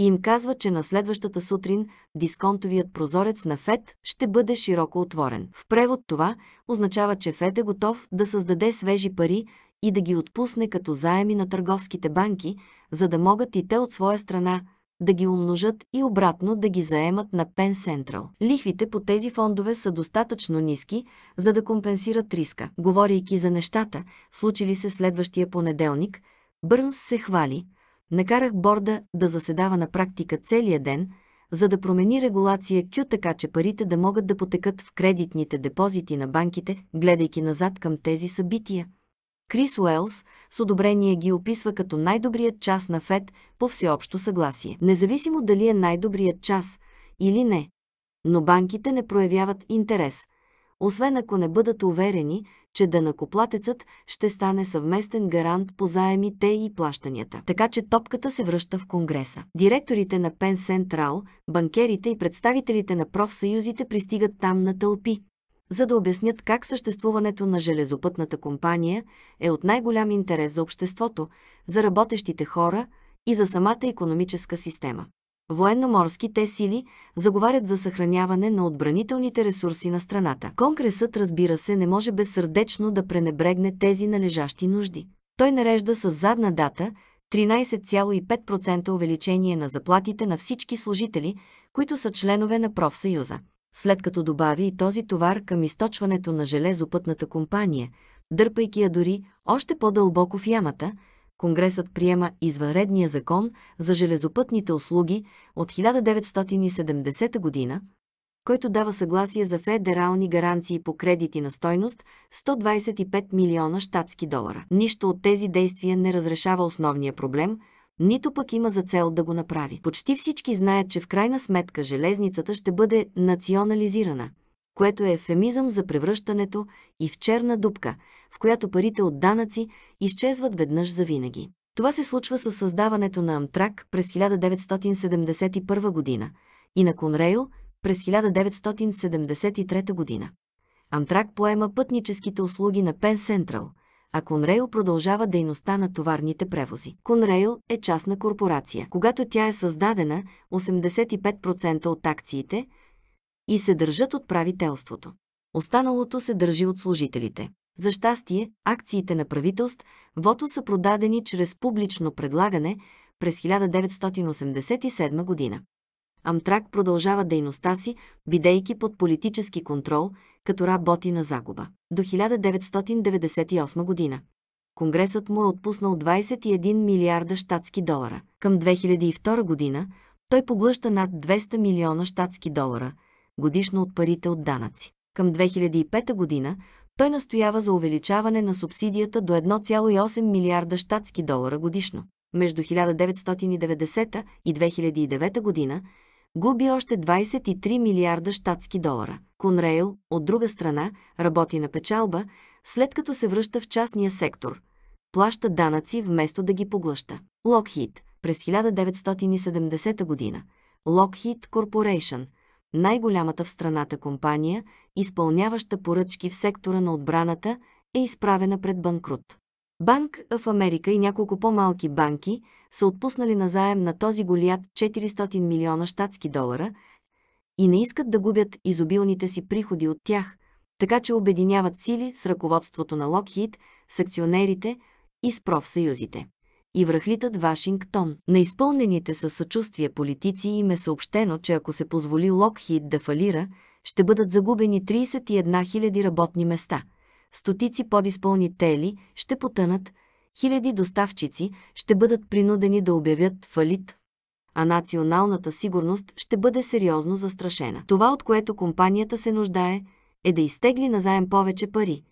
и им казва, че на следващата сутрин дисконтовият прозорец на ФЕД ще бъде широко отворен. В превод това означава, че ФЕД е готов да създаде свежи пари и да ги отпусне като заеми на търговските банки, за да могат и те от своя страна – да ги умножат и обратно да ги заемат на пен Сентрал. Лихвите по тези фондове са достатъчно ниски, за да компенсират риска. Говорейки за нещата, случили се следващия понеделник, Бърнс се хвали. Накарах борда да заседава на практика целия ден, за да промени регулация Q така, че парите да могат да потекат в кредитните депозити на банките, гледайки назад към тези събития – Крис Уелс с одобрение ги описва като най-добрият час на Фед по всеобщо съгласие. Независимо дали е най-добрият час или не. Но банките не проявяват интерес, освен ако не бъдат уверени, че дънакоплатецът ще стане съвместен гарант по заемите и плащанията. Така че топката се връща в Конгреса. Директорите на Пен Сентрал, банкерите и представителите на профсъюзите пристигат там на тълпи за да обяснят как съществуването на железопътната компания е от най-голям интерес за обществото, за работещите хора и за самата економическа система. Военноморските сили заговарят за съхраняване на отбранителните ресурси на страната. Конгресът, разбира се, не може безсърдечно да пренебрегне тези належащи нужди. Той нарежда с задна дата 13,5% увеличение на заплатите на всички служители, които са членове на профсъюза след като добави и този товар към източването на железопътната компания, дърпайки я дори още по-дълбоко в ямата, Конгресът приема извънредния закон за железопътните услуги от 1970 година, който дава съгласие за федерални гаранции по кредити на стойност 125 милиона штатски долара. Нищо от тези действия не разрешава основния проблем – нито пък има за цел да го направи. Почти всички знаят, че в крайна сметка железницата ще бъде национализирана, което е ефемизъм за превръщането и в черна дупка, в която парите от данъци изчезват веднъж за винаги. Това се случва с създаването на Амтрак през 1971 година и на Конрейл през 1973 година. Амтрак поема пътническите услуги на Пен Сентрал – а Конрейл продължава дейността на товарните превози. Конрейл е частна корпорация. Когато тя е създадена, 85% от акциите и се държат от правителството. Останалото се държи от служителите. За щастие, акциите на правителств ВОТО са продадени чрез публично предлагане през 1987 година. Амтрак продължава дейността си, бидейки под политически контрол – като работи на загуба. До 1998 година. Конгресът му е отпуснал 21 милиарда щатски долара. Към 2002 година той поглъща над 200 милиона щатски долара годишно от парите от данъци. Към 2005 година той настоява за увеличаване на субсидията до 1,8 милиарда щатски долара годишно. Между 1990 и 2009 година губи още 23 милиарда щатски долара. Конрейл, от друга страна, работи на печалба, след като се връща в частния сектор. Плаща данъци вместо да ги поглъща. Локхид през 1970 година. Lockheed Corporation, най-голямата в страната компания, изпълняваща поръчки в сектора на отбраната, е изправена пред банкрут. Банк в Америка и няколко по-малки банки са отпуснали на заем на този голият 400 милиона щатски долара и не искат да губят изобилните си приходи от тях, така че обединяват сили с ръководството на локхит, с акционерите и с профсъюзите. И връхлитат Вашингтон. На изпълнените със съчувствие политици им е съобщено, че ако се позволи локхит да фалира, ще бъдат загубени 31 000 работни места – стотици подизпълнители ще потънат, хиляди доставчици ще бъдат принудени да обявят фалит, а националната сигурност ще бъде сериозно застрашена. Това, от което компанията се нуждае, е да изтегли назаем повече пари.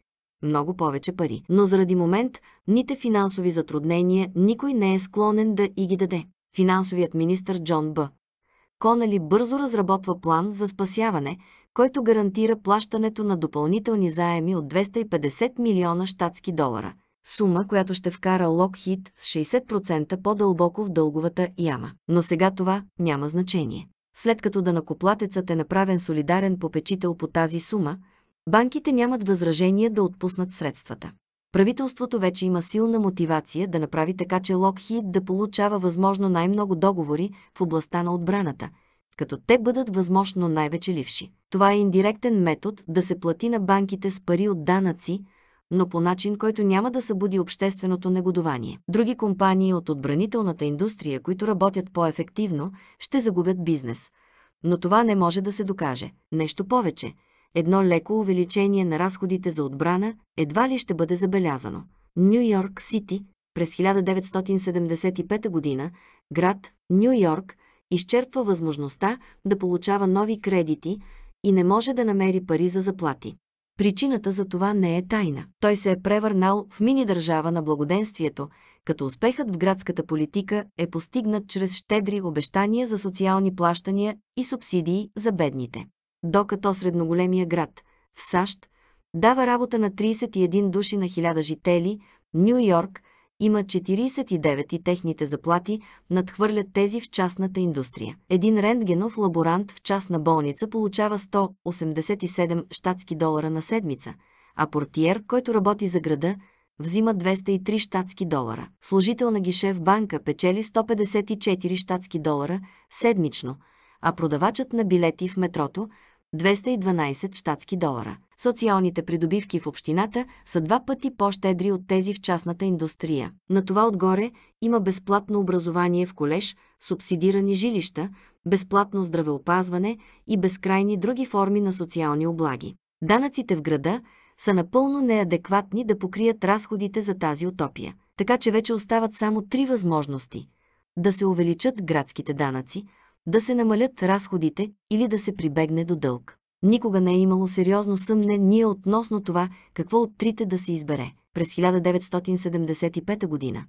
Много повече пари. Но заради момент, ните финансови затруднения, никой не е склонен да и ги даде. Финансовият министр Джон Б. Конали бързо разработва план за спасяване, който гарантира плащането на допълнителни заеми от 250 милиона щатски долара, сума, която ще вкара локхит с 60% по-дълбоко в дълговата яма. Но сега това няма значение. След като данакоплатецът е направен солидарен попечител по тази сума, банките нямат възражение да отпуснат средствата. Правителството вече има силна мотивация да направи така, че локхит да получава възможно най-много договори в областта на отбраната – като те бъдат възможно най-вечеливши. Това е индиректен метод да се плати на банките с пари от данъци, но по начин, който няма да събуди общественото негодование. Други компании от отбранителната индустрия, които работят по-ефективно, ще загубят бизнес. Но това не може да се докаже. Нещо повече. Едно леко увеличение на разходите за отбрана едва ли ще бъде забелязано. Нью Йорк Сити през 1975 г. град Нью Йорк изчерпва възможността да получава нови кредити и не може да намери пари за заплати. Причината за това не е тайна. Той се е превърнал в мини-държава на благоденствието, като успехът в градската политика е постигнат чрез щедри обещания за социални плащания и субсидии за бедните. Докато средноголемия град в САЩ дава работа на 31 души на 1000 жители, Нью Йорк – има 49 и техните заплати надхвърлят тези в частната индустрия. Един рентгенов лаборант в частна болница получава 187 штатски долара на седмица, а портиер, който работи за града, взима 203 штатски долара. Служител на гише в банка печели 154 штатски долара седмично, а продавачът на билети в метрото 212 щатски долара. Социалните придобивки в общината са два пъти по-щедри от тези в частната индустрия. На това отгоре има безплатно образование в колеж, субсидирани жилища, безплатно здравеопазване и безкрайни други форми на социални облаги. Данъците в града са напълно неадекватни да покрият разходите за тази утопия. Така че вече остават само три възможности – да се увеличат градските данъци – да се намалят разходите или да се прибегне до дълг. Никога не е имало сериозно съмнение относно това какво от трите да се избере. През 1975 година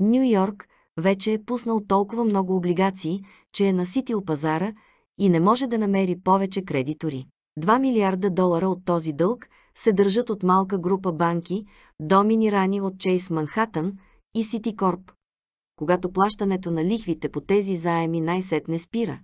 Нью Йорк вече е пуснал толкова много облигации, че е наситил пазара и не може да намери повече кредитори. 2 милиарда долара от този дълг се държат от малка група банки, доминирани от Chase Manhattan и Citicorp, когато плащането на лихвите по тези заеми най-сетне спира.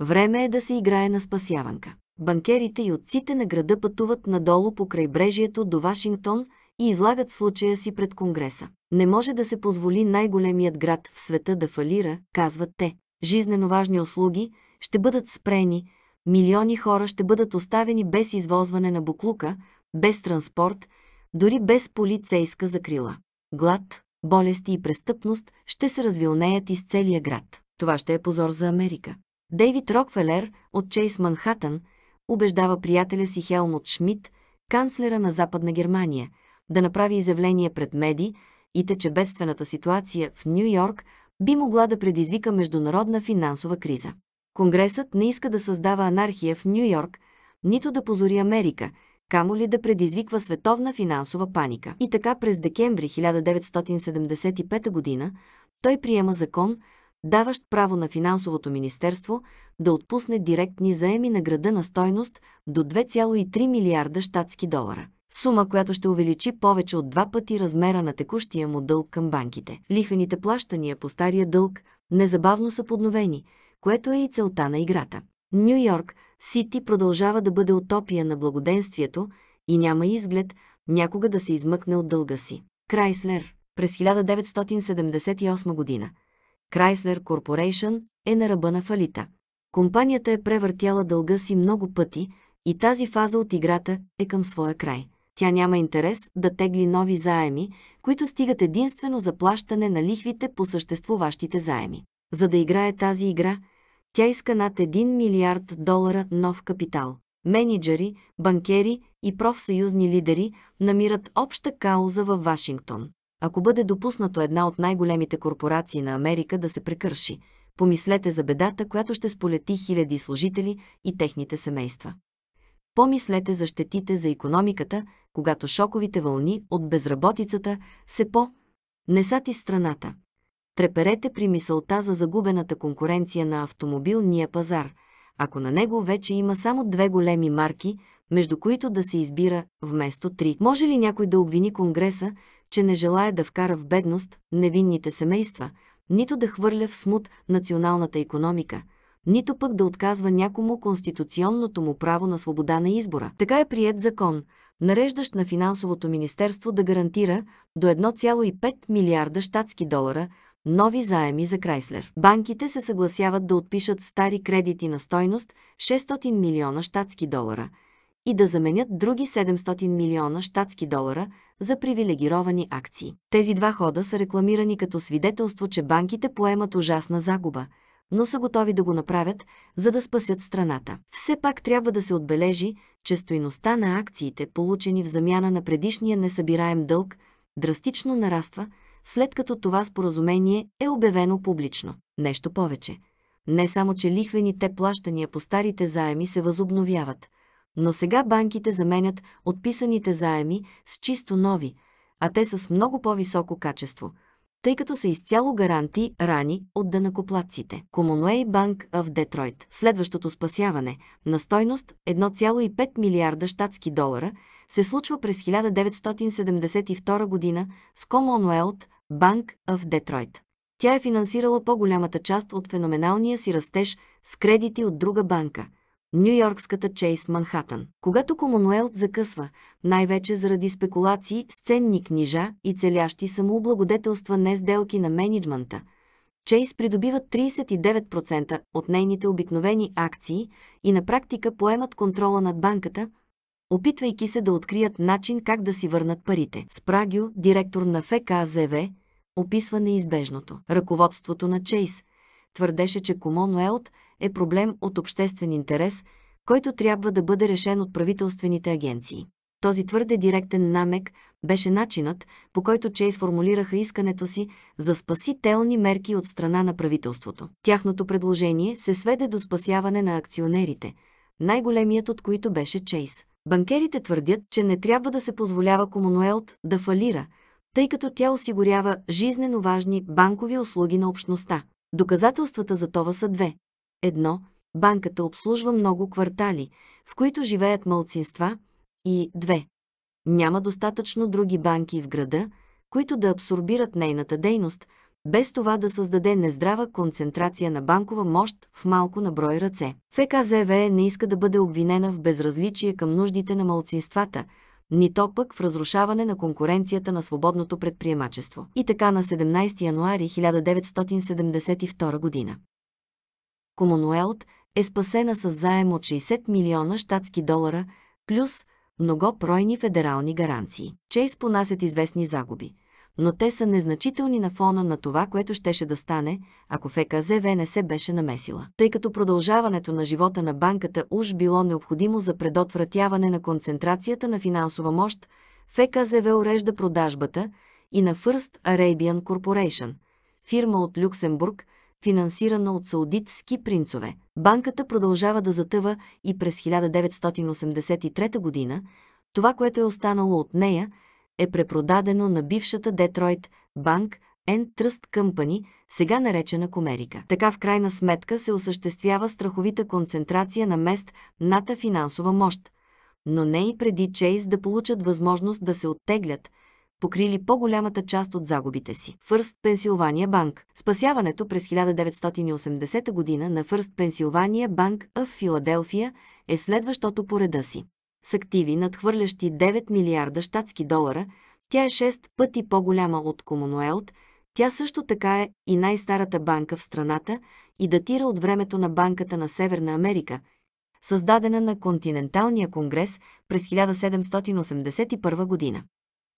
Време е да се играе на спасяванка. Банкерите и отците на града пътуват надолу по крайбрежието до Вашингтон и излагат случая си пред Конгреса. Не може да се позволи най-големият град в света да фалира, казват те. Жизнено важни услуги ще бъдат спрени, милиони хора ще бъдат оставени без извозване на буклука, без транспорт, дори без полицейска закрила. Глад, болести и престъпност ще се развилнеят из целия град. Това ще е позор за Америка. Дейвид Рокфелер от Чейс Манхатън убеждава приятеля си Хелмут Шмидт, канцлера на Западна Германия, да направи изявление пред меди и те, че бедствената ситуация в Нью-Йорк би могла да предизвика международна финансова криза. Конгресът не иска да създава анархия в Нью-Йорк, нито да позори Америка – камо ли да предизвиква световна финансова паника. И така през декември 1975 г. той приема закон, даващ право на финансовото министерство да отпусне директни заеми на града на стойност до 2,3 милиарда щатски долара. Сума, която ще увеличи повече от два пъти размера на текущия му дълг към банките. Лихвените плащания по стария дълг незабавно са подновени, което е и целта на играта. Нью Йорк Сити продължава да бъде утопия на благоденствието и няма изглед някога да се измъкне от дълга си. Крайслер през 1978 година. Крайслер Корпорейшън е на ръба на фалита. Компанията е превъртяла дълга си много пъти и тази фаза от играта е към своя край. Тя няма интерес да тегли нови заеми, които стигат единствено за плащане на лихвите по съществуващите заеми. За да играе тази игра – тя иска над 1 милиард долара нов капитал. Менеджери, банкери и профсъюзни лидери намират обща кауза във Вашингтон. Ако бъде допуснато една от най-големите корпорации на Америка да се прекърши, помислете за бедата, която ще сполети хиляди служители и техните семейства. Помислете за щетите за економиката, когато шоковите вълни от безработицата се по несат из страната. Треперете при мисълта за загубената конкуренция на автомобилния пазар, ако на него вече има само две големи марки, между които да се избира вместо три. Може ли някой да обвини Конгреса, че не желая да вкара в бедност невинните семейства, нито да хвърля в смут националната економика, нито пък да отказва някому конституционното му право на свобода на избора. Така е прият закон, нареждащ на финансовото министерство да гарантира до 1,5 милиарда щатски долара нови заеми за Крайслер. Банките се съгласяват да отпишат стари кредити на стойност 600 милиона штатски долара и да заменят други 700 милиона штатски долара за привилегировани акции. Тези два хода са рекламирани като свидетелство, че банките поемат ужасна загуба, но са готови да го направят, за да спасят страната. Все пак трябва да се отбележи, че стоиността на акциите, получени в замяна на предишния несъбираем дълг, драстично нараства – след като това споразумение е обявено публично. Нещо повече. Не само, че лихвените плащания по старите заеми се възобновяват, но сега банките заменят отписаните заеми с чисто нови, а те са с много по-високо качество, тъй като са изцяло гаранти рани от дънакоплатците. Комонуей Банк в Детройт. Следващото спасяване на стойност 1,5 милиарда щатски долара – се случва през 1972 година с Commonwealth Bank в Детройт. Тя е финансирала по-голямата част от феноменалния си растеж с кредити от друга банка – Нью-Йоркската Чейс Манхатън. Когато Commonwealth закъсва, най-вече заради спекулации с ценни книжа и целящи самооблагодетелства не сделки на менеджмента – Чейс придобива 39% от нейните обикновени акции и на практика поемат контрола над банката, опитвайки се да открият начин как да си върнат парите. Спрагио, директор на ФКЗВ, описва неизбежното. Ръководството на Чейс твърдеше, че Commonwealth е проблем от обществен интерес, който трябва да бъде решен от правителствените агенции. Този твърде директен намек беше начинът, по който Чейс формулираха искането си за спасителни мерки от страна на правителството. Тяхното предложение се сведе до спасяване на акционерите, най-големият от които беше Чейс. Банкерите твърдят, че не трябва да се позволява Комонуелт да фалира, тъй като тя осигурява жизнено важни банкови услуги на общността. Доказателствата за това са две. Едно, банката обслужва много квартали, в които живеят малцинства, и две, няма достатъчно други банки в града, които да абсорбират нейната дейност – без това да създаде нездрава концентрация на банкова мощ в малко на брой ръце. ФКЗВ не иска да бъде обвинена в безразличие към нуждите на малцинствата, нито пък в разрушаване на конкуренцията на свободното предприемачество. И така на 17 януари 1972 година. Комонуелт е спасена с заем от 60 милиона щатски долара, плюс многопройни федерални гаранции. Чейс понасят известни загуби но те са незначителни на фона на това, което щеше да стане, ако ФКЗВ не се беше намесила. Тъй като продължаването на живота на банката уж било необходимо за предотвратяване на концентрацията на финансова мощ, ФКЗВ урежда продажбата и на First Arabian Corporation, фирма от Люксембург, финансирана от саудитски принцове. Банката продължава да затъва и през 1983 година. Това, което е останало от нея – е препродадено на бившата Детройт Банк N Trust Company, сега наречена Комерика. Така в крайна сметка се осъществява страховита концентрация на мест ната финансова мощ, но не и преди Чейз да получат възможност да се оттеглят, покрили по-голямата част от загубите си. Фърст Пенсилвания банк. Спасяването през 1980 година на Фърст Пенсилвания банк в Филаделфия е следващото по реда си с активи надхвърлящи 9 милиарда щатски долара, тя е 6 пъти по-голяма от Commonwealth, тя също така е и най-старата банка в страната и датира от времето на Банката на Северна Америка, създадена на Континенталния конгрес през 1781 година.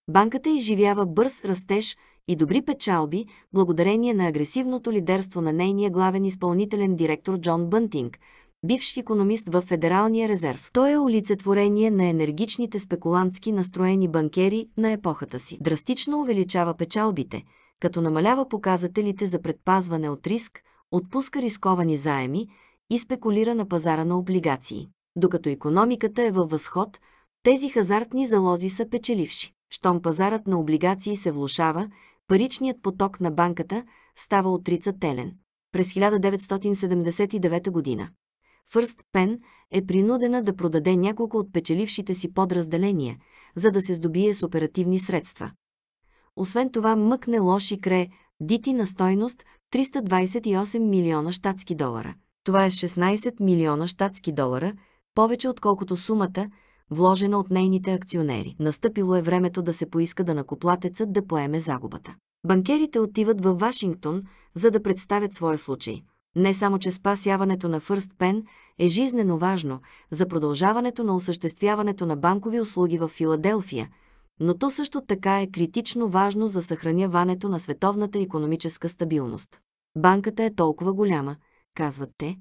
Банката изживява бърз растеж и добри печалби благодарение на агресивното лидерство на нейния главен изпълнителен директор Джон Бънтинг – бивш економист в Федералния резерв. Той е олицетворение на енергичните спекулантски настроени банкери на епохата си. Драстично увеличава печалбите, като намалява показателите за предпазване от риск, отпуска рисковани заеми и спекулира на пазара на облигации. Докато економиката е във възход, тези хазартни залози са печеливши. Щом пазарът на облигации се влушава, паричният поток на банката става отрицателен. През 1979 година Фърст Пен е принудена да продаде няколко от печелившите си подразделения, за да се здобие с оперативни средства. Освен това мъкне лоши кре дити на стойност 328 милиона щатски долара. Това е 16 милиона щатски долара, повече отколкото сумата, вложена от нейните акционери. Настъпило е времето да се поиска да накоплатецът да поеме загубата. Банкерите отиват във Вашингтон, за да представят своя случай – не само, че спасяването на Фърст Пен е жизнено важно за продължаването на осъществяването на банкови услуги в Филаделфия, но то също така е критично важно за съхраняването на световната економическа стабилност. Банката е толкова голяма, казват те,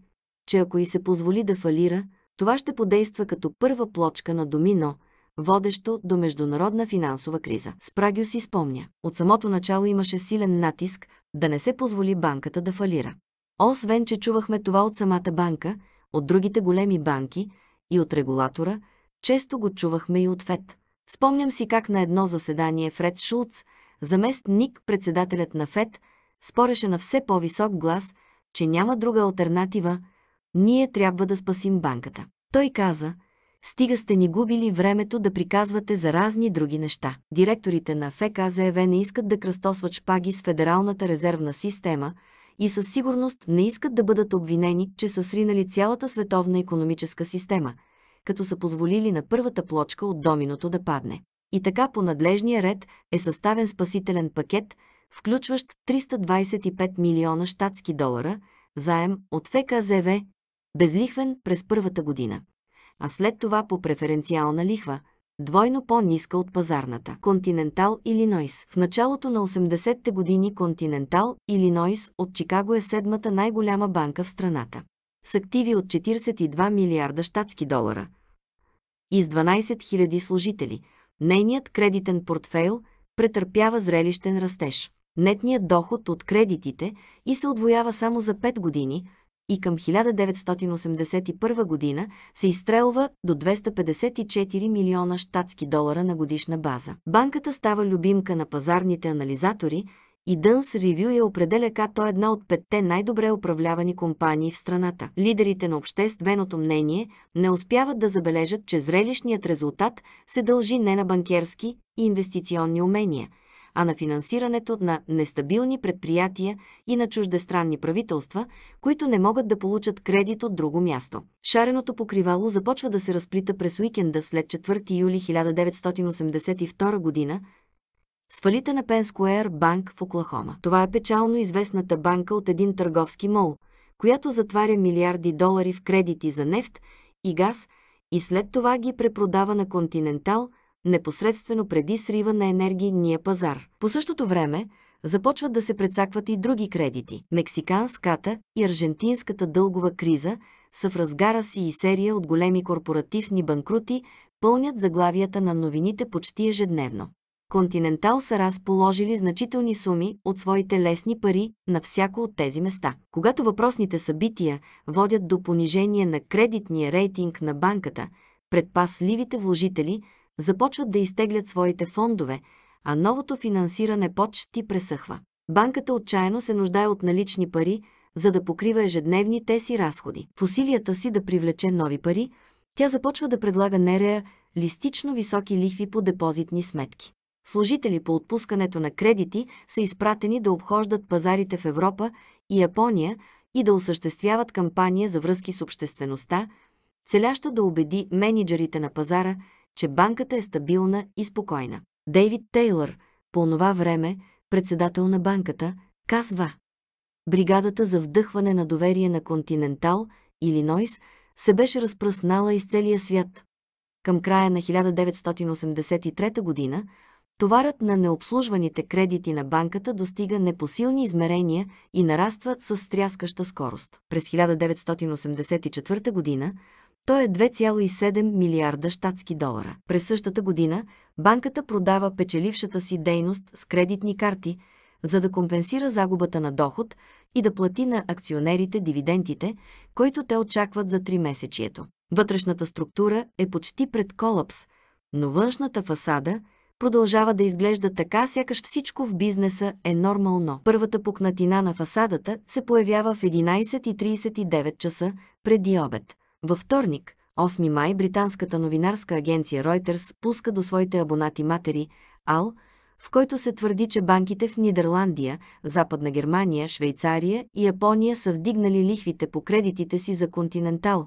че ако и се позволи да фалира, това ще подейства като първа плочка на домино, водещо до международна финансова криза. Спрагио си спомня. От самото начало имаше силен натиск да не се позволи банката да фалира. Освен, че чувахме това от самата банка, от другите големи банки и от регулатора, често го чувахме и от ФЕД. Спомням си как на едно заседание Фред Шулц, заместник председателят на ФЕД, спореше на все по-висок глас, че няма друга альтернатива, ние трябва да спасим банката. Той каза, стига сте ни губили времето да приказвате за разни други неща. Директорите на ФК ЗЕВ не искат да кръстосват шпаги с Федералната резервна система, и със сигурност не искат да бъдат обвинени, че са сринали цялата световна економическа система, като са позволили на първата плочка от доминото да падне. И така по надлежния ред е съставен спасителен пакет, включващ 325 милиона штатски долара, заем от ФКЗВ, безлихвен през първата година, а след това по преференциална лихва – двойно по-ниска от пазарната. Континентал Илинойс В началото на 80-те години Континентал Илинойс от Чикаго е седмата най-голяма банка в страната. С активи от 42 милиарда щатски долара и с 12 000 служители, нейният кредитен портфейл претърпява зрелищен растеж. Нетният доход от кредитите и се отвоява само за 5 години – и към 1981 година се изстрелва до 254 милиона штатски долара на годишна база. Банката става любимка на пазарните анализатори и Дънс Ревю я определя като една от петте най-добре управлявани компании в страната. Лидерите на общественото мнение не успяват да забележат, че зрелищният резултат се дължи не на банкерски и инвестиционни умения – а на финансирането на нестабилни предприятия и на чуждестранни правителства, които не могат да получат кредит от друго място. Шареното покривало започва да се разплита през уикенда след 4 юли 1982 година, с фалита на Пенскуер Банк в Оклахома. Това е печално известната банка от един търговски мол, която затваря милиарди долари в кредити за нефт и газ и след това ги препродава на Континентал – непосредствено преди срива на енергийния пазар. По същото време започват да се прецакват и други кредити. Мексиканската и аржентинската дългова криза са в разгара си и серия от големи корпоративни банкрути пълнят заглавията на новините почти ежедневно. Континентал са разположили значителни суми от своите лесни пари на всяко от тези места. Когато въпросните събития водят до понижение на кредитния рейтинг на банката, предпасливите вложители – започват да изтеглят своите фондове, а новото финансиране почти пресъхва. Банката отчаяно се нуждае от налични пари, за да покрива ежедневните си разходи. В усилията си да привлече нови пари, тя започва да предлага нерея листично високи лихви по депозитни сметки. Служители по отпускането на кредити са изпратени да обхождат пазарите в Европа и Япония и да осъществяват кампания за връзки с обществеността, целяща да убеди менеджерите на пазара, че банката е стабилна и спокойна. Дейвид Тейлър, по онова време председател на банката, казва Бригадата за вдъхване на доверие на Континентал, Илинойс, се беше разпръснала из целия свят. Към края на 1983 година товарът на необслужваните кредити на банката достига непосилни измерения и нараства с стряскаща скорост. През 1984 година той е 2,7 милиарда щатски долара. През същата година банката продава печелившата си дейност с кредитни карти, за да компенсира загубата на доход и да плати на акционерите дивидендите, които те очакват за три месечието. Вътрешната структура е почти пред колапс, но външната фасада продължава да изглежда така, сякаш всичко в бизнеса е нормално. Първата пукнатина на фасадата се появява в 11.39 часа преди обед. Във вторник, 8 май, британската новинарска агенция Reuters пуска до своите абонати матери АЛ, в който се твърди, че банките в Нидерландия, Западна Германия, Швейцария и Япония са вдигнали лихвите по кредитите си за Континентал,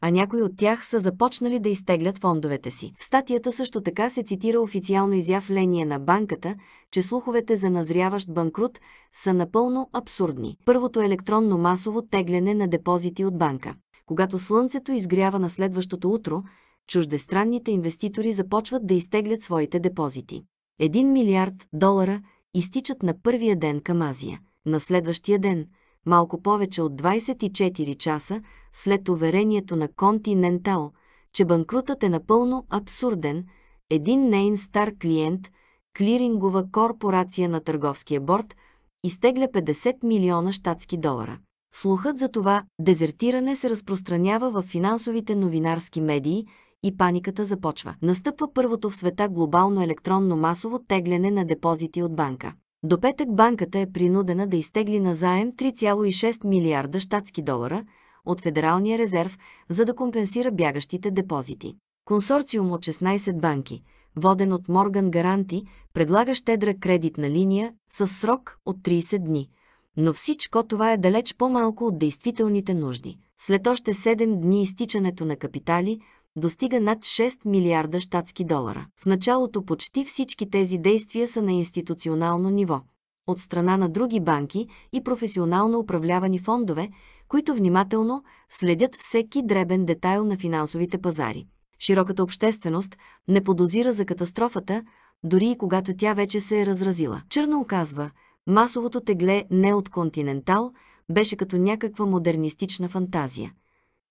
а някои от тях са започнали да изтеглят фондовете си. В статията също така се цитира официално изявление на банката, че слуховете за назряващ банкрут са напълно абсурдни. Първото електронно масово тегляне на депозити от банка когато слънцето изгрява на следващото утро, чуждестранните инвеститори започват да изтеглят своите депозити. Един милиард долара изтичат на първия ден към Азия. На следващия ден, малко повече от 24 часа след уверението на Континентал, че банкрутът е напълно абсурден, един нейн стар клиент, клирингова корпорация на търговския борт, изтегля 50 милиона щатски долара. Слухът за това дезертиране се разпространява в финансовите новинарски медии и паниката започва. Настъпва първото в света глобално електронно масово тегляне на депозити от банка. До петък банката е принудена да изтегли на заем 3,6 милиарда щатски долара от Федералния резерв, за да компенсира бягащите депозити. Консорциум от 16 банки, воден от Морган Гаранти, предлага щедра кредитна линия с срок от 30 дни – но всичко това е далеч по-малко от действителните нужди. След още 7 дни изтичането на капитали достига над 6 милиарда щатски долара. В началото почти всички тези действия са на институционално ниво, от страна на други банки и професионално управлявани фондове, които внимателно следят всеки дребен детайл на финансовите пазари. Широката общественост не подозира за катастрофата, дори и когато тя вече се е разразила. Черно оказва – Масовото тегле не от континентал беше като някаква модернистична фантазия.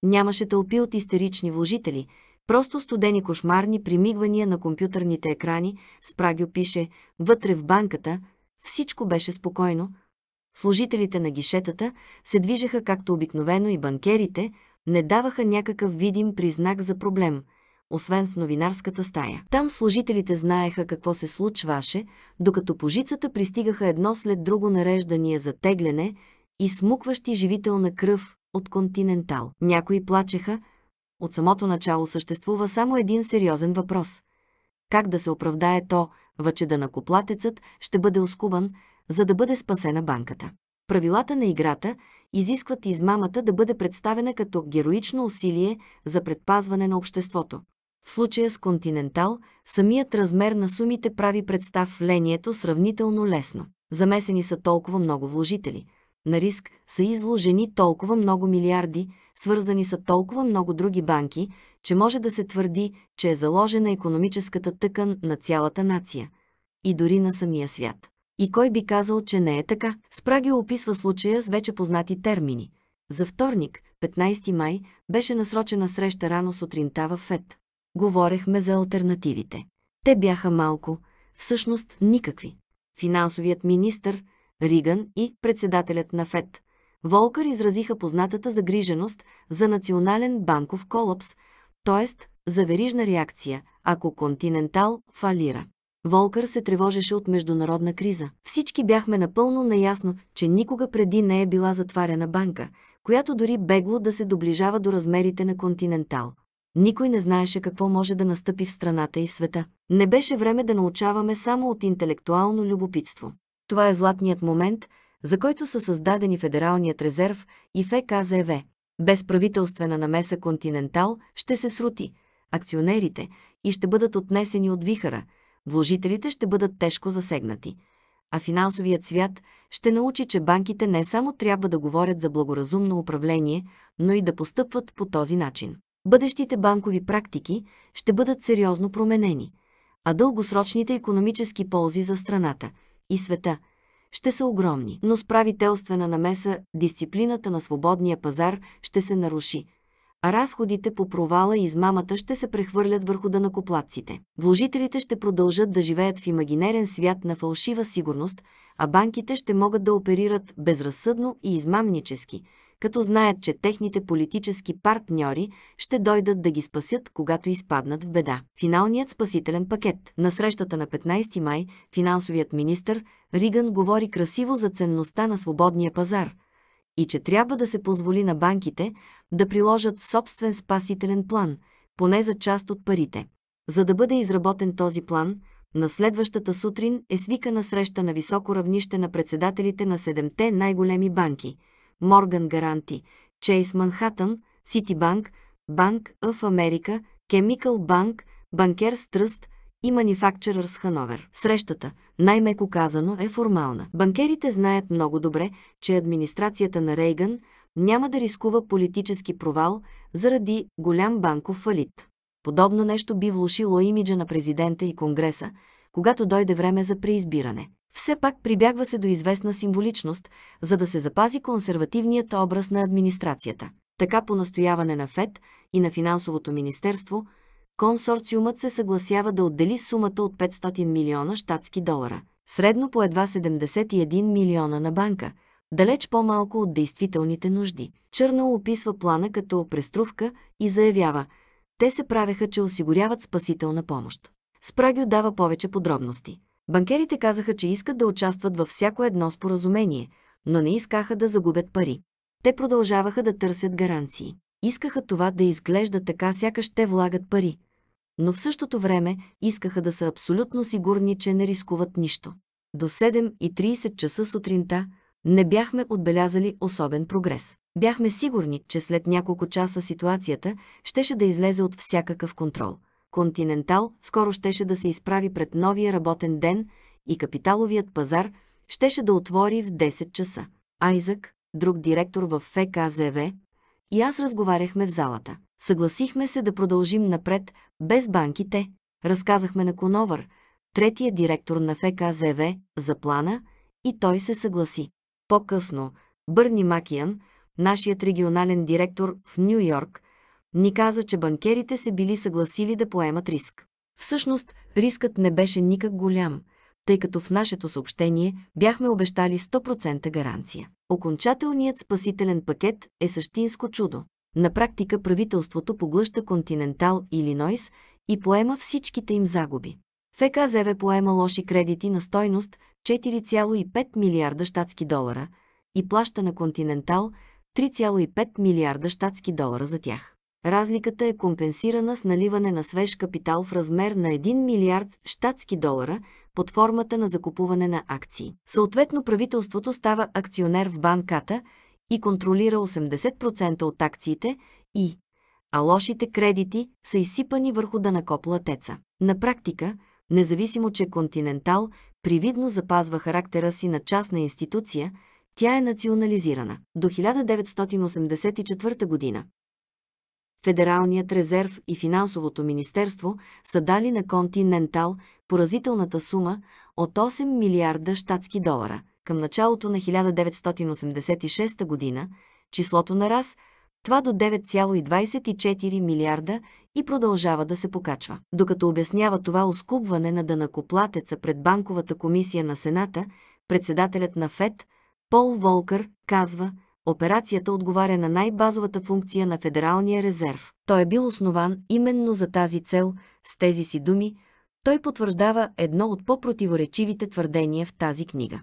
Нямаше тълпи от истерични вложители, просто студени кошмарни примигвания на компютърните екрани, Спрагио пише, вътре в банката, всичко беше спокойно. Служителите на гишетата се движеха както обикновено и банкерите, не даваха някакъв видим признак за проблем освен в новинарската стая. Там служителите знаеха какво се случваше, докато по жицата пристигаха едно след друго нареждания за тегляне и смукващи живителна кръв от континентал. Някои плачеха, от самото начало съществува само един сериозен въпрос. Как да се оправдае то, въче да накоплатецът ще бъде оскубан, за да бъде спасена банката. Правилата на играта изискват измамата да бъде представена като героично усилие за предпазване на обществото. В случая с Континентал, самият размер на сумите прави представ лението сравнително лесно. Замесени са толкова много вложители. На риск са изложени толкова много милиарди, свързани са толкова много други банки, че може да се твърди, че е заложена економическата тъкан на цялата нация и дори на самия свят. И кой би казал, че не е така? Спрагио описва случая с вече познати термини. За вторник, 15 май, беше насрочена среща рано сутринта в ФЕД говорехме за альтернативите. Те бяха малко, всъщност никакви. Финансовият министр Риган и председателят на ФЕД Волкър изразиха познатата загриженост за национален банков колапс, т.е. за верижна реакция, ако Континентал фалира. Волкър се тревожеше от международна криза. Всички бяхме напълно наясно, че никога преди не е била затваряна банка, която дори бегло да се доближава до размерите на Континентал. Никой не знаеше какво може да настъпи в страната и в света. Не беше време да научаваме само от интелектуално любопитство. Това е златният момент, за който са създадени Федералният резерв и ФКЗВ. Без правителствена намеса Континентал ще се срути, акционерите и ще бъдат отнесени от вихара, вложителите ще бъдат тежко засегнати. А финансовият свят ще научи, че банките не само трябва да говорят за благоразумно управление, но и да постъпват по този начин. Бъдещите банкови практики ще бъдат сериозно променени, а дългосрочните економически ползи за страната и света ще са огромни. Но с правителствена намеса дисциплината на свободния пазар ще се наруши, а разходите по провала и измамата ще се прехвърлят върху данакоплатците. Вложителите ще продължат да живеят в имагинерен свят на фалшива сигурност, а банките ще могат да оперират безразсъдно и измамнически – като знаят, че техните политически партньори ще дойдат да ги спасят, когато изпаднат в беда. Финалният спасителен пакет. На срещата на 15 май финансовият министр Риган говори красиво за ценността на свободния пазар и че трябва да се позволи на банките да приложат собствен спасителен план, поне за част от парите. За да бъде изработен този план, на следващата сутрин е свикана среща на високо равнище на председателите на седемте най-големи банки – Морган Гаранти, Чейс Манхатън, Ситибанк, Банк в Америка, Chemical Bank, Банкерс Тръст и Manufacturers Hanover. Срещата, най-меко казано, е формална. Банкерите знаят много добре, че администрацията на Рейган няма да рискува политически провал заради голям банков фалит. Подобно нещо би влушило имиджа на президента и Конгреса, когато дойде време за преизбиране. Все пак прибягва се до известна символичност, за да се запази консервативният образ на администрацията. Така по настояване на ФЕД и на Финансовото министерство, консорциумът се съгласява да отдели сумата от 500 милиона щатски долара, средно по едва 71 милиона на банка, далеч по-малко от действителните нужди. Чърно описва плана като преструвка и заявява, те се правеха, че осигуряват спасителна помощ. Спрагио дава повече подробности. Банкерите казаха, че искат да участват във всяко едно споразумение, но не искаха да загубят пари. Те продължаваха да търсят гаранции. Искаха това да изглежда така, сякаш те влагат пари, но в същото време искаха да са абсолютно сигурни, че не рискуват нищо. До 7.30 часа сутринта не бяхме отбелязали особен прогрес. Бяхме сигурни, че след няколко часа ситуацията щеше да излезе от всякакъв контрол – Континентал скоро щеше да се изправи пред новия работен ден и капиталовият пазар щеше да отвори в 10 часа. Айзък, друг директор в ФКЗВ, и аз разговаряхме в залата. Съгласихме се да продължим напред без банките. Разказахме на Коновър, третия директор на ФКЗВ, за плана и той се съгласи. По-късно Бърни Макиян, нашият регионален директор в Нью Йорк, ни каза, че банкерите се били съгласили да поемат риск. Всъщност, рискът не беше никак голям, тъй като в нашето съобщение бяхме обещали 100% гаранция. Окончателният спасителен пакет е същинско чудо. На практика правителството поглъща Континентал Иллинойс и поема всичките им загуби. ФКЗВ поема лоши кредити на стойност 4,5 милиарда щатски долара и плаща на Континентал 3,5 милиарда щатски долара за тях. Разликата е компенсирана с наливане на свеж капитал в размер на 1 милиард щатски долара под формата на закупуване на акции. Съответно правителството става акционер в банката и контролира 80% от акциите и а лошите кредити са изсипани върху данакоплатеца. На практика, независимо че Континентал привидно запазва характера си на частна институция, тя е национализирана. До 1984 година Федералният резерв и финансовото министерство са дали на Континентал поразителната сума от 8 милиарда щатски долара. Към началото на 1986 година числото нараз това до 9,24 милиарда и продължава да се покачва. Докато обяснява това оскубване на дънакоплатеца пред Банковата комисия на Сената, председателят на ФЕД Пол Волкър казва – Операцията отговаря на най-базовата функция на Федералния резерв. Той е бил основан именно за тази цел, с тези си думи, той потвърждава едно от по-противоречивите твърдения в тази книга.